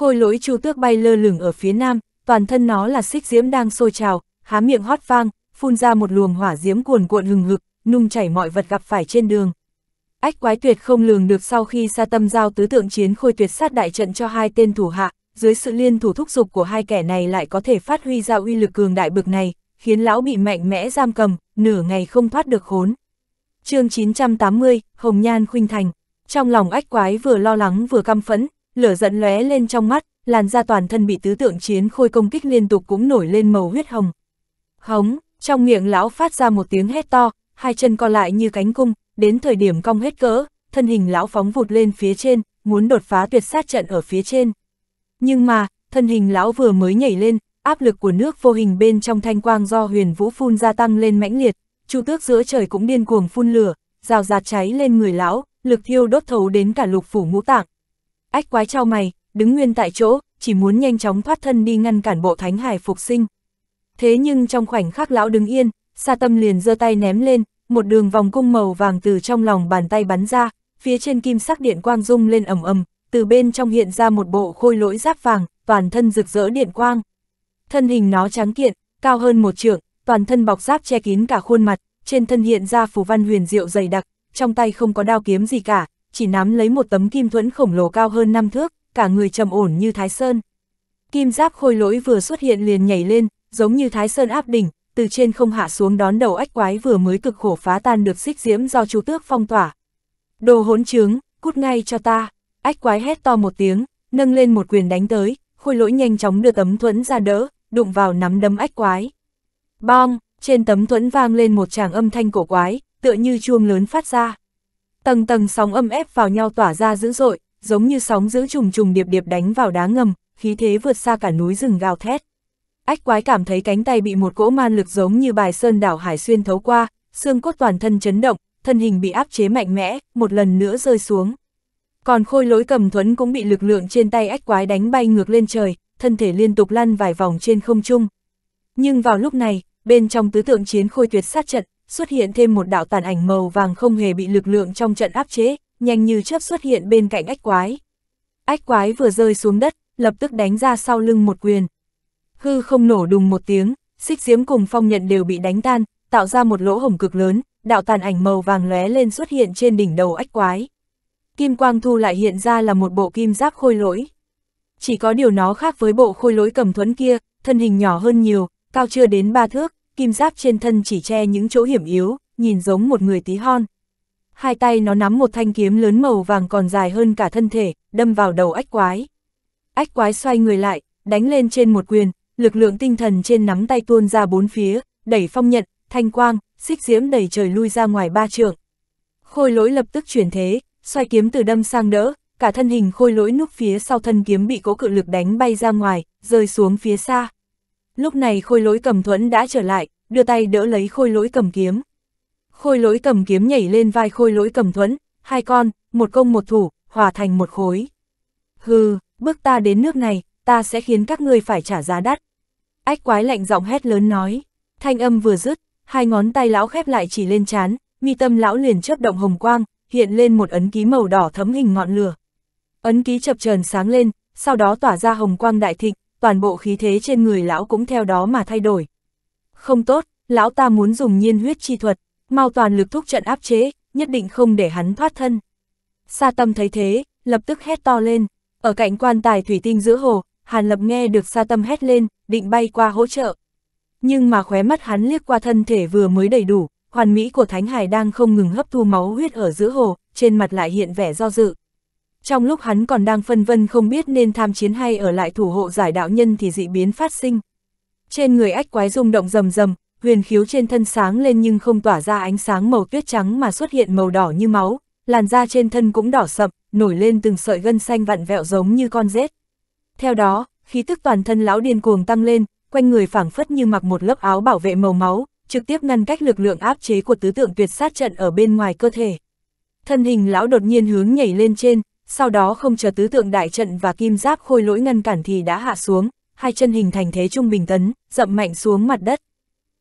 Khôi lỗi chu tước bay lơ lửng ở phía nam, toàn thân nó là xích diễm đang sôi trào, há miệng hót vang, phun ra một luồng hỏa diễm cuồn cuộn hừng hực, nung chảy mọi vật gặp phải trên đường. Ách quái tuyệt không lường được sau khi xa tâm giao tứ tượng chiến khôi tuyệt sát đại trận cho hai tên thủ hạ, dưới sự liên thủ thúc dục của hai kẻ này lại có thể phát huy ra uy lực cường đại bực này, khiến lão bị mạnh mẽ giam cầm, nửa ngày không thoát được khốn. chương 980, Hồng Nhan Khuynh Thành Trong lòng ách quái vừa lo lắng vừa căm phẫn, lửa giận lóe lên trong mắt, làn da toàn thân bị tứ tượng chiến khôi công kích liên tục cũng nổi lên màu huyết hồng. Hống, trong miệng lão phát ra một tiếng hét to, hai chân còn lại như cánh cung, đến thời điểm cong hết cỡ, thân hình lão phóng vụt lên phía trên, muốn đột phá tuyệt sát trận ở phía trên. Nhưng mà, thân hình lão vừa mới nhảy lên, áp lực của nước vô hình bên trong thanh quang do huyền vũ phun gia tăng lên mãnh liệt, chu tước giữa trời cũng điên cuồng phun lửa, rào rạt cháy lên người lão, lực thiêu đốt thấu đến cả lục phủ ngũ tạng, Ách quái trao mày, đứng nguyên tại chỗ, chỉ muốn nhanh chóng thoát thân đi ngăn cản bộ thánh hải phục sinh. Thế nhưng trong khoảnh khắc lão đứng yên, sa tâm liền giơ tay ném lên, một đường vòng cung màu vàng từ trong lòng bàn tay bắn ra, phía trên kim sắc điện quang rung lên ầm ầm, từ bên trong hiện ra một bộ khôi lỗi giáp vàng, toàn thân rực rỡ điện quang. Thân hình nó trắng kiện, cao hơn một trượng, toàn thân bọc giáp che kín cả khuôn mặt, trên thân hiện ra phù văn huyền diệu dày đặc, trong tay không có đao kiếm gì cả, chỉ nắm lấy một tấm kim thuẫn khổng lồ cao hơn năm thước, cả người trầm ổn như Thái Sơn. Kim giáp khôi lỗi vừa xuất hiện liền nhảy lên, giống như Thái Sơn áp đỉnh, từ trên không hạ xuống đón đầu ách quái vừa mới cực khổ phá tan được xích diễm do chú tước phong tỏa. Đồ hỗn trướng, cút ngay cho ta, ách quái hét to một tiếng, nâng lên một quyền đánh tới, khôi lỗi nhanh chóng đưa tấm thuẫn ra đỡ, đụng vào nắm đấm ách quái. Bong, trên tấm thuẫn vang lên một tràng âm thanh cổ quái, tựa như chuông lớn phát ra. Tầng tầng sóng âm ép vào nhau tỏa ra dữ dội, giống như sóng giữ trùng trùng điệp điệp đánh vào đá ngầm, khí thế vượt xa cả núi rừng gào thét. Ách quái cảm thấy cánh tay bị một cỗ man lực giống như bài sơn đảo hải xuyên thấu qua, xương cốt toàn thân chấn động, thân hình bị áp chế mạnh mẽ, một lần nữa rơi xuống. Còn khôi lối cầm thuẫn cũng bị lực lượng trên tay ách quái đánh bay ngược lên trời, thân thể liên tục lăn vài vòng trên không trung. Nhưng vào lúc này, bên trong tứ tượng chiến khôi tuyệt sát trận, xuất hiện thêm một đạo tàn ảnh màu vàng không hề bị lực lượng trong trận áp chế, nhanh như chớp xuất hiện bên cạnh ách quái. Ách quái vừa rơi xuống đất, lập tức đánh ra sau lưng một quyền. Hư không nổ đùng một tiếng, xích diếm cùng phong nhận đều bị đánh tan, tạo ra một lỗ hổng cực lớn, đạo tàn ảnh màu vàng lóe lên xuất hiện trên đỉnh đầu ách quái. Kim quang thu lại hiện ra là một bộ kim giáp khôi lỗi. Chỉ có điều nó khác với bộ khôi lỗi cầm thuẫn kia, thân hình nhỏ hơn nhiều, cao chưa đến ba thước, kim giáp trên thân chỉ che những chỗ hiểm yếu, nhìn giống một người tí hon. Hai tay nó nắm một thanh kiếm lớn màu vàng còn dài hơn cả thân thể, đâm vào đầu ách quái. Ách quái xoay người lại, đánh lên trên một quyền, lực lượng tinh thần trên nắm tay tuôn ra bốn phía, đẩy phong nhận, thanh quang, xích diễm đẩy trời lui ra ngoài ba trường. Khôi lỗi lập tức chuyển thế, xoay kiếm từ đâm sang đỡ, cả thân hình khôi lỗi núp phía sau thân kiếm bị cỗ cự lực đánh bay ra ngoài, rơi xuống phía xa. Lúc này khôi lỗi cầm thuẫn đã trở lại, đưa tay đỡ lấy khôi lỗi cầm kiếm. Khôi lỗi cầm kiếm nhảy lên vai khôi lỗi cầm thuẫn, hai con, một công một thủ, hòa thành một khối. Hừ, bước ta đến nước này, ta sẽ khiến các ngươi phải trả giá đắt. Ách quái lạnh giọng hét lớn nói, thanh âm vừa dứt, hai ngón tay lão khép lại chỉ lên chán, mi tâm lão liền chớp động hồng quang, hiện lên một ấn ký màu đỏ thấm hình ngọn lửa. Ấn ký chập chờn sáng lên, sau đó tỏa ra hồng quang đại thịnh, toàn bộ khí thế trên người lão cũng theo đó mà thay đổi. Không tốt, lão ta muốn dùng nhiên huyết chi thuật, mau toàn lực thúc trận áp chế, nhất định không để hắn thoát thân. Sa tâm thấy thế, lập tức hét to lên, ở cạnh quan tài thủy tinh giữa hồ, Hàn Lập nghe được sa tâm hét lên, định bay qua hỗ trợ. Nhưng mà khóe mắt hắn liếc qua thân thể vừa mới đầy đủ, hoàn mỹ của Thánh Hải đang không ngừng hấp thu máu huyết ở giữa hồ, trên mặt lại hiện vẻ do dự. Trong lúc hắn còn đang phân vân không biết nên tham chiến hay ở lại thủ hộ giải đạo nhân thì dị biến phát sinh. Trên người ách quái rung động rầm rầm, huyền khiếu trên thân sáng lên nhưng không tỏa ra ánh sáng màu tuyết trắng mà xuất hiện màu đỏ như máu, làn da trên thân cũng đỏ sậm, nổi lên từng sợi gân xanh vặn vẹo giống như con rết. Theo đó, khí tức toàn thân lão điên cuồng tăng lên, quanh người phảng phất như mặc một lớp áo bảo vệ màu máu, trực tiếp ngăn cách lực lượng áp chế của tứ tượng tuyệt sát trận ở bên ngoài cơ thể. Thân hình lão đột nhiên hướng nhảy lên trên, sau đó không chờ tứ tượng đại trận và kim giáp khôi lỗi ngăn cản thì đã hạ xuống, hai chân hình thành thế trung bình tấn, dậm mạnh xuống mặt đất.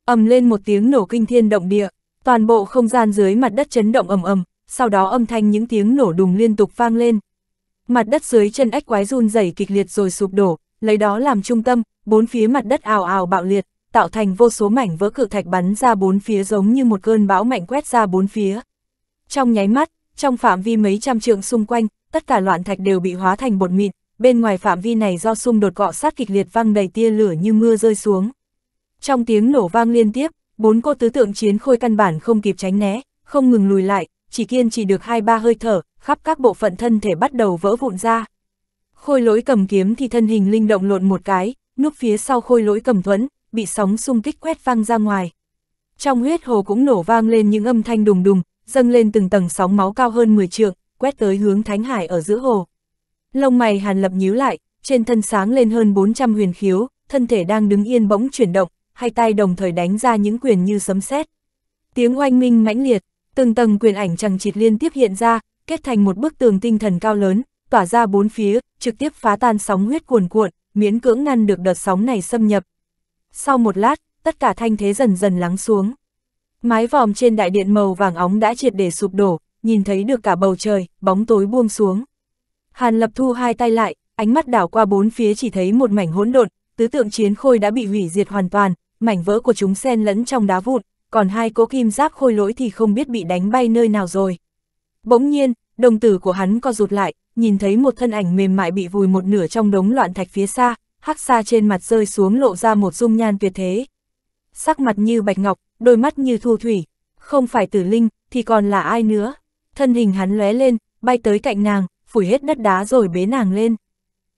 ầm lên một tiếng nổ kinh thiên động địa, toàn bộ không gian dưới mặt đất chấn động ầm ầm, sau đó âm thanh những tiếng nổ đùng liên tục vang lên. Mặt đất dưới chân ếch quái run rẩy kịch liệt rồi sụp đổ, lấy đó làm trung tâm, bốn phía mặt đất ào ào bạo liệt, tạo thành vô số mảnh vỡ cự thạch bắn ra bốn phía giống như một cơn bão mạnh quét ra bốn phía. Trong nháy mắt, trong phạm vi mấy trăm trượng xung quanh, tất cả loạn thạch đều bị hóa thành bột mịn, bên ngoài phạm vi này do xung đột cọ sát kịch liệt văng đầy tia lửa như mưa rơi xuống. Trong tiếng nổ vang liên tiếp, bốn cô tứ tượng chiến khôi căn bản không kịp tránh né, không ngừng lùi lại, chỉ kiên chỉ được hai ba hơi thở, khắp các bộ phận thân thể bắt đầu vỡ vụn ra. Khôi lỗi cầm kiếm thì thân hình linh động lộn một cái, núp phía sau khôi lỗi cầm thuẫn, bị sóng xung kích quét văng ra ngoài. Trong huyết hồ cũng nổ vang lên những âm thanh đùng đùng, dâng lên từng tầng sóng máu cao hơn 10 trượng, quét tới hướng Thánh Hải ở giữa hồ. Lông mày Hàn Lập nhíu lại, trên thân sáng lên hơn 400 huyền khiếu, thân thể đang đứng yên bỗng chuyển động, hai tay đồng thời đánh ra những quyền như sấm sét. Tiếng oanh minh mãnh liệt, từng tầng quyền ảnh chằng chịt liên tiếp hiện ra, kết thành một bức tường tinh thần cao lớn, tỏa ra bốn phía, trực tiếp phá tan sóng huyết cuồn cuộn, miễn cưỡng ngăn được đợt sóng này xâm nhập. Sau một lát, tất cả thanh thế dần dần lắng xuống. Mái vòm trên đại điện màu vàng óng đã triệt để sụp đổ, nhìn thấy được cả bầu trời, bóng tối buông xuống. Hàn Lập thu hai tay lại, ánh mắt đảo qua bốn phía chỉ thấy một mảnh hỗn độn, tứ tượng chiến khôi đã bị hủy diệt hoàn toàn, mảnh vỡ của chúng xen lẫn trong đá vụn, còn hai cố kim giáp khôi lỗi thì không biết bị đánh bay nơi nào rồi. Bỗng nhiên, đồng tử của hắn co rụt lại, nhìn thấy một thân ảnh mềm mại bị vùi một nửa trong đống loạn thạch phía xa, hắc xa trên mặt rơi xuống lộ ra một dung nhan tuyệt thế. Sắc mặt như bạch ngọc, đôi mắt như thu thủy, không phải tử linh, thì còn là ai nữa? thân hình hắn lóe lên, bay tới cạnh nàng, phủi hết đất đá rồi bế nàng lên.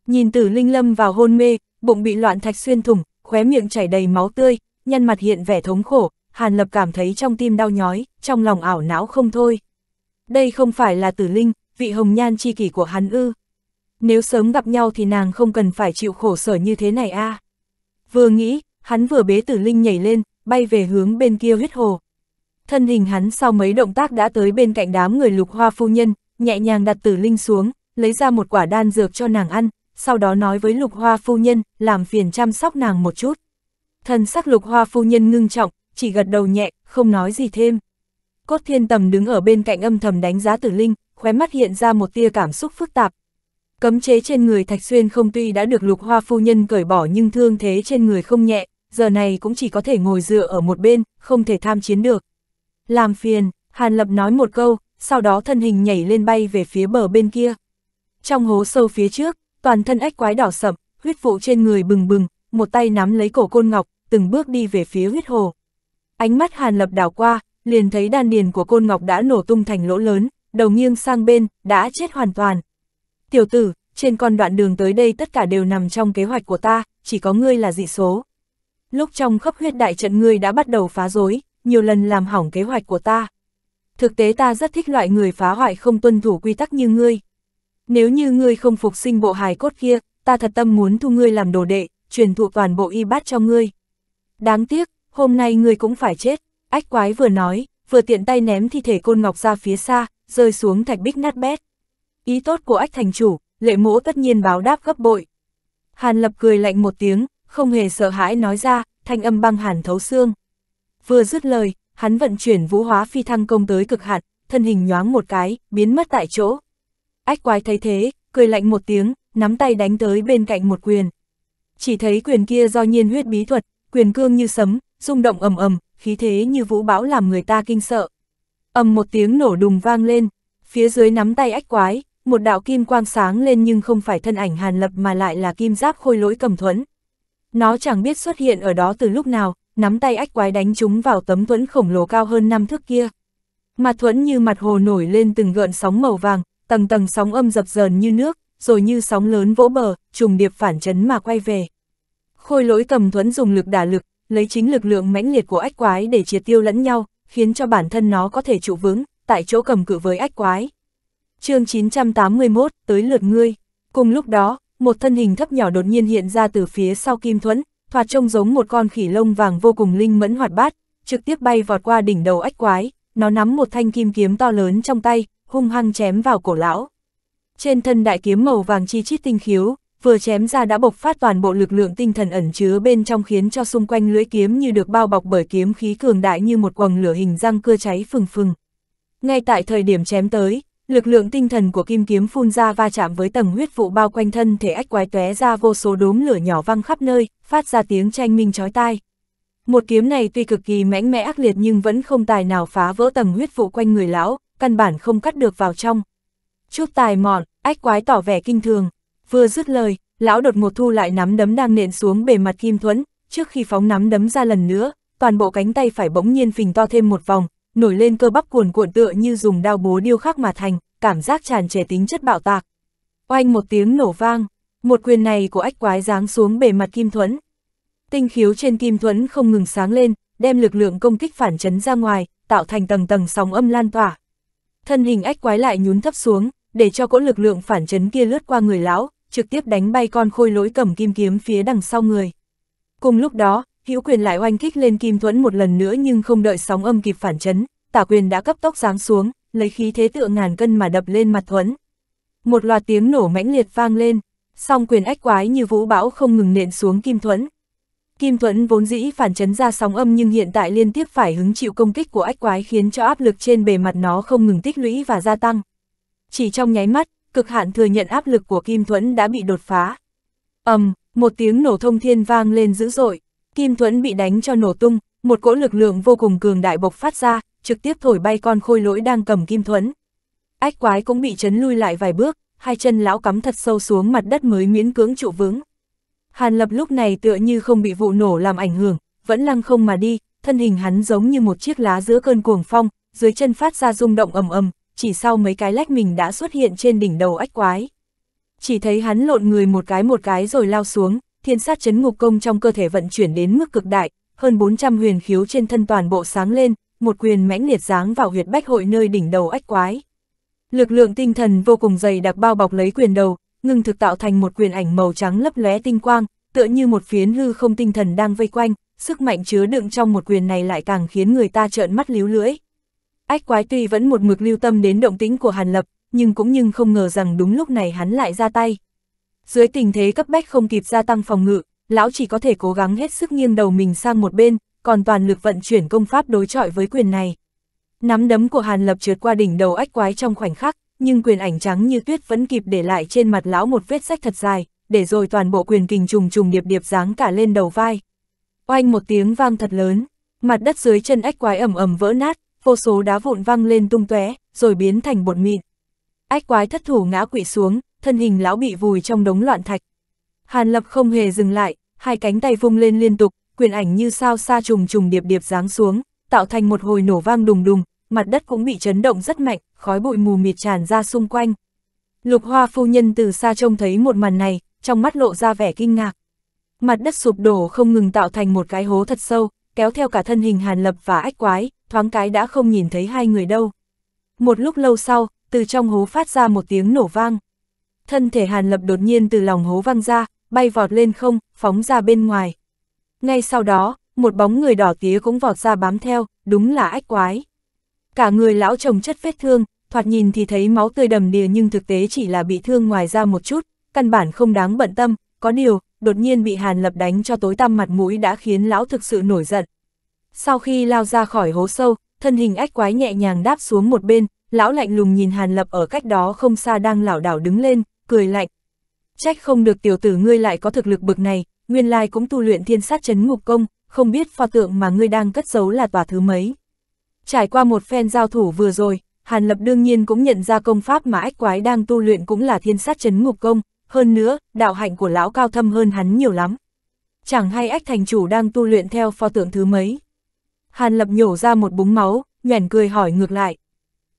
Nhìn tử linh lâm vào hôn mê, bụng bị loạn thạch xuyên thủng, khóe miệng chảy đầy máu tươi, nhân mặt hiện vẻ thống khổ, Hàn Lập cảm thấy trong tim đau nhói, trong lòng ảo não không thôi. Đây không phải là tử linh, vị hồng nhan chi kỷ của hắn ư. Nếu sớm gặp nhau thì nàng không cần phải chịu khổ sở như thế này a à. Vừa nghĩ, hắn vừa bế tử linh nhảy lên, bay về hướng bên kia huyết hồ, thân hình hắn sau mấy động tác đã tới bên cạnh đám người lục hoa phu nhân, nhẹ nhàng đặt tử linh xuống, lấy ra một quả đan dược cho nàng ăn, sau đó nói với lục hoa phu nhân, làm phiền chăm sóc nàng một chút. Thần sắc lục hoa phu nhân ngưng trọng, chỉ gật đầu nhẹ, không nói gì thêm. Cốt thiên tầm đứng ở bên cạnh âm thầm đánh giá tử linh, khóe mắt hiện ra một tia cảm xúc phức tạp. Cấm chế trên người Thạch Xuyên không tuy đã được lục hoa phu nhân cởi bỏ nhưng thương thế trên người không nhẹ, giờ này cũng chỉ có thể ngồi dựa ở một bên, không thể tham chiến được. Làm phiền, Hàn Lập nói một câu, sau đó thân hình nhảy lên bay về phía bờ bên kia. Trong hố sâu phía trước, toàn thân ếch quái đỏ sậm, huyết vụ trên người bừng bừng, một tay nắm lấy cổ côn ngọc, từng bước đi về phía huyết hồ. Ánh mắt Hàn Lập đảo qua, liền thấy đan điền của côn ngọc đã nổ tung thành lỗ lớn, đầu nghiêng sang bên, đã chết hoàn toàn. Tiểu tử, trên con đoạn đường tới đây tất cả đều nằm trong kế hoạch của ta, chỉ có ngươi là dị số. Lúc trong khắp huyết đại trận ngươi đã bắt đầu phá rối, nhiều lần làm hỏng kế hoạch của ta. Thực tế ta rất thích loại người phá hoại không tuân thủ quy tắc như ngươi. Nếu như ngươi không phục sinh bộ hài cốt kia, ta thật tâm muốn thu ngươi làm đồ đệ, truyền thụ toàn bộ y bát cho ngươi. Đáng tiếc, hôm nay ngươi cũng phải chết, ách quái vừa nói, vừa tiện tay ném thi thể côn ngọc ra phía xa, rơi xuống thạch bích nát bét. Ý tốt của ách thành chủ, lệ mỗ tất nhiên báo đáp gấp bội. Hàn lập cười lạnh một tiếng, không hề sợ hãi nói ra, thanh âm băng hàn thấu xương vừa dứt lời, hắn vận chuyển vũ hóa phi thăng công tới cực hạn, thân hình nhoáng một cái, biến mất tại chỗ. Ách quái thấy thế, cười lạnh một tiếng, nắm tay đánh tới bên cạnh một quyền. Chỉ thấy quyền kia do nhiên huyết bí thuật, quyền cương như sấm, rung động ầm ầm, khí thế như vũ bão làm người ta kinh sợ. Ầm một tiếng nổ đùng vang lên, phía dưới nắm tay ách quái, một đạo kim quang sáng lên nhưng không phải thân ảnh Hàn Lập mà lại là kim giáp khôi lỗi cầm thuẫn. Nó chẳng biết xuất hiện ở đó từ lúc nào, nắm tay ách quái đánh chúng vào tấm thuẫn khổng lồ cao hơn năm thước kia. Mà thuẫn như mặt hồ nổi lên từng gợn sóng màu vàng, tầng tầng sóng âm dập dờn như nước, rồi như sóng lớn vỗ bờ, trùng điệp phản chấn mà quay về. Khôi lỗi cầm thuẫn dùng lực đả lực, lấy chính lực lượng mãnh liệt của ách quái để triệt tiêu lẫn nhau, khiến cho bản thân nó có thể trụ vững, tại chỗ cầm cự với ách quái. chương 981, tới lượt ngươi. Cùng lúc đó, một thân hình thấp nhỏ đột nhiên hiện ra từ phía sau kim thuẫn, thoạt trông giống một con khỉ lông vàng vô cùng linh mẫn hoạt bát, trực tiếp bay vọt qua đỉnh đầu ách quái, nó nắm một thanh kim kiếm to lớn trong tay, hung hăng chém vào cổ lão. Trên thân đại kiếm màu vàng chi chít tinh khiếu, vừa chém ra đã bộc phát toàn bộ lực lượng tinh thần ẩn chứa bên trong khiến cho xung quanh lưỡi kiếm như được bao bọc bởi kiếm khí cường đại như một quầng lửa hình răng cưa cháy phừng phừng. Ngay tại thời điểm chém tới, Lực lượng tinh thần của kim kiếm phun ra va chạm với tầng huyết vụ bao quanh thân thể ách quái tóe ra vô số đốm lửa nhỏ văng khắp nơi, phát ra tiếng tranh minh chói tai. Một kiếm này tuy cực kỳ mãnh mẽ ác liệt nhưng vẫn không tài nào phá vỡ tầng huyết vụ quanh người lão, căn bản không cắt được vào trong. Chút tài mọn, ách quái tỏ vẻ kinh thường. Vừa dứt lời, lão đột ngột thu lại nắm đấm đang nện xuống bề mặt kim thuẫn, trước khi phóng nắm đấm ra lần nữa, toàn bộ cánh tay phải bỗng nhiên phình to thêm một vòng, nổi lên cơ bắp cuồn cuộn tựa như dùng đao bố điêu khắc mà thành, cảm giác tràn trẻ tính chất bạo tạc. Oanh một tiếng nổ vang, một quyền này của ách quái giáng xuống bề mặt Kim Thuẫn. Tinh khiếu trên Kim Thuẫn không ngừng sáng lên, đem lực lượng công kích phản chấn ra ngoài, tạo thành tầng tầng sóng âm lan tỏa. Thân hình ách quái lại nhún thấp xuống, để cho cỗ lực lượng phản chấn kia lướt qua người lão, trực tiếp đánh bay con khôi lỗi cầm kim kiếm phía đằng sau người. Cùng lúc đó, hữu quyền lại oanh kích lên Kim Thuẫn một lần nữa nhưng không đợi sóng âm kịp phản chấn, tả quyền đã cấp tốc giáng xuống, lấy khí thế tựa ngàn cân mà đập lên mặt Thuẫn. Một loạt tiếng nổ mãnh liệt vang lên, song quyền ách quái như vũ bão không ngừng nện xuống Kim Thuẫn. Kim Thuẫn vốn dĩ phản chấn ra sóng âm nhưng hiện tại liên tiếp phải hứng chịu công kích của ách quái khiến cho áp lực trên bề mặt nó không ngừng tích lũy và gia tăng. Chỉ trong nháy mắt, cực hạn thừa nhận áp lực của Kim Thuẫn đã bị đột phá. ầm, um, một tiếng nổ thông thiên vang lên dữ dội, Kim Thuẫn bị đánh cho nổ tung, một cỗ lực lượng vô cùng cường đại bộc phát ra, trực tiếp thổi bay con khôi lỗi đang cầm Kim Thuẫn. Ách quái cũng bị chấn lui lại vài bước, hai chân lão cắm thật sâu xuống mặt đất mới miễn cưỡng trụ vững. Hàn Lập lúc này tựa như không bị vụ nổ làm ảnh hưởng, vẫn lăng không mà đi, thân hình hắn giống như một chiếc lá giữa cơn cuồng phong, dưới chân phát ra rung động ầm ầm, chỉ sau mấy cái lách mình đã xuất hiện trên đỉnh đầu ách quái. Chỉ thấy hắn lộn người một cái một cái rồi lao xuống, thiên sát chấn ngục công trong cơ thể vận chuyển đến mức cực đại, hơn 400 huyền khiếu trên thân toàn bộ sáng lên, một quyền mãnh liệt giáng vào huyệt bách hội nơi đỉnh đầu ách quái. Lực lượng tinh thần vô cùng dày đặc bao bọc lấy quyền đầu, ngừng thực tạo thành một quyền ảnh màu trắng lấp lóe tinh quang, tựa như một phiến hư không tinh thần đang vây quanh, sức mạnh chứa đựng trong một quyền này lại càng khiến người ta trợn mắt líu lưỡi. Ách quái tuy vẫn một mực lưu tâm đến động tĩnh của Hàn Lập, nhưng cũng nhưng không ngờ rằng đúng lúc này hắn lại ra tay. Dưới tình thế cấp bách không kịp gia tăng phòng ngự, lão chỉ có thể cố gắng hết sức nghiêng đầu mình sang một bên, còn toàn lực vận chuyển công pháp đối chọi với quyền này. Nắm đấm của Hàn Lập trượt qua đỉnh đầu ách quái trong khoảnh khắc, nhưng quyền ảnh trắng như tuyết vẫn kịp để lại trên mặt lão một vết sách thật dài, để rồi toàn bộ quyền kình trùng trùng điệp điệp giáng cả lên đầu vai. Oanh một tiếng vang thật lớn, mặt đất dưới chân ách quái ẩm ẩm vỡ nát, vô số đá vụn văng lên tung tóe, rồi biến thành bột mịn. Ách quái thất thủ ngã quỵ xuống, thân hình lão bị vùi trong đống loạn thạch. Hàn Lập không hề dừng lại, hai cánh tay vung lên liên tục, quyền ảnh như sao xa trùng trùng điệp điệp giáng xuống, tạo thành một hồi nổ vang đùng đùng, mặt đất cũng bị chấn động rất mạnh, khói bụi mù mịt tràn ra xung quanh. Lục Hoa phu nhân từ xa trông thấy một màn này, trong mắt lộ ra vẻ kinh ngạc. Mặt đất sụp đổ không ngừng tạo thành một cái hố thật sâu, kéo theo cả thân hình Hàn Lập và Ách Quái, thoáng cái đã không nhìn thấy hai người đâu. Một lúc lâu sau, từ trong hố phát ra một tiếng nổ vang thân thể Hàn Lập đột nhiên từ lòng hố văng ra, bay vọt lên không, phóng ra bên ngoài. Ngay sau đó, một bóng người đỏ tía cũng vọt ra bám theo, đúng là ách quái. Cả người lão chồng chất vết thương, thoạt nhìn thì thấy máu tươi đầm đìa nhưng thực tế chỉ là bị thương ngoài ra một chút, căn bản không đáng bận tâm, có điều, đột nhiên bị Hàn Lập đánh cho tối tăm mặt mũi đã khiến lão thực sự nổi giận. Sau khi lao ra khỏi hố sâu, thân hình ách quái nhẹ nhàng đáp xuống một bên, lão lạnh lùng nhìn Hàn Lập ở cách đó không xa đang lảo đảo đứng lên, cười lạnh. Trách không được tiểu tử ngươi lại có thực lực bực này, nguyên lai cũng tu luyện thiên sát chấn ngục công, không biết pho tượng mà ngươi đang cất giấu là tòa thứ mấy. Trải qua một phen giao thủ vừa rồi, Hàn Lập đương nhiên cũng nhận ra công pháp mà ách quái đang tu luyện cũng là thiên sát chấn ngục công, hơn nữa, đạo hạnh của lão cao thâm hơn hắn nhiều lắm. Chẳng hay ách thành chủ đang tu luyện theo pho tượng thứ mấy. Hàn Lập nhổ ra một búng máu, nhoẻn cười hỏi ngược lại.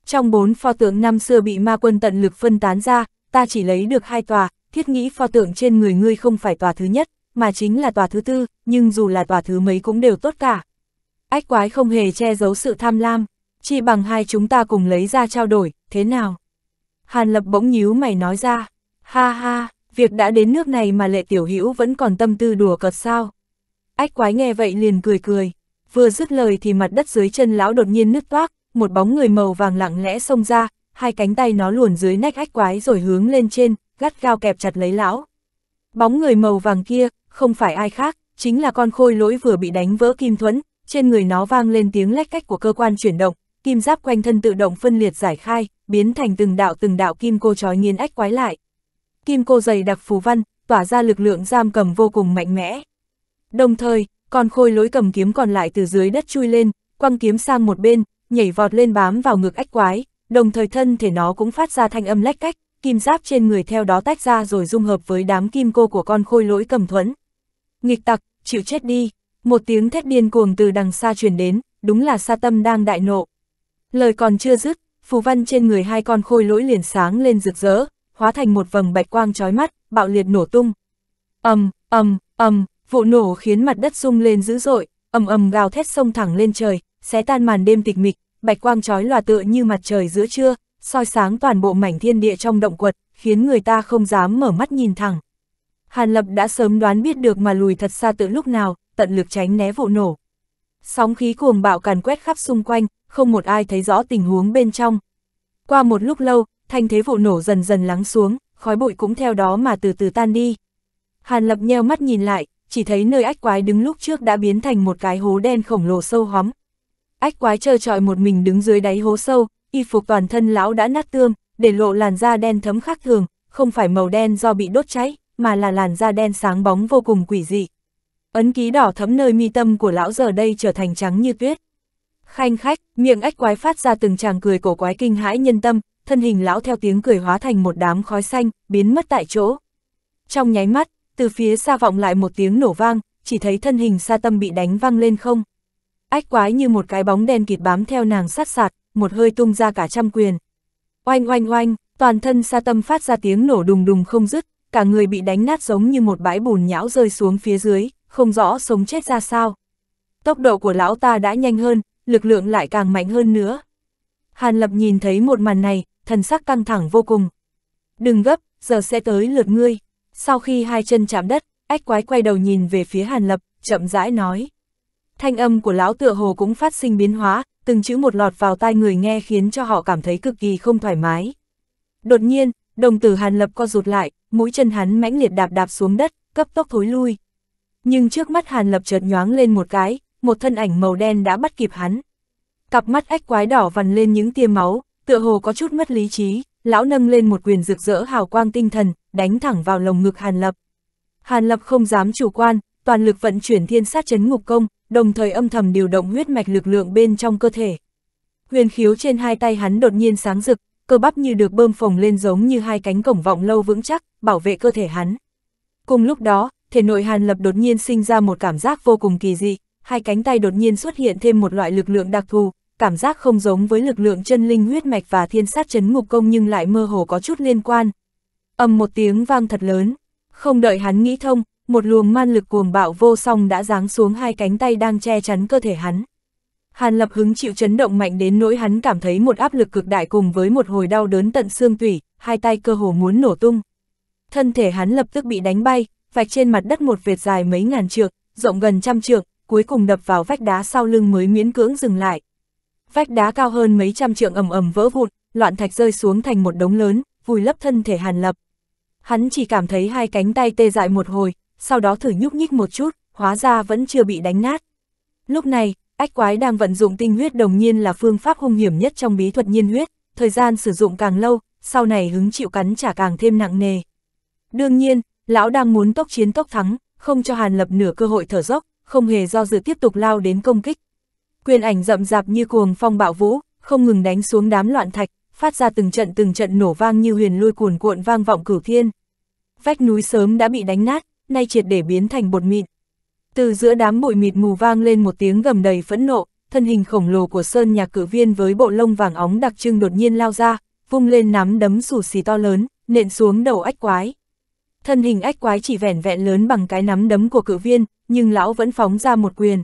Trong bốn pho tượng năm xưa bị ma quân tận lực phân tán ra, ta chỉ lấy được hai tòa, thiết nghĩ pho tượng trên người ngươi không phải tòa thứ nhất, mà chính là tòa thứ tư, nhưng dù là tòa thứ mấy cũng đều tốt cả. Ách quái không hề che giấu sự tham lam, chỉ bằng hai chúng ta cùng lấy ra trao đổi, thế nào? Hàn Lập bỗng nhíu mày nói ra, ha ha, việc đã đến nước này mà lệ tiểu hữu vẫn còn tâm tư đùa cợt sao? Ách quái nghe vậy liền cười cười, vừa dứt lời thì mặt đất dưới chân lão đột nhiên nứt toác, một bóng người màu vàng lặng lẽ xông ra, hai cánh tay nó luồn dưới nách ách quái rồi hướng lên trên, gắt gao kẹp chặt lấy lão. Bóng người màu vàng kia, không phải ai khác, chính là con khôi lỗi vừa bị đánh vỡ kim thuẫn, trên người nó vang lên tiếng lách cách của cơ quan chuyển động, kim giáp quanh thân tự động phân liệt giải khai, biến thành từng đạo từng đạo kim cô trói nghiến ách quái lại. Kim cô dày đặc phù văn, tỏa ra lực lượng giam cầm vô cùng mạnh mẽ. Đồng thời, con khôi lối cầm kiếm còn lại từ dưới đất chui lên, quăng kiếm sang một bên, nhảy vọt lên bám vào ngực ách quái, đồng thời thân thể nó cũng phát ra thanh âm lách cách, kim giáp trên người theo đó tách ra rồi dung hợp với đám kim cô của con khôi lỗi cầm thuẫn. Nghịch tặc, chịu chết đi, một tiếng thét điên cuồng từ đằng xa truyền đến, đúng là sa tâm đang đại nộ. Lời còn chưa dứt, phù văn trên người hai con khôi lỗi liền sáng lên rực rỡ, hóa thành một vầng bạch quang chói mắt, bạo liệt nổ tung. ầm ầm ầm, vụ nổ khiến mặt đất rung lên dữ dội, ầm ầm gào thét sông thẳng lên trời, xé tan màn đêm tịch mịch, bạch quang trói lòa tựa như mặt trời giữa trưa, soi sáng toàn bộ mảnh thiên địa trong động quật, khiến người ta không dám mở mắt nhìn thẳng. Hàn Lập đã sớm đoán biết được mà lùi thật xa từ lúc nào, tận lực tránh né vụ nổ. Sóng khí cuồng bạo càn quét khắp xung quanh, không một ai thấy rõ tình huống bên trong. Qua một lúc lâu, thanh thế vụ nổ dần dần lắng xuống, khói bụi cũng theo đó mà từ từ tan đi. Hàn Lập nheo mắt nhìn lại, chỉ thấy nơi ách quái đứng lúc trước đã biến thành một cái hố đen khổng lồ sâu hóm, ách quái trơ trọi một mình đứng dưới đáy hố sâu, y phục toàn thân lão đã nát tương, để lộ làn da đen thấm khác thường, không phải màu đen do bị đốt cháy, mà là làn da đen sáng bóng vô cùng quỷ dị. Ấn ký đỏ thấm nơi mi tâm của lão giờ đây trở thành trắng như tuyết. Khanh khách, miệng ách quái phát ra từng tràng cười cổ quái kinh hãi nhân tâm, thân hình lão theo tiếng cười hóa thành một đám khói xanh, biến mất tại chỗ. Trong nháy mắt, từ phía xa vọng lại một tiếng nổ vang, chỉ thấy thân hình xa tâm bị đánh văng lên không ách quái như một cái bóng đen kịt bám theo nàng sát sạt, một hơi tung ra cả trăm quyền. Oanh oanh oanh, toàn thân sa tâm phát ra tiếng nổ đùng đùng không dứt, cả người bị đánh nát giống như một bãi bùn nhão rơi xuống phía dưới, không rõ sống chết ra sao. Tốc độ của lão ta đã nhanh hơn, lực lượng lại càng mạnh hơn nữa. Hàn Lập nhìn thấy một màn này, thần sắc căng thẳng vô cùng. Đừng gấp, giờ sẽ tới lượt ngươi. Sau khi hai chân chạm đất, ách quái quay đầu nhìn về phía Hàn Lập, chậm rãi nói. Thanh âm của lão tựa hồ cũng phát sinh biến hóa, từng chữ một lọt vào tai người nghe khiến cho họ cảm thấy cực kỳ không thoải mái. Đột nhiên, đồng tử Hàn Lập co rụt lại, mũi chân hắn mãnh liệt đạp đạp xuống đất, cấp tốc thối lui. Nhưng trước mắt Hàn Lập chợt nhoáng lên một cái, một thân ảnh màu đen đã bắt kịp hắn. Cặp mắt ếch quái đỏ vằn lên những tia máu, tựa hồ có chút mất lý trí, lão nâng lên một quyền rực rỡ hào quang tinh thần, đánh thẳng vào lồng ngực Hàn Lập. Hàn Lập không dám chủ quan, toàn lực vận chuyển thiên sát chấn ngục công, đồng thời âm thầm điều động huyết mạch lực lượng bên trong cơ thể. Huyền khiếu trên hai tay hắn đột nhiên sáng rực, cơ bắp như được bơm phồng lên giống như hai cánh cổng vọng lâu vững chắc, bảo vệ cơ thể hắn. Cùng lúc đó, thể nội Hàn Lập đột nhiên sinh ra một cảm giác vô cùng kỳ dị, hai cánh tay đột nhiên xuất hiện thêm một loại lực lượng đặc thù, cảm giác không giống với lực lượng chân linh huyết mạch và thiên sát chấn ngục công nhưng lại mơ hồ có chút liên quan. Âm một tiếng vang thật lớn, không đợi hắn nghĩ thông, một luồng man lực cuồng bạo vô song đã giáng xuống hai cánh tay đang che chắn cơ thể hắn. Hàn Lập hứng chịu chấn động mạnh đến nỗi hắn cảm thấy một áp lực cực đại cùng với một hồi đau đớn tận xương tủy, hai tay cơ hồ muốn nổ tung. Thân thể hắn lập tức bị đánh bay, vạch trên mặt đất một vệt dài mấy ngàn trượng, rộng gần trăm trượng, cuối cùng đập vào vách đá sau lưng mới miễn cưỡng dừng lại. Vách đá cao hơn mấy trăm trượng ầm ầm vỡ vụn, loạn thạch rơi xuống thành một đống lớn, vùi lấp thân thể Hàn Lập. Hắn chỉ cảm thấy hai cánh tay tê dại một hồi, sau đó thử nhúc nhích một chút, hóa ra vẫn chưa bị đánh nát. Lúc này, ách quái đang vận dụng tinh huyết đồng nhiên là phương pháp hung hiểm nhất trong bí thuật nhiên huyết, thời gian sử dụng càng lâu, sau này hứng chịu cắn trả càng thêm nặng nề. Đương nhiên, lão đang muốn tốc chiến tốc thắng, không cho Hàn Lập nửa cơ hội thở dốc, không hề do dự tiếp tục lao đến công kích. Quyền ảnh rậm rạp như cuồng phong bạo vũ, không ngừng đánh xuống đám loạn thạch, phát ra từng trận từng trận nổ vang như huyền lôi cuồn cuộn vang vọng cửu thiên. Vách núi sớm đã bị đánh nát, nay triệt để biến thành bột mịn. Từ giữa đám bụi mịt mù vang lên một tiếng gầm đầy phẫn nộ, thân hình khổng lồ của sơn nhạc cử viên với bộ lông vàng óng đặc trưng đột nhiên lao ra, vung lên nắm đấm xù xì to lớn, nện xuống đầu ách quái. Thân hình ách quái chỉ vẻn vẹn lớn bằng cái nắm đấm của cử viên, nhưng lão vẫn phóng ra một quyền.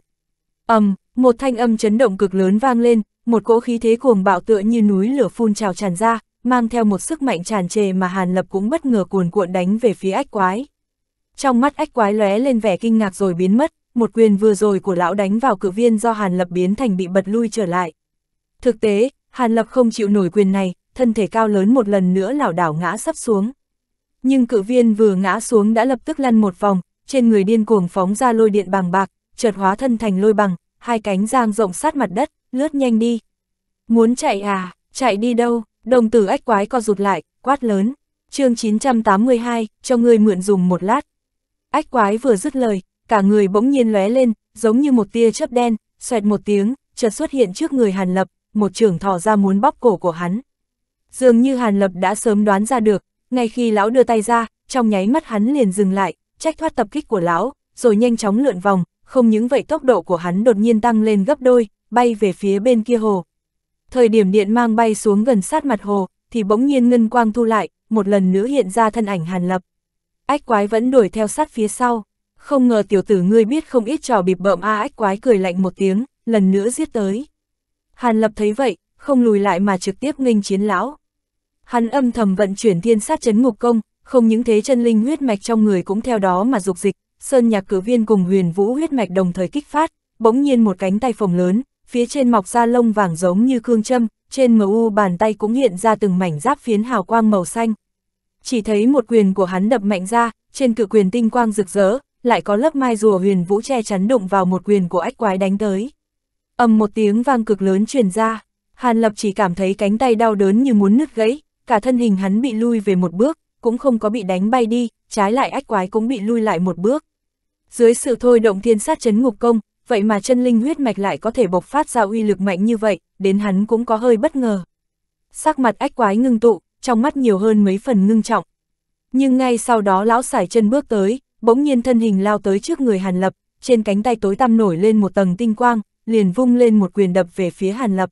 ầm, um, một thanh âm chấn động cực lớn vang lên, một cỗ khí thế cuồng bạo tựa như núi lửa phun trào tràn ra, mang theo một sức mạnh tràn trề mà Hàn Lập cũng bất ngờ cuồn cuộn đánh về phía ách quái trong mắt ách quái lóe lên vẻ kinh ngạc rồi biến mất, một quyền vừa rồi của lão đánh vào cử viên do Hàn Lập biến thành bị bật lui trở lại. Thực tế, Hàn Lập không chịu nổi quyền này, thân thể cao lớn một lần nữa lảo đảo ngã sắp xuống. Nhưng cự viên vừa ngã xuống đã lập tức lăn một vòng, trên người điên cuồng phóng ra lôi điện bằng bạc, chợt hóa thân thành lôi bằng, hai cánh giang rộng sát mặt đất, lướt nhanh đi. Muốn chạy à, chạy đi đâu, đồng tử ách quái co rụt lại, quát lớn. chương 982, cho người mượn dùng một lát, Ách quái vừa dứt lời, cả người bỗng nhiên lóe lên, giống như một tia chớp đen, xoẹt một tiếng, chợt xuất hiện trước người Hàn Lập, một trưởng thò ra muốn bóp cổ của hắn. Dường như Hàn Lập đã sớm đoán ra được, ngay khi lão đưa tay ra, trong nháy mắt hắn liền dừng lại, trách thoát tập kích của lão, rồi nhanh chóng lượn vòng, không những vậy tốc độ của hắn đột nhiên tăng lên gấp đôi, bay về phía bên kia hồ. Thời điểm điện mang bay xuống gần sát mặt hồ, thì bỗng nhiên ngân quang thu lại, một lần nữa hiện ra thân ảnh Hàn Lập. Ách quái vẫn đuổi theo sát phía sau. Không ngờ tiểu tử ngươi biết không ít trò bịp bợm a à, ách quái cười lạnh một tiếng, lần nữa giết tới. Hàn lập thấy vậy, không lùi lại mà trực tiếp nghênh chiến lão. Hắn âm thầm vận chuyển thiên sát chấn ngục công, không những thế chân linh huyết mạch trong người cũng theo đó mà dục dịch, sơn nhạc cử viên cùng huyền vũ huyết mạch đồng thời kích phát, bỗng nhiên một cánh tay phồng lớn, phía trên mọc ra lông vàng giống như cương châm, trên mu bàn tay cũng hiện ra từng mảnh giáp phiến hào quang màu xanh, chỉ thấy một quyền của hắn đập mạnh ra, trên cự quyền tinh quang rực rỡ, lại có lớp mai rùa huyền vũ che chắn đụng vào một quyền của ách quái đánh tới. ầm một tiếng vang cực lớn truyền ra, Hàn Lập chỉ cảm thấy cánh tay đau đớn như muốn nứt gãy, cả thân hình hắn bị lui về một bước, cũng không có bị đánh bay đi, trái lại ách quái cũng bị lui lại một bước. Dưới sự thôi động thiên sát chấn ngục công, vậy mà chân linh huyết mạch lại có thể bộc phát ra uy lực mạnh như vậy, đến hắn cũng có hơi bất ngờ. Sắc mặt ách quái ngưng tụ, trong mắt nhiều hơn mấy phần ngưng trọng. Nhưng ngay sau đó lão sải chân bước tới, bỗng nhiên thân hình lao tới trước người Hàn Lập, trên cánh tay tối tăm nổi lên một tầng tinh quang, liền vung lên một quyền đập về phía Hàn Lập.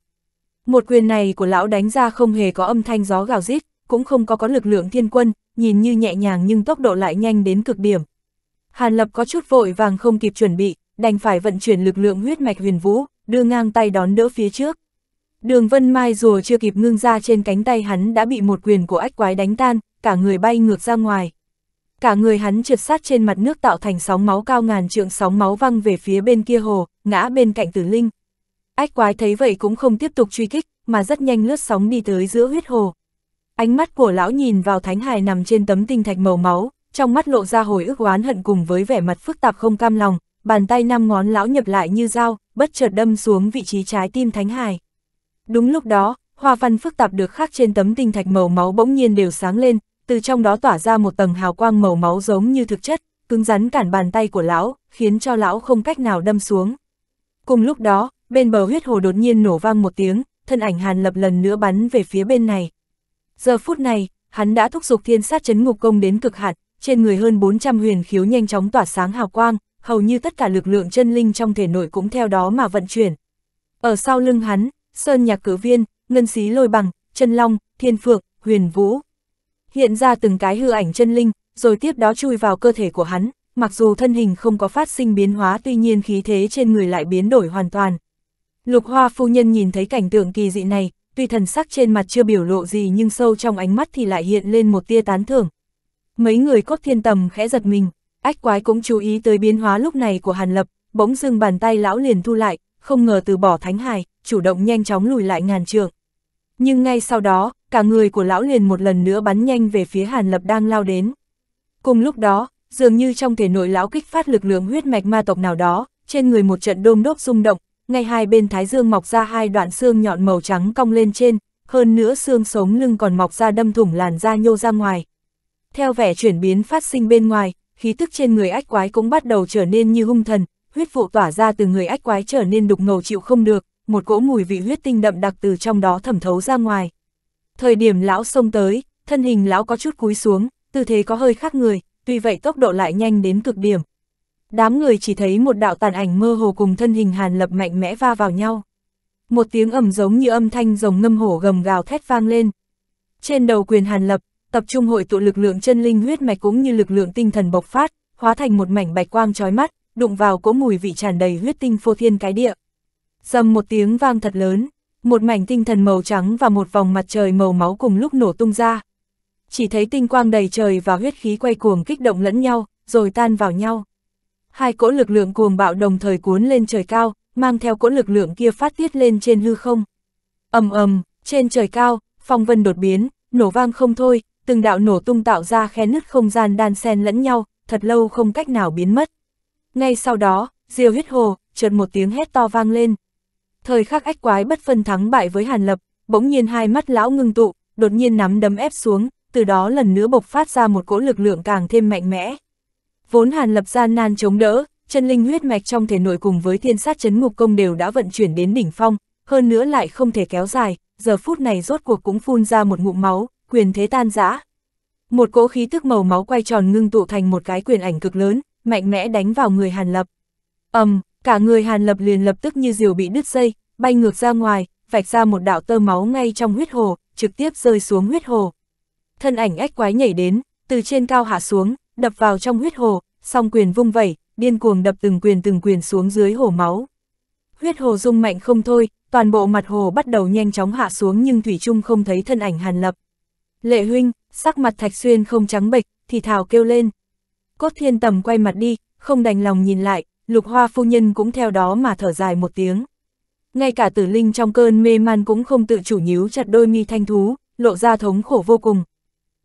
Một quyền này của lão đánh ra không hề có âm thanh gió gào rít, cũng không có có lực lượng thiên quân, nhìn như nhẹ nhàng nhưng tốc độ lại nhanh đến cực điểm. Hàn Lập có chút vội vàng không kịp chuẩn bị, đành phải vận chuyển lực lượng huyết mạch huyền vũ, đưa ngang tay đón đỡ phía trước. Đường Vân Mai rùa chưa kịp ngưng ra trên cánh tay hắn đã bị một quyền của ách quái đánh tan, cả người bay ngược ra ngoài. Cả người hắn trượt sát trên mặt nước tạo thành sóng máu cao ngàn trượng sóng máu văng về phía bên kia hồ, ngã bên cạnh tử linh. Ách quái thấy vậy cũng không tiếp tục truy kích, mà rất nhanh lướt sóng đi tới giữa huyết hồ. Ánh mắt của lão nhìn vào thánh hài nằm trên tấm tinh thạch màu máu, trong mắt lộ ra hồi ức oán hận cùng với vẻ mặt phức tạp không cam lòng, bàn tay năm ngón lão nhập lại như dao, bất chợt đâm xuống vị trí trái tim thánh hài. Đúng lúc đó, hoa văn phức tạp được khắc trên tấm tinh thạch màu máu bỗng nhiên đều sáng lên, từ trong đó tỏa ra một tầng hào quang màu máu giống như thực chất, cứng rắn cản bàn tay của lão, khiến cho lão không cách nào đâm xuống. Cùng lúc đó, bên bờ huyết hồ đột nhiên nổ vang một tiếng, thân ảnh Hàn Lập lần nữa bắn về phía bên này. Giờ phút này, hắn đã thúc giục thiên sát chấn ngục công đến cực hạn, trên người hơn 400 huyền khiếu nhanh chóng tỏa sáng hào quang, hầu như tất cả lực lượng chân linh trong thể nội cũng theo đó mà vận chuyển. Ở sau lưng hắn, Sơn Nhạc Cử Viên, Ngân Xí Lôi Bằng, Trân Long, Thiên Phượng, Huyền Vũ. Hiện ra từng cái hư ảnh chân linh, rồi tiếp đó chui vào cơ thể của hắn, mặc dù thân hình không có phát sinh biến hóa tuy nhiên khí thế trên người lại biến đổi hoàn toàn. Lục Hoa phu nhân nhìn thấy cảnh tượng kỳ dị này, tuy thần sắc trên mặt chưa biểu lộ gì nhưng sâu trong ánh mắt thì lại hiện lên một tia tán thưởng. Mấy người cốt thiên tầm khẽ giật mình, ách quái cũng chú ý tới biến hóa lúc này của Hàn Lập, bỗng dưng bàn tay lão liền thu lại, không ngờ từ bỏ thánh hài chủ động nhanh chóng lùi lại ngàn trượng. Nhưng ngay sau đó, cả người của lão liền một lần nữa bắn nhanh về phía Hàn Lập đang lao đến. Cùng lúc đó, dường như trong thể nội lão kích phát lực lượng huyết mạch ma tộc nào đó, trên người một trận đôm đốp rung động, ngay hai bên thái dương mọc ra hai đoạn xương nhọn màu trắng cong lên trên, hơn nữa xương sống lưng còn mọc ra đâm thủng làn da nhô ra ngoài. Theo vẻ chuyển biến phát sinh bên ngoài, khí tức trên người ách quái cũng bắt đầu trở nên như hung thần, huyết vụ tỏa ra từ người ách quái trở nên đục ngầu chịu không được, một cỗ mùi vị huyết tinh đậm đặc từ trong đó thẩm thấu ra ngoài. Thời điểm lão xông tới, thân hình lão có chút cúi xuống, tư thế có hơi khác người, tuy vậy tốc độ lại nhanh đến cực điểm. Đám người chỉ thấy một đạo tàn ảnh mơ hồ cùng thân hình Hàn Lập mạnh mẽ va vào nhau. Một tiếng ầm giống như âm thanh rồng ngâm hổ gầm gào thét vang lên. Trên đầu quyền Hàn Lập, tập trung hội tụ lực lượng chân linh huyết mạch cũng như lực lượng tinh thần bộc phát, hóa thành một mảnh bạch quang chói mắt, đụng vào cỗ mùi vị tràn đầy huyết tinh phô thiên cái địa. Dầm một tiếng vang thật lớn, một mảnh tinh thần màu trắng và một vòng mặt trời màu máu cùng lúc nổ tung ra. Chỉ thấy tinh quang đầy trời và huyết khí quay cuồng kích động lẫn nhau, rồi tan vào nhau. Hai cỗ lực lượng cuồng bạo đồng thời cuốn lên trời cao, mang theo cỗ lực lượng kia phát tiết lên trên hư không. ầm ầm, trên trời cao, phong vân đột biến, nổ vang không thôi, từng đạo nổ tung tạo ra khe nứt không gian đan xen lẫn nhau, thật lâu không cách nào biến mất. Ngay sau đó, diều huyết hồ, chợt một tiếng hét to vang lên, thời khắc ách quái bất phân thắng bại với Hàn Lập, bỗng nhiên hai mắt lão ngưng tụ, đột nhiên nắm đấm ép xuống, từ đó lần nữa bộc phát ra một cỗ lực lượng càng thêm mạnh mẽ. Vốn Hàn Lập gian nan chống đỡ, chân linh huyết mạch trong thể nội cùng với thiên sát chấn ngục công đều đã vận chuyển đến đỉnh phong, hơn nữa lại không thể kéo dài, giờ phút này rốt cuộc cũng phun ra một ngụm máu, quyền thế tan rã. Một cỗ khí tức màu máu quay tròn ngưng tụ thành một cái quyền ảnh cực lớn, mạnh mẽ đánh vào người Hàn Lập. Ầm, um, cả người Hàn Lập liền lập tức như diều bị đứt dây, bay ngược ra ngoài, vạch ra một đạo tơ máu ngay trong huyết hồ, trực tiếp rơi xuống huyết hồ. Thân ảnh ếch quái nhảy đến, từ trên cao hạ xuống, đập vào trong huyết hồ, song quyền vung vẩy, điên cuồng đập từng quyền từng quyền xuống dưới hồ máu. Huyết hồ rung mạnh không thôi, toàn bộ mặt hồ bắt đầu nhanh chóng hạ xuống nhưng Thủy Trung không thấy thân ảnh Hàn Lập. Lệ huynh, sắc mặt Thạch Xuyên không trắng bệch, thì thảo kêu lên. Cốt thiên tầm quay mặt đi, không đành lòng nhìn lại, lục hoa phu nhân cũng theo đó mà thở dài một tiếng. Ngay cả tử linh trong cơn mê man cũng không tự chủ nhíu chặt đôi mi thanh thú, lộ ra thống khổ vô cùng.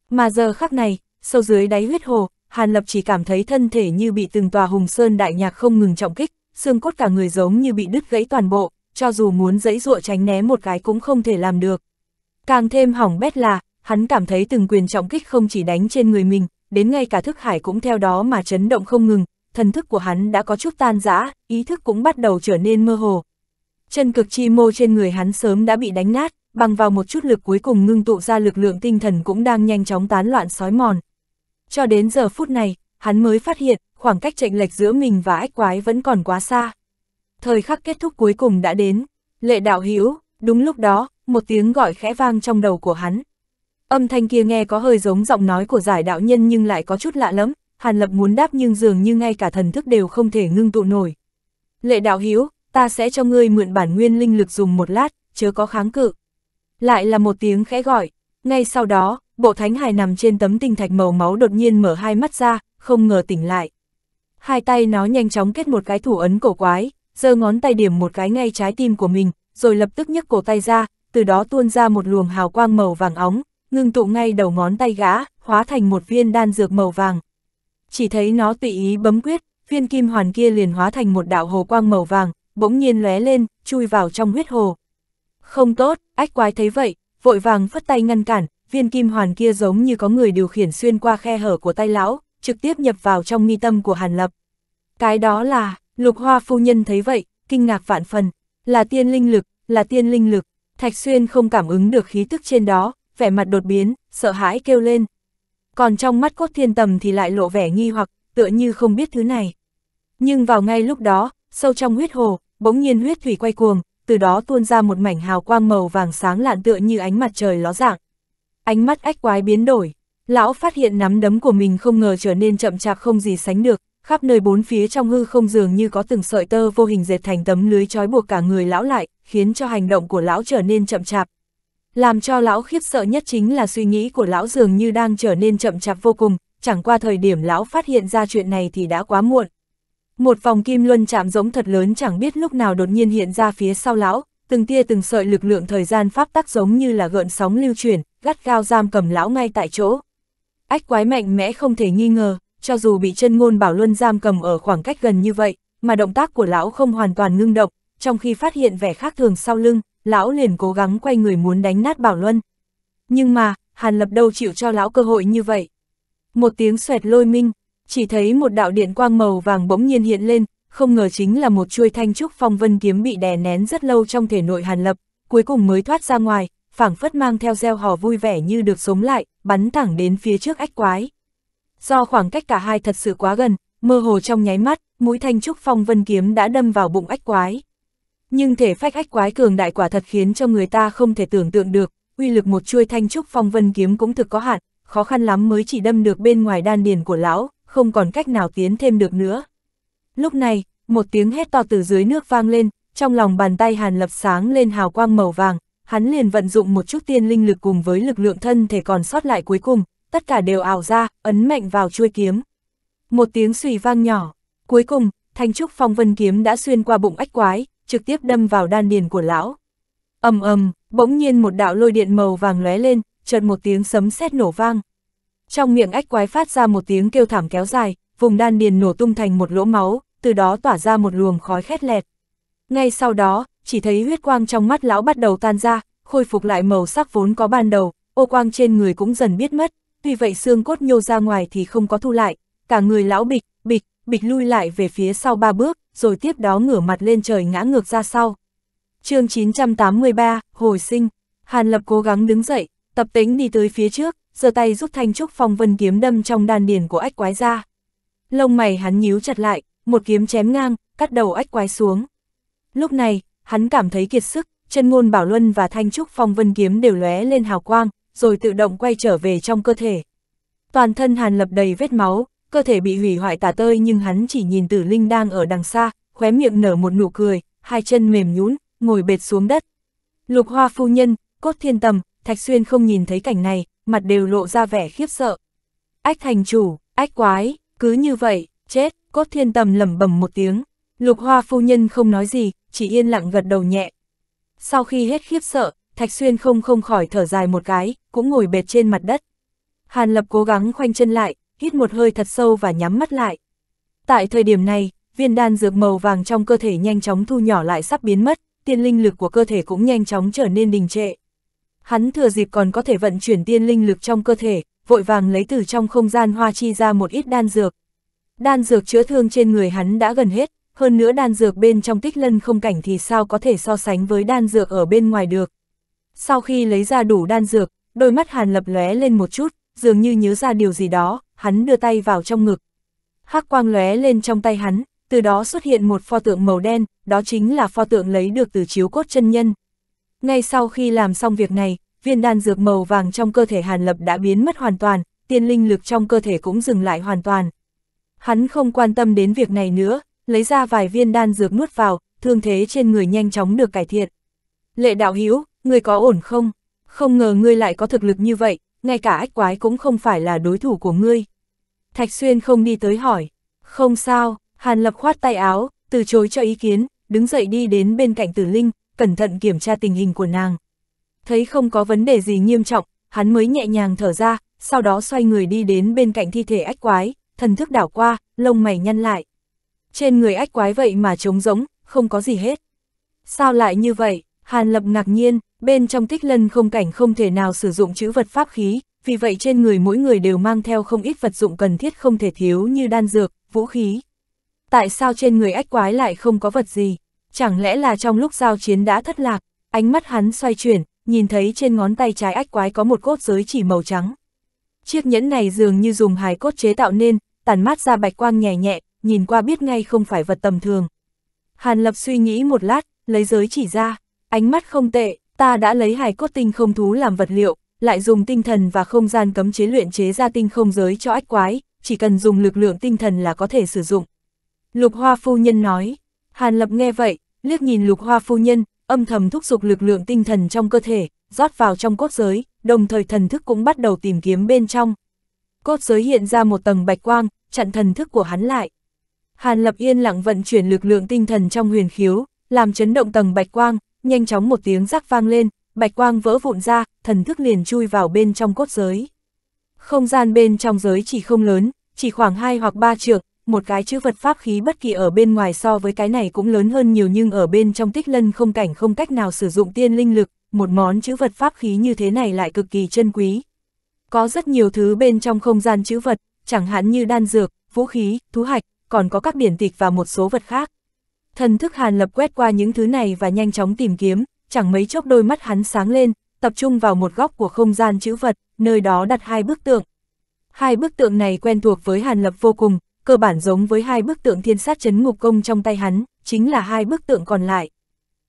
Mà giờ khắc này, sâu dưới đáy huyết hồ, Hàn Lập chỉ cảm thấy thân thể như bị từng tòa hùng sơn đại nhạc không ngừng trọng kích, xương cốt cả người giống như bị đứt gãy toàn bộ, cho dù muốn dẫy dụa tránh né một cái cũng không thể làm được. Càng thêm hỏng bét là, hắn cảm thấy từng quyền trọng kích không chỉ đánh trên người mình, đến ngay cả thức hải cũng theo đó mà chấn động không ngừng, thần thức của hắn đã có chút tan rã, ý thức cũng bắt đầu trở nên mơ hồ. Chân cực chi mô trên người hắn sớm đã bị đánh nát, bằng vào một chút lực cuối cùng ngưng tụ ra lực lượng tinh thần cũng đang nhanh chóng tán loạn sói mòn. Cho đến giờ phút này, hắn mới phát hiện, khoảng cách chênh lệch giữa mình và ách quái vẫn còn quá xa. Thời khắc kết thúc cuối cùng đã đến, lệ đạo hữu đúng lúc đó, một tiếng gọi khẽ vang trong đầu của hắn. Âm thanh kia nghe có hơi giống giọng nói của giải đạo nhân nhưng lại có chút lạ lắm, Hàn Lập muốn đáp nhưng dường như ngay cả thần thức đều không thể ngưng tụ nổi. Lệ đạo hiếu, ta sẽ cho ngươi mượn bản nguyên linh lực dùng một lát, chớ có kháng cự. Lại là một tiếng khẽ gọi, ngay sau đó, bộ thánh hài nằm trên tấm tinh thạch màu máu đột nhiên mở hai mắt ra, không ngờ tỉnh lại. Hai tay nó nhanh chóng kết một cái thủ ấn cổ quái, giơ ngón tay điểm một cái ngay trái tim của mình, rồi lập tức nhấc cổ tay ra, từ đó tuôn ra một luồng hào quang màu vàng óng, ngưng tụ ngay đầu ngón tay gã, hóa thành một viên đan dược màu vàng, chỉ thấy nó tùy ý bấm quyết, viên kim hoàn kia liền hóa thành một đạo hồ quang màu vàng, bỗng nhiên lóe lên, chui vào trong huyết hồ. Không tốt, ách quái thấy vậy, vội vàng phất tay ngăn cản, viên kim hoàn kia giống như có người điều khiển xuyên qua khe hở của tay lão, trực tiếp nhập vào trong mi tâm của Hàn Lập. Cái đó là, lục hoa phu nhân thấy vậy, kinh ngạc vạn phần, là tiên linh lực, là tiên linh lực, Thạch Xuyên không cảm ứng được khí tức trên đó, vẻ mặt đột biến, sợ hãi kêu lên, còn trong mắt cốt thiên tầm thì lại lộ vẻ nghi hoặc, tựa như không biết thứ này. Nhưng vào ngay lúc đó, sâu trong huyết hồ, bỗng nhiên huyết thủy quay cuồng, từ đó tuôn ra một mảnh hào quang màu vàng sáng lạn tựa như ánh mặt trời ló dạng. Ánh mắt ách quái biến đổi, lão phát hiện nắm đấm của mình không ngờ trở nên chậm chạp không gì sánh được, khắp nơi bốn phía trong hư không dường như có từng sợi tơ vô hình dệt thành tấm lưới trói buộc cả người lão lại, khiến cho hành động của lão trở nên chậm chạp, làm cho lão khiếp sợ nhất chính là suy nghĩ của lão dường như đang trở nên chậm chạp vô cùng, chẳng qua thời điểm lão phát hiện ra chuyện này thì đã quá muộn. Một vòng kim luân chạm giống thật lớn chẳng biết lúc nào đột nhiên hiện ra phía sau lão, từng tia từng sợi lực lượng thời gian pháp tắc giống như là gợn sóng lưu chuyển, gắt gao giam cầm lão ngay tại chỗ. Ách quái mạnh mẽ không thể nghi ngờ, cho dù bị chân ngôn bảo luân giam cầm ở khoảng cách gần như vậy, mà động tác của lão không hoàn toàn ngưng động, trong khi phát hiện vẻ khác thường sau lưng, lão liền cố gắng quay người muốn đánh nát Bảo Luân. Nhưng mà, Hàn Lập đâu chịu cho lão cơ hội như vậy. Một tiếng xoẹt lôi minh, chỉ thấy một đạo điện quang màu vàng bỗng nhiên hiện lên, không ngờ chính là một chuôi thanh trúc phong vân kiếm bị đè nén rất lâu trong thể nội Hàn Lập, cuối cùng mới thoát ra ngoài, phảng phất mang theo gieo hò vui vẻ như được sống lại, bắn thẳng đến phía trước ách quái. Do khoảng cách cả hai thật sự quá gần, mơ hồ trong nháy mắt, mũi thanh trúc phong vân kiếm đã đâm vào bụng ách quái nhưng thể phách ách quái cường đại quả thật khiến cho người ta không thể tưởng tượng được, uy lực một chuôi thanh trúc phong vân kiếm cũng thực có hạn, khó khăn lắm mới chỉ đâm được bên ngoài đan điền của lão, không còn cách nào tiến thêm được nữa. Lúc này, một tiếng hét to từ dưới nước vang lên, trong lòng bàn tay Hàn Lập sáng lên hào quang màu vàng, hắn liền vận dụng một chút tiên linh lực cùng với lực lượng thân thể còn sót lại cuối cùng, tất cả đều ảo ra, ấn mạnh vào chuôi kiếm. Một tiếng xùy vang nhỏ, cuối cùng, thanh trúc phong vân kiếm đã xuyên qua bụng ách quái, trực tiếp đâm vào đan điền của lão. ầm ầm, bỗng nhiên một đạo lôi điện màu vàng lóe lên, chợt một tiếng sấm sét nổ vang. Trong miệng ách quái phát ra một tiếng kêu thảm kéo dài, vùng đan điền nổ tung thành một lỗ máu, từ đó tỏa ra một luồng khói khét lẹt. Ngay sau đó, chỉ thấy huyết quang trong mắt lão bắt đầu tan ra, khôi phục lại màu sắc vốn có ban đầu, ô quang trên người cũng dần biết mất, tuy vậy xương cốt nhô ra ngoài thì không có thu lại, cả người lão bịch, bịch, bịch lui lại về phía sau ba bước, rồi tiếp đó ngửa mặt lên trời ngã ngược ra sau. chương 983, Hồi sinh, Hàn Lập cố gắng đứng dậy, tập tính đi tới phía trước, giơ tay rút Thanh Trúc Phong Vân kiếm đâm trong đàn điền của ách quái ra. Lông mày hắn nhíu chặt lại, một kiếm chém ngang, cắt đầu ách quái xuống. Lúc này, hắn cảm thấy kiệt sức, chân ngôn Bảo Luân và Thanh Trúc Phong Vân kiếm đều lóe lên hào quang, rồi tự động quay trở về trong cơ thể. Toàn thân Hàn Lập đầy vết máu, cơ thể bị hủy hoại tả tơi nhưng hắn chỉ nhìn tử linh đang ở đằng xa, khóe miệng nở một nụ cười, hai chân mềm nhún, ngồi bệt xuống đất. Lục hoa phu nhân, cốt thiên tầm, thạch xuyên không nhìn thấy cảnh này, mặt đều lộ ra vẻ khiếp sợ. Ách thành chủ, ách quái, cứ như vậy, chết, cốt thiên tầm lẩm bẩm một tiếng. Lục hoa phu nhân không nói gì, chỉ yên lặng gật đầu nhẹ. Sau khi hết khiếp sợ, Thạch Xuyên không không khỏi thở dài một cái, cũng ngồi bệt trên mặt đất. Hàn Lập cố gắng khoanh chân lại, hít một hơi thật sâu và nhắm mắt lại. Tại thời điểm này, viên đan dược màu vàng trong cơ thể nhanh chóng thu nhỏ lại sắp biến mất, tiên linh lực của cơ thể cũng nhanh chóng trở nên đình trệ. Hắn thừa dịp còn có thể vận chuyển tiên linh lực trong cơ thể, vội vàng lấy từ trong không gian hoa chi ra một ít đan dược. Đan dược chữa thương trên người hắn đã gần hết, hơn nữa đan dược bên trong tích lân không cảnh thì sao có thể so sánh với đan dược ở bên ngoài được. Sau khi lấy ra đủ đan dược, đôi mắt Hàn lập lóe lên một chút, dường như nhớ ra điều gì đó, hắn đưa tay vào trong ngực. Hắc quang lóe lên trong tay hắn, từ đó xuất hiện một pho tượng màu đen, đó chính là pho tượng lấy được từ chiếu cốt chân nhân. Ngay sau khi làm xong việc này, viên đan dược màu vàng trong cơ thể Hàn Lập đã biến mất hoàn toàn, tiên linh lực trong cơ thể cũng dừng lại hoàn toàn. Hắn không quan tâm đến việc này nữa, lấy ra vài viên đan dược nuốt vào, thương thế trên người nhanh chóng được cải thiện. Lệ đạo Hiếu, người có ổn không? Không ngờ ngươi lại có thực lực như vậy, ngay cả ách quái cũng không phải là đối thủ của ngươi. Thạch Xuyên không đi tới hỏi, không sao, Hàn Lập khoát tay áo, từ chối cho ý kiến, đứng dậy đi đến bên cạnh Tử Linh, cẩn thận kiểm tra tình hình của nàng. Thấy không có vấn đề gì nghiêm trọng, hắn mới nhẹ nhàng thở ra, sau đó xoay người đi đến bên cạnh thi thể ách quái, thần thức đảo qua, lông mày nhăn lại. Trên người ách quái vậy mà trống rỗng, không có gì hết. Sao lại như vậy? Hàn Lập ngạc nhiên, bên trong tích lân không cảnh không thể nào sử dụng chữ vật pháp khí, vì vậy trên người mỗi người đều mang theo không ít vật dụng cần thiết không thể thiếu như đan dược, vũ khí. Tại sao trên người ách quái lại không có vật gì? Chẳng lẽ là trong lúc giao chiến đã thất lạc, ánh mắt hắn xoay chuyển, nhìn thấy trên ngón tay trái ách quái có một cốt giới chỉ màu trắng. Chiếc nhẫn này dường như dùng hài cốt chế tạo nên, tàn mát ra bạch quang nhẹ nhẹ, nhìn qua biết ngay không phải vật tầm thường. Hàn Lập suy nghĩ một lát, lấy giới chỉ ra, Ánh mắt không tệ, ta đã lấy hài cốt tinh không thú làm vật liệu, lại dùng tinh thần và không gian cấm chế luyện chế ra tinh không giới cho ách quái, chỉ cần dùng lực lượng tinh thần là có thể sử dụng. Lục Hoa Phu Nhân nói, Hàn Lập nghe vậy, liếc nhìn Lục Hoa Phu Nhân, âm thầm thúc giục lực lượng tinh thần trong cơ thể, rót vào trong cốt giới, đồng thời thần thức cũng bắt đầu tìm kiếm bên trong. Cốt giới hiện ra một tầng bạch quang, chặn thần thức của hắn lại. Hàn Lập yên lặng vận chuyển lực lượng tinh thần trong huyền khiếu, làm chấn động tầng bạch quang, nhanh chóng một tiếng rắc vang lên, bạch quang vỡ vụn ra, thần thức liền chui vào bên trong cốt giới. Không gian bên trong giới chỉ không lớn, chỉ khoảng 2 hoặc 3 trượng, một cái chữ vật pháp khí bất kỳ ở bên ngoài so với cái này cũng lớn hơn nhiều nhưng ở bên trong tích lân không cảnh không cách nào sử dụng tiên linh lực, một món chữ vật pháp khí như thế này lại cực kỳ chân quý. Có rất nhiều thứ bên trong không gian chữ vật, chẳng hạn như đan dược, vũ khí, thú hạch, còn có các điển tịch và một số vật khác. Thần thức Hàn Lập quét qua những thứ này và nhanh chóng tìm kiếm, chẳng mấy chốc đôi mắt hắn sáng lên, tập trung vào một góc của không gian chữ vật, nơi đó đặt hai bức tượng. Hai bức tượng này quen thuộc với Hàn Lập vô cùng, cơ bản giống với hai bức tượng thiên sát chấn ngục công trong tay hắn, chính là hai bức tượng còn lại.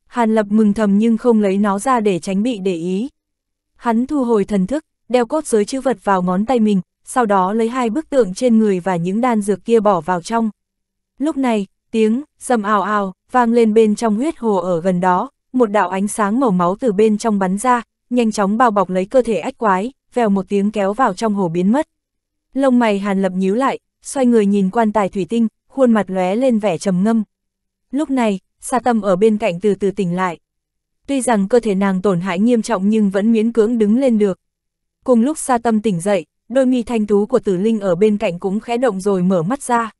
Hàn Lập mừng thầm nhưng không lấy nó ra để tránh bị để ý. Hắn thu hồi thần thức, đeo cốt giới chữ vật vào ngón tay mình, sau đó lấy hai bức tượng trên người và những đan dược kia bỏ vào trong. Lúc này, Tiếng, rầm ào ào, vang lên bên trong huyết hồ ở gần đó, một đạo ánh sáng màu máu từ bên trong bắn ra, nhanh chóng bao bọc lấy cơ thể ách quái, vèo một tiếng kéo vào trong hồ biến mất. Lông mày hàn lập nhíu lại, xoay người nhìn quan tài thủy tinh, khuôn mặt lóe lên vẻ trầm ngâm. Lúc này, Sa Tâm ở bên cạnh từ từ tỉnh lại. Tuy rằng cơ thể nàng tổn hại nghiêm trọng nhưng vẫn miễn cưỡng đứng lên được. Cùng lúc Sa Tâm tỉnh dậy, đôi mi thanh tú của Tử Linh ở bên cạnh cũng khẽ động rồi mở mắt ra.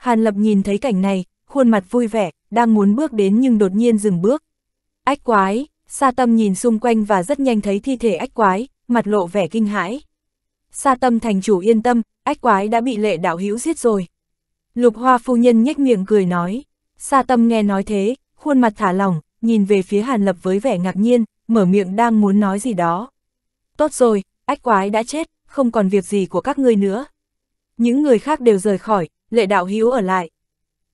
Hàn Lập nhìn thấy cảnh này, khuôn mặt vui vẻ, đang muốn bước đến nhưng đột nhiên dừng bước. Ách quái, Sa Tâm nhìn xung quanh và rất nhanh thấy thi thể ách quái, mặt lộ vẻ kinh hãi. Sa Tâm thành chủ yên tâm, ách quái đã bị lệ đạo hữu giết rồi. Lục Hoa phu nhân nhếch miệng cười nói, Sa Tâm nghe nói thế, khuôn mặt thả lỏng, nhìn về phía Hàn Lập với vẻ ngạc nhiên, mở miệng đang muốn nói gì đó. Tốt rồi, ách quái đã chết, không còn việc gì của các ngươi nữa. Những người khác đều rời khỏi, lệ đạo hữu ở lại.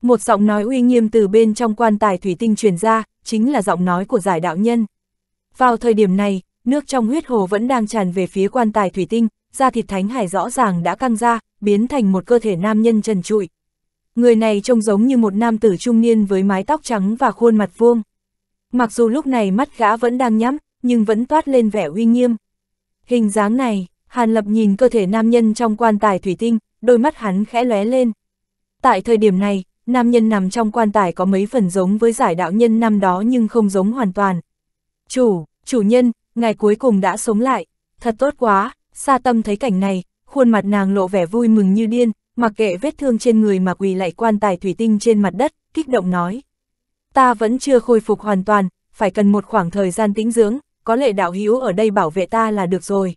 Một giọng nói uy nghiêm từ bên trong quan tài thủy tinh truyền ra, chính là giọng nói của giải đạo nhân. Vào thời điểm này, nước trong huyết hồ vẫn đang tràn về phía quan tài thủy tinh, da thịt thánh hải rõ ràng đã căng ra, biến thành một cơ thể nam nhân trần trụi. Người này trông giống như một nam tử trung niên với mái tóc trắng và khuôn mặt vuông. Mặc dù lúc này mắt gã vẫn đang nhắm, nhưng vẫn toát lên vẻ uy nghiêm. Hình dáng này, Hàn Lập nhìn cơ thể nam nhân trong quan tài thủy tinh, đôi mắt hắn khẽ lóe lên. Tại thời điểm này, nam nhân nằm trong quan tài có mấy phần giống với giải đạo nhân năm đó nhưng không giống hoàn toàn. Chủ, chủ nhân, ngày cuối cùng đã sống lại, thật tốt quá, sa tâm thấy cảnh này, khuôn mặt nàng lộ vẻ vui mừng như điên, mặc kệ vết thương trên người mà quỳ lại quan tài thủy tinh trên mặt đất, kích động nói. Ta vẫn chưa khôi phục hoàn toàn, phải cần một khoảng thời gian tĩnh dưỡng, có lệ đạo hữu ở đây bảo vệ ta là được rồi.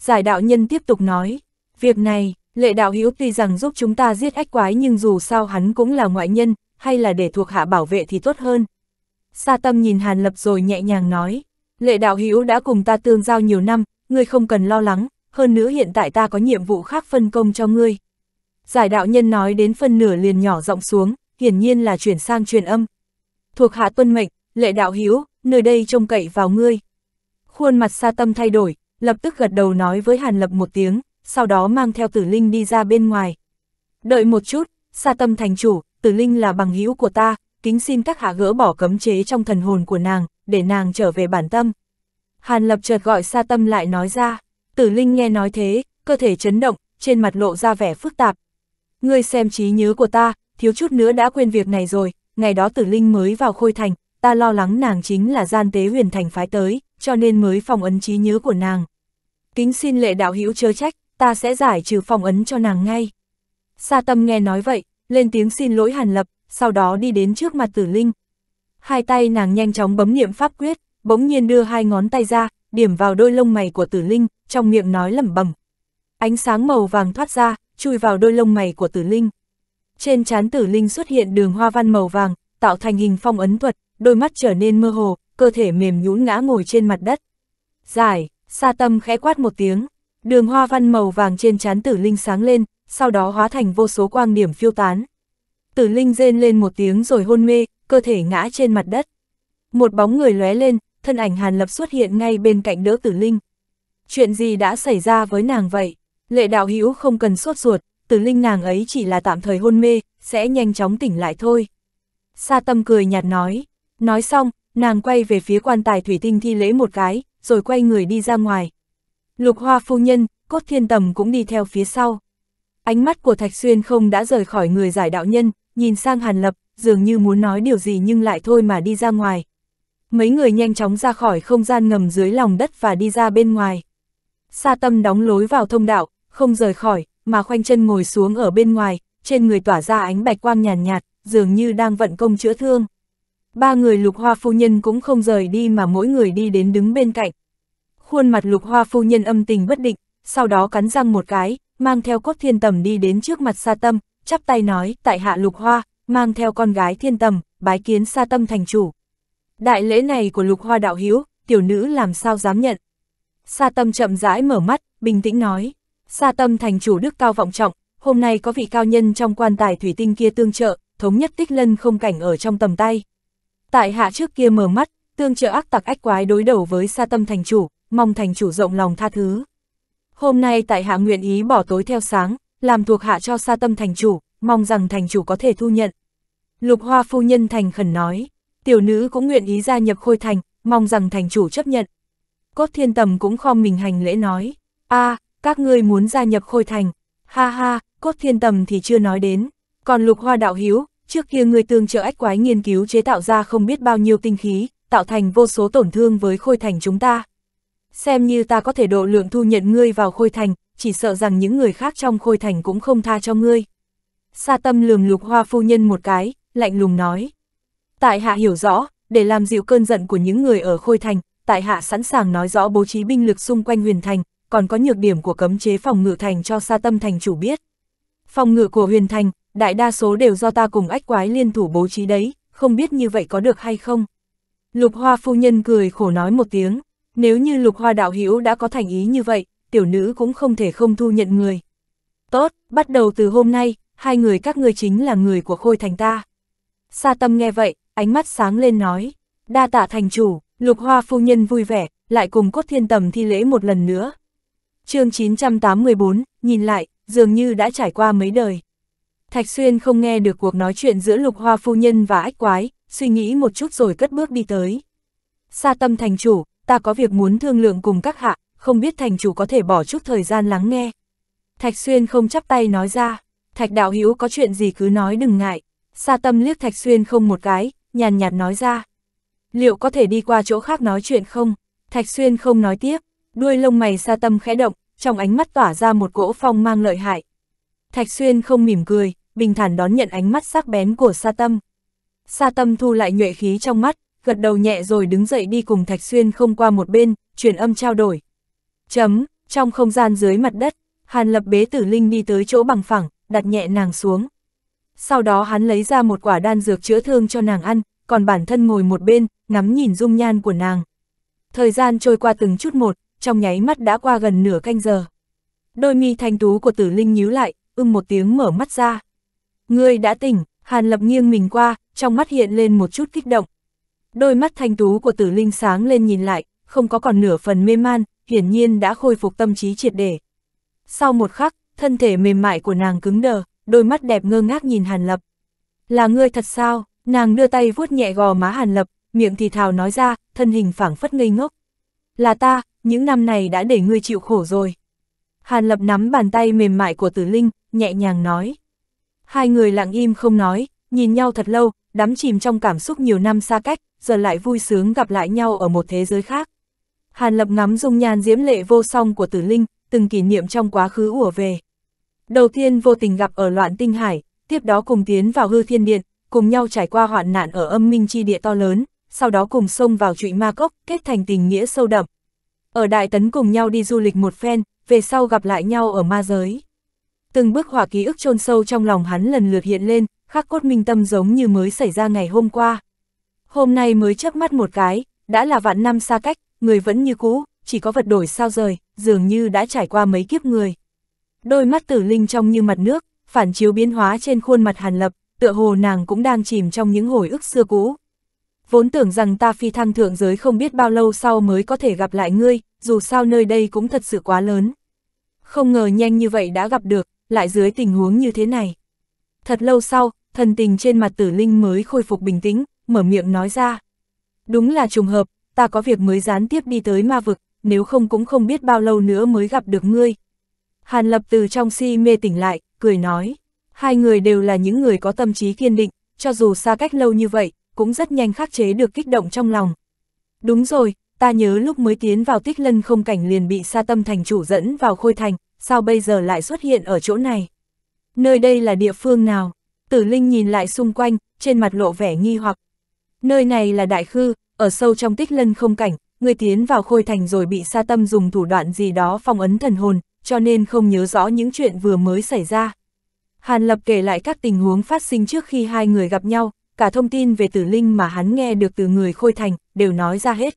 Giải đạo nhân tiếp tục nói, việc này, Lệ đạo hữu tuy rằng giúp chúng ta giết ách quái nhưng dù sao hắn cũng là ngoại nhân, hay là để thuộc hạ bảo vệ thì tốt hơn. Sa tâm nhìn Hàn Lập rồi nhẹ nhàng nói, lệ đạo hữu đã cùng ta tương giao nhiều năm, ngươi không cần lo lắng, hơn nữa hiện tại ta có nhiệm vụ khác phân công cho ngươi. Giải đạo nhân nói đến phân nửa liền nhỏ giọng xuống, hiển nhiên là chuyển sang truyền âm. Thuộc hạ tuân mệnh, lệ đạo hữu nơi đây trông cậy vào ngươi. Khuôn mặt sa tâm thay đổi, lập tức gật đầu nói với Hàn Lập một tiếng, sau đó mang theo tử linh đi ra bên ngoài. Đợi một chút, xa tâm thành chủ, tử linh là bằng hữu của ta, kính xin các hạ gỡ bỏ cấm chế trong thần hồn của nàng, để nàng trở về bản tâm. Hàn lập chợt gọi xa tâm lại nói ra, tử linh nghe nói thế, cơ thể chấn động, trên mặt lộ ra vẻ phức tạp. Ngươi xem trí nhớ của ta, thiếu chút nữa đã quên việc này rồi, ngày đó tử linh mới vào khôi thành, ta lo lắng nàng chính là gian tế huyền thành phái tới, cho nên mới phòng ấn trí nhớ của nàng. Kính xin lệ đạo hữu chớ trách, ta sẽ giải trừ phong ấn cho nàng ngay. Sa tâm nghe nói vậy, lên tiếng xin lỗi Hàn Lập, sau đó đi đến trước mặt tử linh. Hai tay nàng nhanh chóng bấm niệm pháp quyết, bỗng nhiên đưa hai ngón tay ra, điểm vào đôi lông mày của tử linh, trong miệng nói lẩm bẩm. Ánh sáng màu vàng thoát ra, chui vào đôi lông mày của tử linh. Trên trán tử linh xuất hiện đường hoa văn màu vàng, tạo thành hình phong ấn thuật, đôi mắt trở nên mơ hồ, cơ thể mềm nhũn ngã ngồi trên mặt đất. Giải, sa tâm khẽ quát một tiếng, Đường hoa văn màu vàng trên trán tử linh sáng lên, sau đó hóa thành vô số quang điểm phiêu tán. Tử linh rên lên một tiếng rồi hôn mê, cơ thể ngã trên mặt đất. Một bóng người lóe lên, thân ảnh Hàn Lập xuất hiện ngay bên cạnh đỡ tử linh. Chuyện gì đã xảy ra với nàng vậy? Lệ đạo hữu không cần sốt ruột, tử linh nàng ấy chỉ là tạm thời hôn mê, sẽ nhanh chóng tỉnh lại thôi. Sa tâm cười nhạt nói. Nói xong, nàng quay về phía quan tài thủy tinh thi lễ một cái, rồi quay người đi ra ngoài, Lục hoa phu nhân, cốt thiên tầm cũng đi theo phía sau. Ánh mắt của Thạch Xuyên không đã rời khỏi người giải đạo nhân, nhìn sang Hàn Lập, dường như muốn nói điều gì nhưng lại thôi mà đi ra ngoài. Mấy người nhanh chóng ra khỏi không gian ngầm dưới lòng đất và đi ra bên ngoài. Sa tâm đóng lối vào thông đạo, không rời khỏi, mà khoanh chân ngồi xuống ở bên ngoài, trên người tỏa ra ánh bạch quang nhàn nhạt, nhạt, dường như đang vận công chữa thương. Ba người lục hoa phu nhân cũng không rời đi mà mỗi người đi đến đứng bên cạnh. Khuôn mặt lục hoa phu nhân âm tình bất định, sau đó cắn răng một cái, mang theo cốt thiên tầm đi đến trước mặt sa tâm, chắp tay nói, tại hạ lục hoa, mang theo con gái thiên tầm, bái kiến sa tâm thành chủ. Đại lễ này của lục hoa đạo hiếu, tiểu nữ làm sao dám nhận. Sa tâm chậm rãi mở mắt, bình tĩnh nói, sa tâm thành chủ đức cao vọng trọng, hôm nay có vị cao nhân trong quan tài thủy tinh kia tương trợ, thống nhất tích lân không cảnh ở trong tầm tay. Tại hạ trước kia mở mắt, tương trợ ác tặc ách quái đối đầu với sa tâm thành chủ, mong thành chủ rộng lòng tha thứ. Hôm nay tại hạ nguyện ý bỏ tối theo sáng, làm thuộc hạ cho sa tâm thành chủ, mong rằng thành chủ có thể thu nhận. Lục hoa phu nhân thành khẩn nói, tiểu nữ cũng nguyện ý gia nhập khôi thành, mong rằng thành chủ chấp nhận. Cốt thiên tầm cũng khom mình hành lễ nói, a à, các ngươi muốn gia nhập khôi thành, ha ha, cốt thiên tầm thì chưa nói đến, còn lục hoa đạo hiếu, trước kia ngươi tương trợ ách quái nghiên cứu chế tạo ra không biết bao nhiêu tinh khí, tạo thành vô số tổn thương với khôi thành chúng ta xem như ta có thể độ lượng thu nhận ngươi vào khôi thành, chỉ sợ rằng những người khác trong khôi thành cũng không tha cho ngươi. Sa tâm lườm lục hoa phu nhân một cái, lạnh lùng nói. Tại hạ hiểu rõ, để làm dịu cơn giận của những người ở khôi thành, tại hạ sẵn sàng nói rõ bố trí binh lực xung quanh huyền thành, còn có nhược điểm của cấm chế phòng ngự thành cho sa tâm thành chủ biết. Phòng ngự của huyền thành, đại đa số đều do ta cùng ách quái liên thủ bố trí đấy, không biết như vậy có được hay không. Lục hoa phu nhân cười khổ nói một tiếng. Nếu như lục hoa đạo hữu đã có thành ý như vậy, tiểu nữ cũng không thể không thu nhận người. Tốt, bắt đầu từ hôm nay, hai người các ngươi chính là người của khôi thành ta. Sa tâm nghe vậy, ánh mắt sáng lên nói, đa tạ thành chủ, lục hoa phu nhân vui vẻ, lại cùng cốt thiên tầm thi lễ một lần nữa. chương 984, nhìn lại, dường như đã trải qua mấy đời. Thạch Xuyên không nghe được cuộc nói chuyện giữa lục hoa phu nhân và ách quái, suy nghĩ một chút rồi cất bước đi tới. Sa tâm thành chủ, ta có việc muốn thương lượng cùng các hạ, không biết thành chủ có thể bỏ chút thời gian lắng nghe. Thạch Xuyên không chắp tay nói ra, Thạch Đạo hữu có chuyện gì cứ nói đừng ngại, Sa Tâm liếc Thạch Xuyên không một cái, nhàn nhạt nói ra. Liệu có thể đi qua chỗ khác nói chuyện không? Thạch Xuyên không nói tiếp, đuôi lông mày Sa Tâm khẽ động, trong ánh mắt tỏa ra một cỗ phong mang lợi hại. Thạch Xuyên không mỉm cười, bình thản đón nhận ánh mắt sắc bén của Sa Tâm. Sa Tâm thu lại nhuệ khí trong mắt, gật đầu nhẹ rồi đứng dậy đi cùng Thạch Xuyên không qua một bên, truyền âm trao đổi. Chấm, trong không gian dưới mặt đất, Hàn Lập bế tử Linh đi tới chỗ bằng phẳng, đặt nhẹ nàng xuống. Sau đó hắn lấy ra một quả đan dược chữa thương cho nàng ăn, còn bản thân ngồi một bên, ngắm nhìn dung nhan của nàng. Thời gian trôi qua từng chút một, trong nháy mắt đã qua gần nửa canh giờ. Đôi mi thanh tú của tử Linh nhíu lại, ưng một tiếng mở mắt ra. Ngươi đã tỉnh, Hàn Lập nghiêng mình qua, trong mắt hiện lên một chút kích động. Đôi mắt thanh tú của tử linh sáng lên nhìn lại, không có còn nửa phần mê man, hiển nhiên đã khôi phục tâm trí triệt để. Sau một khắc, thân thể mềm mại của nàng cứng đờ, đôi mắt đẹp ngơ ngác nhìn Hàn Lập. Là ngươi thật sao? Nàng đưa tay vuốt nhẹ gò má Hàn Lập, miệng thì thào nói ra, thân hình phảng phất ngây ngốc. Là ta, những năm này đã để ngươi chịu khổ rồi. Hàn Lập nắm bàn tay mềm mại của Tử Linh, nhẹ nhàng nói. Hai người lặng im không nói, nhìn nhau thật lâu, đắm chìm trong cảm xúc nhiều năm xa cách, giờ lại vui sướng gặp lại nhau ở một thế giới khác. Hàn Lập ngắm dung nhan diễm lệ vô song của Tử Linh, từng kỷ niệm trong quá khứ ùa về. Đầu tiên vô tình gặp ở loạn tinh hải, tiếp đó cùng tiến vào hư thiên điện, cùng nhau trải qua hoạn nạn ở âm minh chi địa to lớn, sau đó cùng xông vào trụy ma cốc, kết thành tình nghĩa sâu đậm. Ở Đại Tấn cùng nhau đi du lịch một phen, về sau gặp lại nhau ở ma giới. Từng bước hỏa ký ức chôn sâu trong lòng hắn lần lượt hiện lên, khắc cốt minh tâm giống như mới xảy ra ngày hôm qua. Hôm nay mới chớp mắt một cái, đã là vạn năm xa cách, người vẫn như cũ, chỉ có vật đổi sao rời, dường như đã trải qua mấy kiếp người. Đôi mắt tử linh trong như mặt nước, phản chiếu biến hóa trên khuôn mặt hàn lập, tựa hồ nàng cũng đang chìm trong những hồi ức xưa cũ. Vốn tưởng rằng ta phi thăng thượng giới không biết bao lâu sau mới có thể gặp lại ngươi, dù sao nơi đây cũng thật sự quá lớn. Không ngờ nhanh như vậy đã gặp được, lại dưới tình huống như thế này. Thật lâu sau, thần tình trên mặt tử linh mới khôi phục bình tĩnh, mở miệng nói ra. Đúng là trùng hợp, ta có việc mới gián tiếp đi tới ma vực, nếu không cũng không biết bao lâu nữa mới gặp được ngươi. Hàn Lập từ trong si mê tỉnh lại, cười nói, hai người đều là những người có tâm trí kiên định, cho dù xa cách lâu như vậy, cũng rất nhanh khắc chế được kích động trong lòng. Đúng rồi, ta nhớ lúc mới tiến vào tích lân không cảnh liền bị sa tâm thành chủ dẫn vào khôi thành, sao bây giờ lại xuất hiện ở chỗ này? Nơi đây là địa phương nào? Tử Linh nhìn lại xung quanh, trên mặt lộ vẻ nghi hoặc, Nơi này là đại khư, ở sâu trong tích lân không cảnh, người tiến vào khôi thành rồi bị sa tâm dùng thủ đoạn gì đó phong ấn thần hồn, cho nên không nhớ rõ những chuyện vừa mới xảy ra. Hàn Lập kể lại các tình huống phát sinh trước khi hai người gặp nhau, cả thông tin về tử linh mà hắn nghe được từ người khôi thành, đều nói ra hết.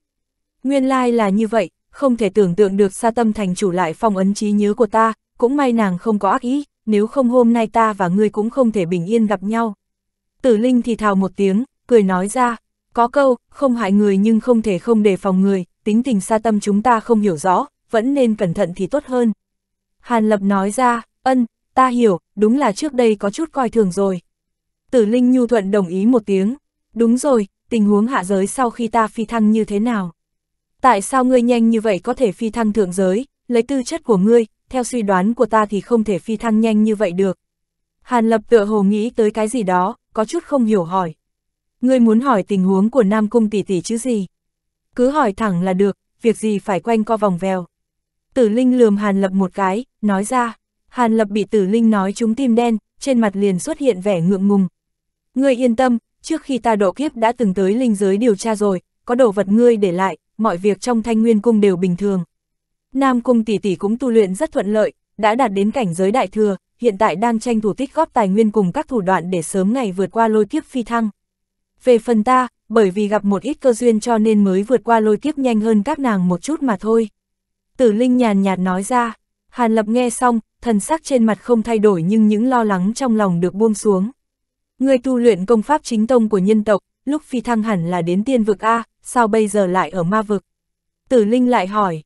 Nguyên lai là như vậy, không thể tưởng tượng được sa tâm thành chủ lại phong ấn trí nhớ của ta, cũng may nàng không có ác ý, nếu không hôm nay ta và ngươi cũng không thể bình yên gặp nhau. Tử linh thì thào một tiếng, cười nói ra, có câu, không hại người nhưng không thể không đề phòng người, tính tình xa tâm chúng ta không hiểu rõ, vẫn nên cẩn thận thì tốt hơn. Hàn Lập nói ra, ân, ta hiểu, đúng là trước đây có chút coi thường rồi. Tử Linh Nhu Thuận đồng ý một tiếng, đúng rồi, tình huống hạ giới sau khi ta phi thăng như thế nào? Tại sao ngươi nhanh như vậy có thể phi thăng thượng giới, lấy tư chất của ngươi, theo suy đoán của ta thì không thể phi thăng nhanh như vậy được. Hàn Lập tựa hồ nghĩ tới cái gì đó, có chút không hiểu hỏi ngươi muốn hỏi tình huống của Nam Cung tỷ tỷ chứ gì? Cứ hỏi thẳng là được, việc gì phải quanh co vòng vèo. Tử Linh lườm Hàn Lập một cái, nói ra. Hàn Lập bị Tử Linh nói trúng tim đen, trên mặt liền xuất hiện vẻ ngượng ngùng. Ngươi yên tâm, trước khi ta độ kiếp đã từng tới linh giới điều tra rồi, có đồ vật ngươi để lại, mọi việc trong thanh nguyên cung đều bình thường. Nam cung tỷ tỷ cũng tu luyện rất thuận lợi, đã đạt đến cảnh giới đại thừa, hiện tại đang tranh thủ tích góp tài nguyên cùng các thủ đoạn để sớm ngày vượt qua lôi kiếp phi thăng. Về phần ta, bởi vì gặp một ít cơ duyên cho nên mới vượt qua lôi kiếp nhanh hơn các nàng một chút mà thôi. Tử Linh nhàn nhạt nói ra, Hàn Lập nghe xong, thần sắc trên mặt không thay đổi nhưng những lo lắng trong lòng được buông xuống. Người tu luyện công pháp chính tông của nhân tộc, lúc phi thăng hẳn là đến tiên vực A, sao bây giờ lại ở ma vực? Tử Linh lại hỏi,